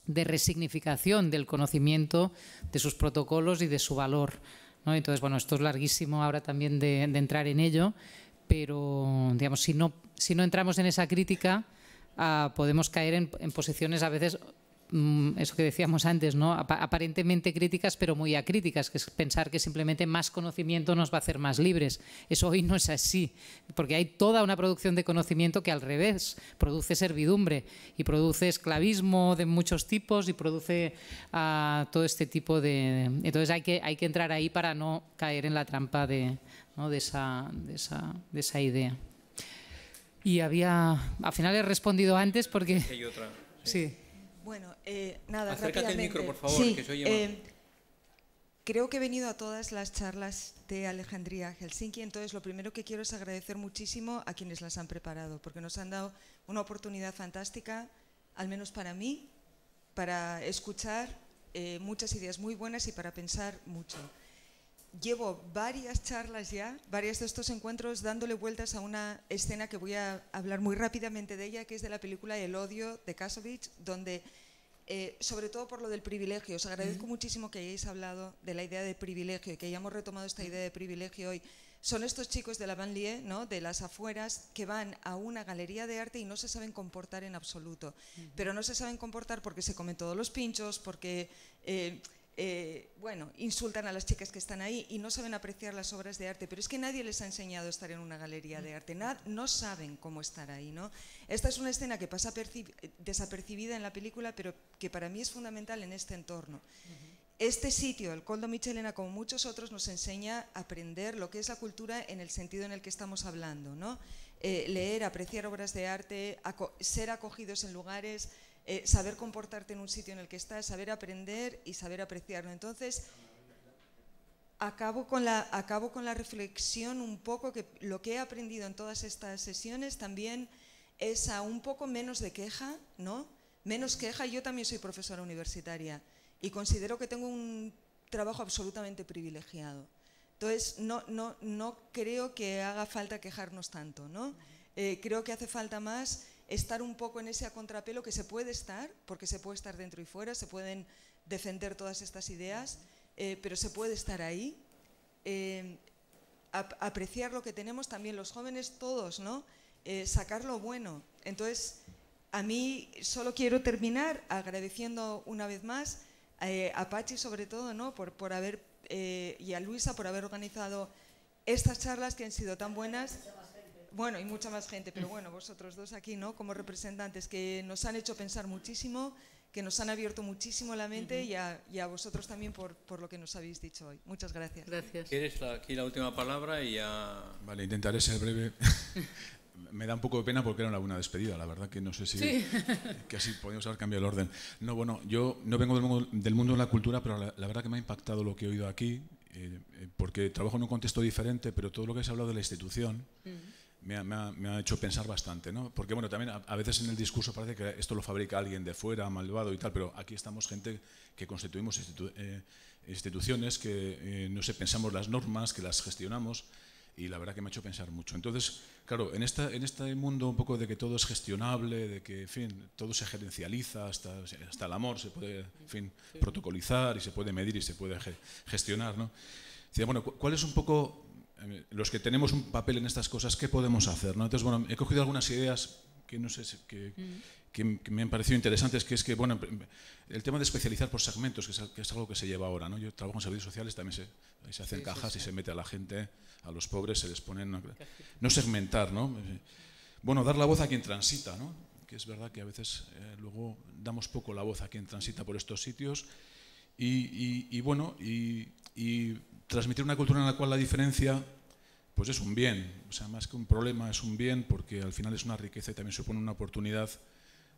de resignificación del conocimiento, de sus protocolos y de su valor. Entonces, bueno, esto es larguísimo ahora también de, entrar en ello, pero digamos, si no, si no entramos en esa crítica, ah, podemos caer en, en, posiciones a veces Mm, eso que decíamos antes, ¿no? aparentemente críticas, pero muy acríticas, que es pensar que simplemente más conocimiento nos va a hacer más libres. Eso hoy no es así, porque hay toda una producción de conocimiento que al revés produce servidumbre y produce esclavismo de muchos tipos y produce ah, todo este tipo de... Entonces hay que, entrar ahí para no caer en la trampa de, esa, idea. Y había, al final he respondido antes porque... Hay otra. sí. Bueno, eh, nada, rápidamente. micro, por favor, sí, eh, Creo que he venido a todas las charlas de Alejandría Helsinki, entonces lo primero que quiero es agradecer muchísimo a quienes las han preparado, porque nos han dado una oportunidad fantástica, al menos para mí, para escuchar eh, muchas ideas muy buenas y para pensar mucho llevo varias charlas ya, varios de estos encuentros dándole vueltas a una escena que voy a hablar muy rápidamente de ella, que es de la película El odio de Kasovich, donde, eh, sobre todo por lo del privilegio, os agradezco muchísimo que hayáis hablado de la idea de privilegio y que hayamos retomado esta idea de privilegio hoy. Son estos chicos de la banlieue, ¿no? de las afueras, que van a una galería de arte y no se saben comportar en absoluto. Pero no se saben comportar porque se comen todos los pinchos, porque... Eh, eh, bueno, insultan a las chicas que están ahí y no saben apreciar las obras de arte, pero es que nadie les ha enseñado a estar en una galería de arte, no saben cómo estar ahí, ¿no? Esta es una escena que pasa eh, desapercibida en la película, pero que para mí es fundamental en este entorno. Este sitio, el Coldo Michelena, como muchos otros, nos enseña a aprender lo que es la cultura en el sentido en el que estamos hablando, ¿no? Eh, leer, apreciar obras de arte, ser acogidos en lugares eh, saber comportarte en un sitio en el que estás, saber aprender y saber apreciarlo. Entonces, acabo con la, reflexión un poco que lo que he aprendido en todas estas sesiones también es a un poco menos de queja, ¿no? Menos queja, yo también soy profesora universitaria y considero que tengo un trabajo absolutamente privilegiado. Entonces, no, creo que haga falta quejarnos tanto, ¿no? Eh, creo que hace falta más estar un poco en ese contrapelo que se puede estar, porque se puede estar dentro y fuera, se pueden defender todas estas ideas, eh, pero se puede estar ahí. Eh, apreciar lo que tenemos también los jóvenes, todos, ¿no? Eh, sacar lo bueno. Entonces, a mí solo quiero terminar agradeciendo una vez más a Pachi, sobre todo, ¿no? Por, por haber, y a Luisa por haber organizado estas charlas que han sido tan buenas bueno, y mucha más gente, pero bueno, vosotros dos aquí, ¿no? Como representantes que nos han hecho pensar muchísimo, que nos han abierto muchísimo la mente y, a, vosotros también por, lo que nos habéis dicho hoy. Muchas gracias. Gracias. ¿Quieres aquí la última palabra y ya... Vale, intentaré ser breve. Me da un poco de pena porque era una buena despedida, la verdad que no sé si así podemos haber cambiado el orden. No, bueno, yo no vengo del mundo, del de la cultura, pero la, verdad que me ha impactado lo que he oído aquí, eh, eh, porque trabajo en un contexto diferente, pero todo lo que se ha hablado de la institución me ha, hecho pensar bastante, ¿no? Porque bueno, también a, veces en el discurso parece que esto lo fabrica alguien de fuera, malvado y tal, pero aquí estamos gente que constituimos eh, instituciones, que eh, no sé, pensamos las normas, que las gestionamos y la verdad que me ha hecho pensar mucho. Entonces, claro, en, esta, este mundo un poco de que todo es gestionable, de que, en fin, todo se gerencializa, hasta, hasta el amor se puede, en fin, protocolizar y se puede medir y se puede gestionar, ¿no? Decía, bueno, ¿cuál es un poco los que tenemos un papel en estas cosas, ¿qué podemos hacer? ¿no? Entonces, bueno, he cogido algunas ideas que no sé que, me han parecido interesantes, que es que, bueno, el tema de especializar por segmentos, que es, algo que se lleva ahora, ¿no? Yo trabajo en servicios sociales, también se, se hacen cajas y se mete a la gente, a los pobres, se les ponen... No segmentar, ¿no? Bueno, dar la voz a quien transita, ¿no? Que es verdad que a veces eh, luego damos poco la voz a quien transita por estos sitios y, bueno, y transmitir una cultura en la cual la diferencia pues es un bien, o sea, más que un problema es un bien porque al final es una riqueza y también supone una oportunidad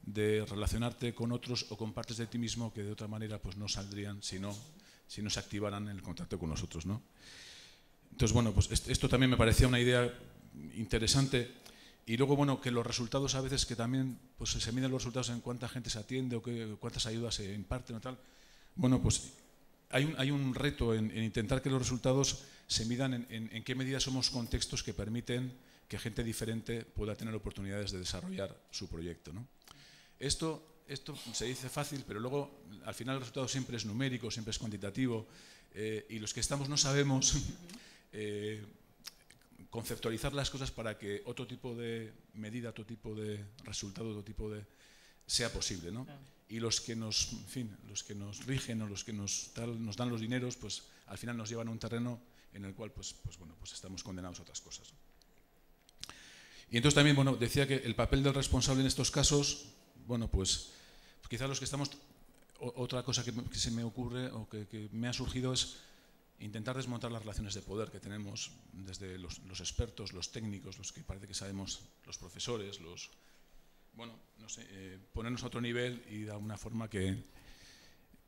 de relacionarte con otros o con partes de ti mismo que de otra manera pues no saldrían si no, si no se activaran en el contacto con nosotros. ¿no? Entonces, bueno, pues esto también me parecía una idea interesante. Y luego, bueno, que los resultados a veces que también pues, se miden los resultados en cuánta gente se atiende o que, cuántas ayudas se imparten o tal. Bueno, pues hay un, reto en, intentar que los resultados se midan en, qué medida somos contextos que permiten que gente diferente pueda tener oportunidades de desarrollar su proyecto. Esto, se dice fácil, pero luego al final el resultado siempre es numérico, siempre es cuantitativo, eh, y los que estamos no sabemos eh, conceptualizar las cosas para que otro tipo de medida, otro tipo de resultado, otro tipo de sea posible. ¿no? y los que nos, en fin, los que nos rigen o los que nos, tal, nos dan los dineros, pues al final nos llevan a un terreno en el cual pues, pues, bueno, pues estamos condenados a otras cosas. Y entonces también bueno, decía que el papel del responsable en estos casos, bueno, pues, pues quizás los que estamos, otra cosa que, se me ocurre o que, me ha surgido es intentar desmontar las relaciones de poder que tenemos desde los expertos, los técnicos, los que parece que sabemos, los profesores, los, bueno, no sé, eh, ponernos a otro nivel y de alguna forma que,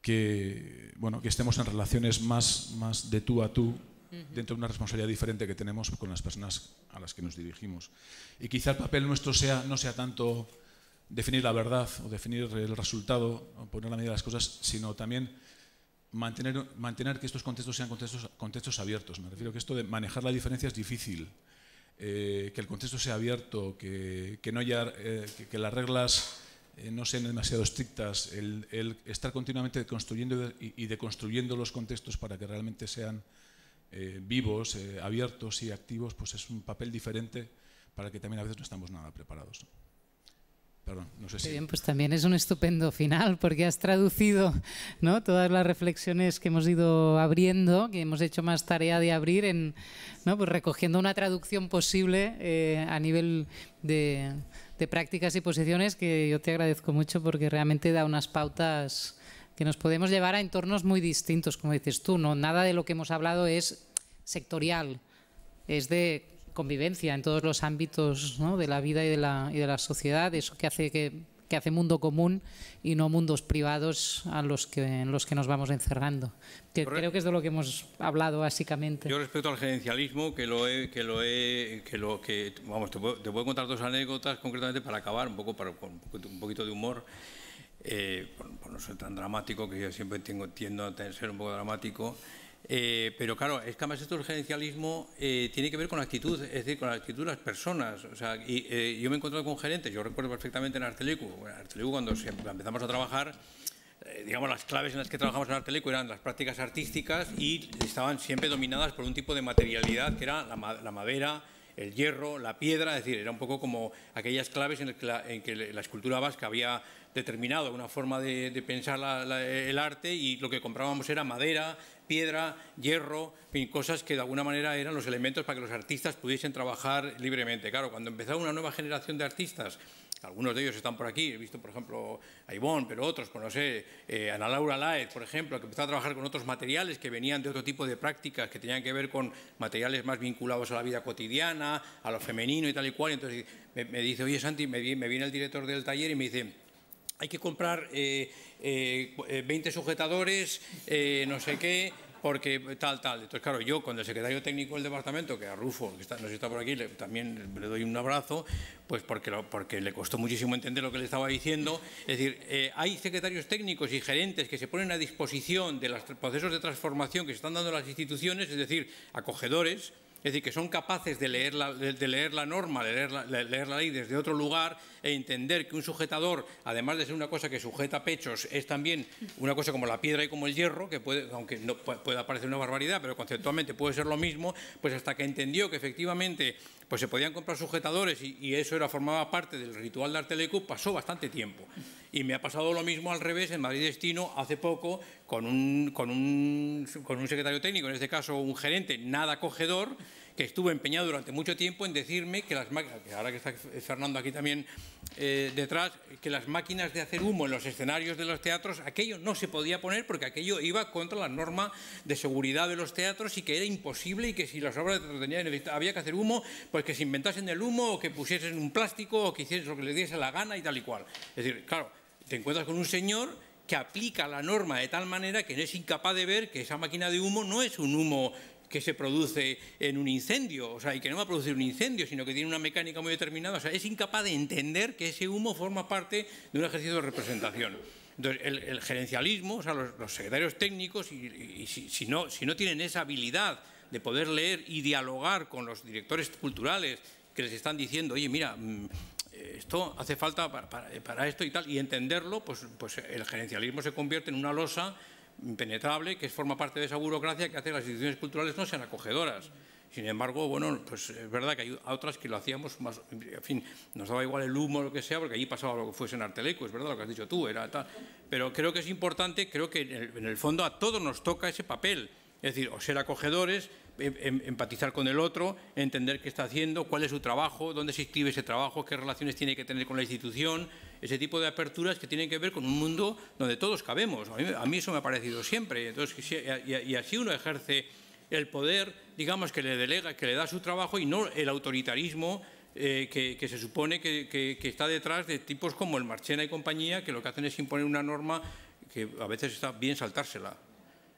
que, bueno, que estemos en relaciones más, más de tú a tú dentro de una responsabilidad diferente que tenemos con las personas a las que nos dirigimos. Y quizá el papel nuestro sea, no sea tanto definir la verdad o definir el resultado o poner la medida de las cosas, sino también mantener, mantener que estos contextos sean contextos, contextos abiertos. Me refiero a que esto de manejar la diferencia es difícil eh, que el contexto sea abierto, que, que no haya, eh, que, las reglas eh, no sean demasiado estrictas, el, estar continuamente construyendo y, deconstruyendo los contextos para que realmente sean vivos, abiertos y activos, pues es un papel diferente para que también a veces no estamos nada preparados. Perdón, si... Bien, pues también es un estupendo final porque has traducido ¿no? todas las reflexiones que hemos ido abriendo, que hemos hecho más tarea de abrir, en, ¿no? pues recogiendo una traducción posible eh, a nivel de, de, prácticas y posiciones que yo te agradezco mucho porque realmente da unas pautas que nos podemos llevar a entornos muy distintos, como dices tú. ¿no? Nada de lo que hemos hablado es sectorial, es de convivencia en todos los ámbitos de la vida y de la, y de la sociedad, eso que hace que, que hace mundo común y no mundos privados a los que, en los que nos vamos encerrando. Que creo que es de lo que hemos hablado básicamente. Yo respecto al gerencialismo, que lo he, que lo he, que lo que vamos, te puedo, te puedo contar dos anécdotas concretamente para acabar un poco para con poquito, un poquito de humor. Eh, por, no ser tan dramático, que yo siempre tengo, tiendo a ser un poco dramático. Eh, pero claro, es que además esto del gerencialismo eh, tiene que ver con la actitud, es decir, con la actitud de las personas. O sea, y, eh, yo me he encontrado con gerentes, yo recuerdo perfectamente en Artelecu, en Artelecu cuando empezamos a trabajar, digamos, las claves en las que trabajamos en Artelecu eran las prácticas artísticas y estaban siempre dominadas por un tipo de materialidad que era la, madera, el hierro, la piedra, es decir, era un poco como aquellas claves en, que la, que la escultura vasca había determinado una forma de, pensar el arte y lo que comprábamos era madera, piedra, hierro, cosas que de alguna manera eran los elementos para que los artistas pudiesen trabajar libremente. Claro, cuando empezaba una nueva generación de artistas, algunos de ellos están por aquí, he visto por ejemplo a Ivonne, pero otros, pues no sé, eh, Ana Laura Laez, por ejemplo, que empezó a trabajar con otros materiales que venían de otro tipo de prácticas, que tenían que ver con materiales más vinculados a la vida cotidiana, a lo femenino y tal y cual. entonces me, dice, oye Santi, me, me viene el director del taller y me dice, hay que comprar 20 eh, eh, eh, sujetadores, no sé qué, porque tal, tal. Entonces, claro, yo cuando el secretario técnico del departamento, que a Rufo, que está, no sé está por aquí, también le doy un abrazo, pues porque, porque le costó muchísimo entender lo que le estaba diciendo. Es decir, hay secretarios técnicos y gerentes que se ponen a disposición de los procesos de transformación que se están dando las instituciones, es decir, acogedores, es decir, que son capaces de leer la, de, leer la norma, leer de leer la ley desde otro lugar, e entender que un sujetador, además de ser una cosa que sujeta pechos, es también una cosa como la piedra y como el hierro, que puede, aunque no pueda parecer una barbaridad, pero conceptualmente puede ser lo mismo, pues hasta que entendió que efectivamente pues se podían comprar sujetadores y, eso era formaba parte del ritual de Artelecu, pasó bastante tiempo. Y me ha pasado lo mismo al revés en Madrid Destino hace poco con un, con un, con un secretario técnico, en este caso un gerente nada acogedor, que estuvo empeñado durante mucho tiempo en decirme que las máquinas, ahora que está Fernando aquí también eh, detrás, que las máquinas de hacer humo en los escenarios de los teatros, aquello no se podía poner porque aquello iba contra la norma de seguridad de los teatros y que era imposible y que si las obras de tenían, había que hacer humo, pues que se inventasen el humo o que pusiesen un plástico o que hiciesen lo que les diese la gana y tal y cual. Es decir, claro, te encuentras con un señor que aplica la norma de tal manera que no es incapaz de ver que esa máquina de humo no es un humo que se produce en un incendio, o sea, y que no va a producir un incendio, sino que tiene una mecánica muy determinada, o sea, es incapaz de entender que ese humo forma parte de un ejercicio de representación. Entonces, el, gerencialismo, o sea, los, secretarios técnicos, y, si, no, si no tienen esa habilidad de poder leer y dialogar con los directores culturales que les están diciendo, oye, mira, mm, eh, esto hace falta para, esto y tal, y entenderlo, pues, pues el gerencialismo se convierte en una losa impenetrable que forma parte de esa burocracia que hace que las instituciones culturales no sean acogedoras. Sin embargo, bueno, pues es verdad que hay otras que lo hacíamos más, en fin, nos daba igual el humo o lo que sea, porque allí pasaba lo que fuese en Arteleco, es verdad lo que has dicho tú, era tal. Pero creo que es importante, creo que en el, en el fondo a todos nos toca ese papel, es decir, o ser acogedores, Em, em, empatizar con el otro, entender qué está haciendo, cuál es su trabajo, dónde se inscribe ese trabajo, qué relaciones tiene que tener con la institución, ese tipo de aperturas que tienen que ver con un mundo donde todos cabemos. A mí, eso me ha parecido siempre. Entonces, y así uno ejerce el poder, digamos, que le delega, que le da su trabajo y no el autoritarismo eh, que, se supone que, está detrás de tipos como el Marchena y compañía, que lo que hacen es imponer una norma que a veces está bien saltársela.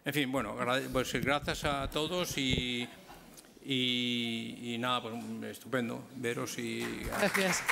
En fin, bueno, pues eh, gracias a todos y, y, nada, pues estupendo veros y... Gracias.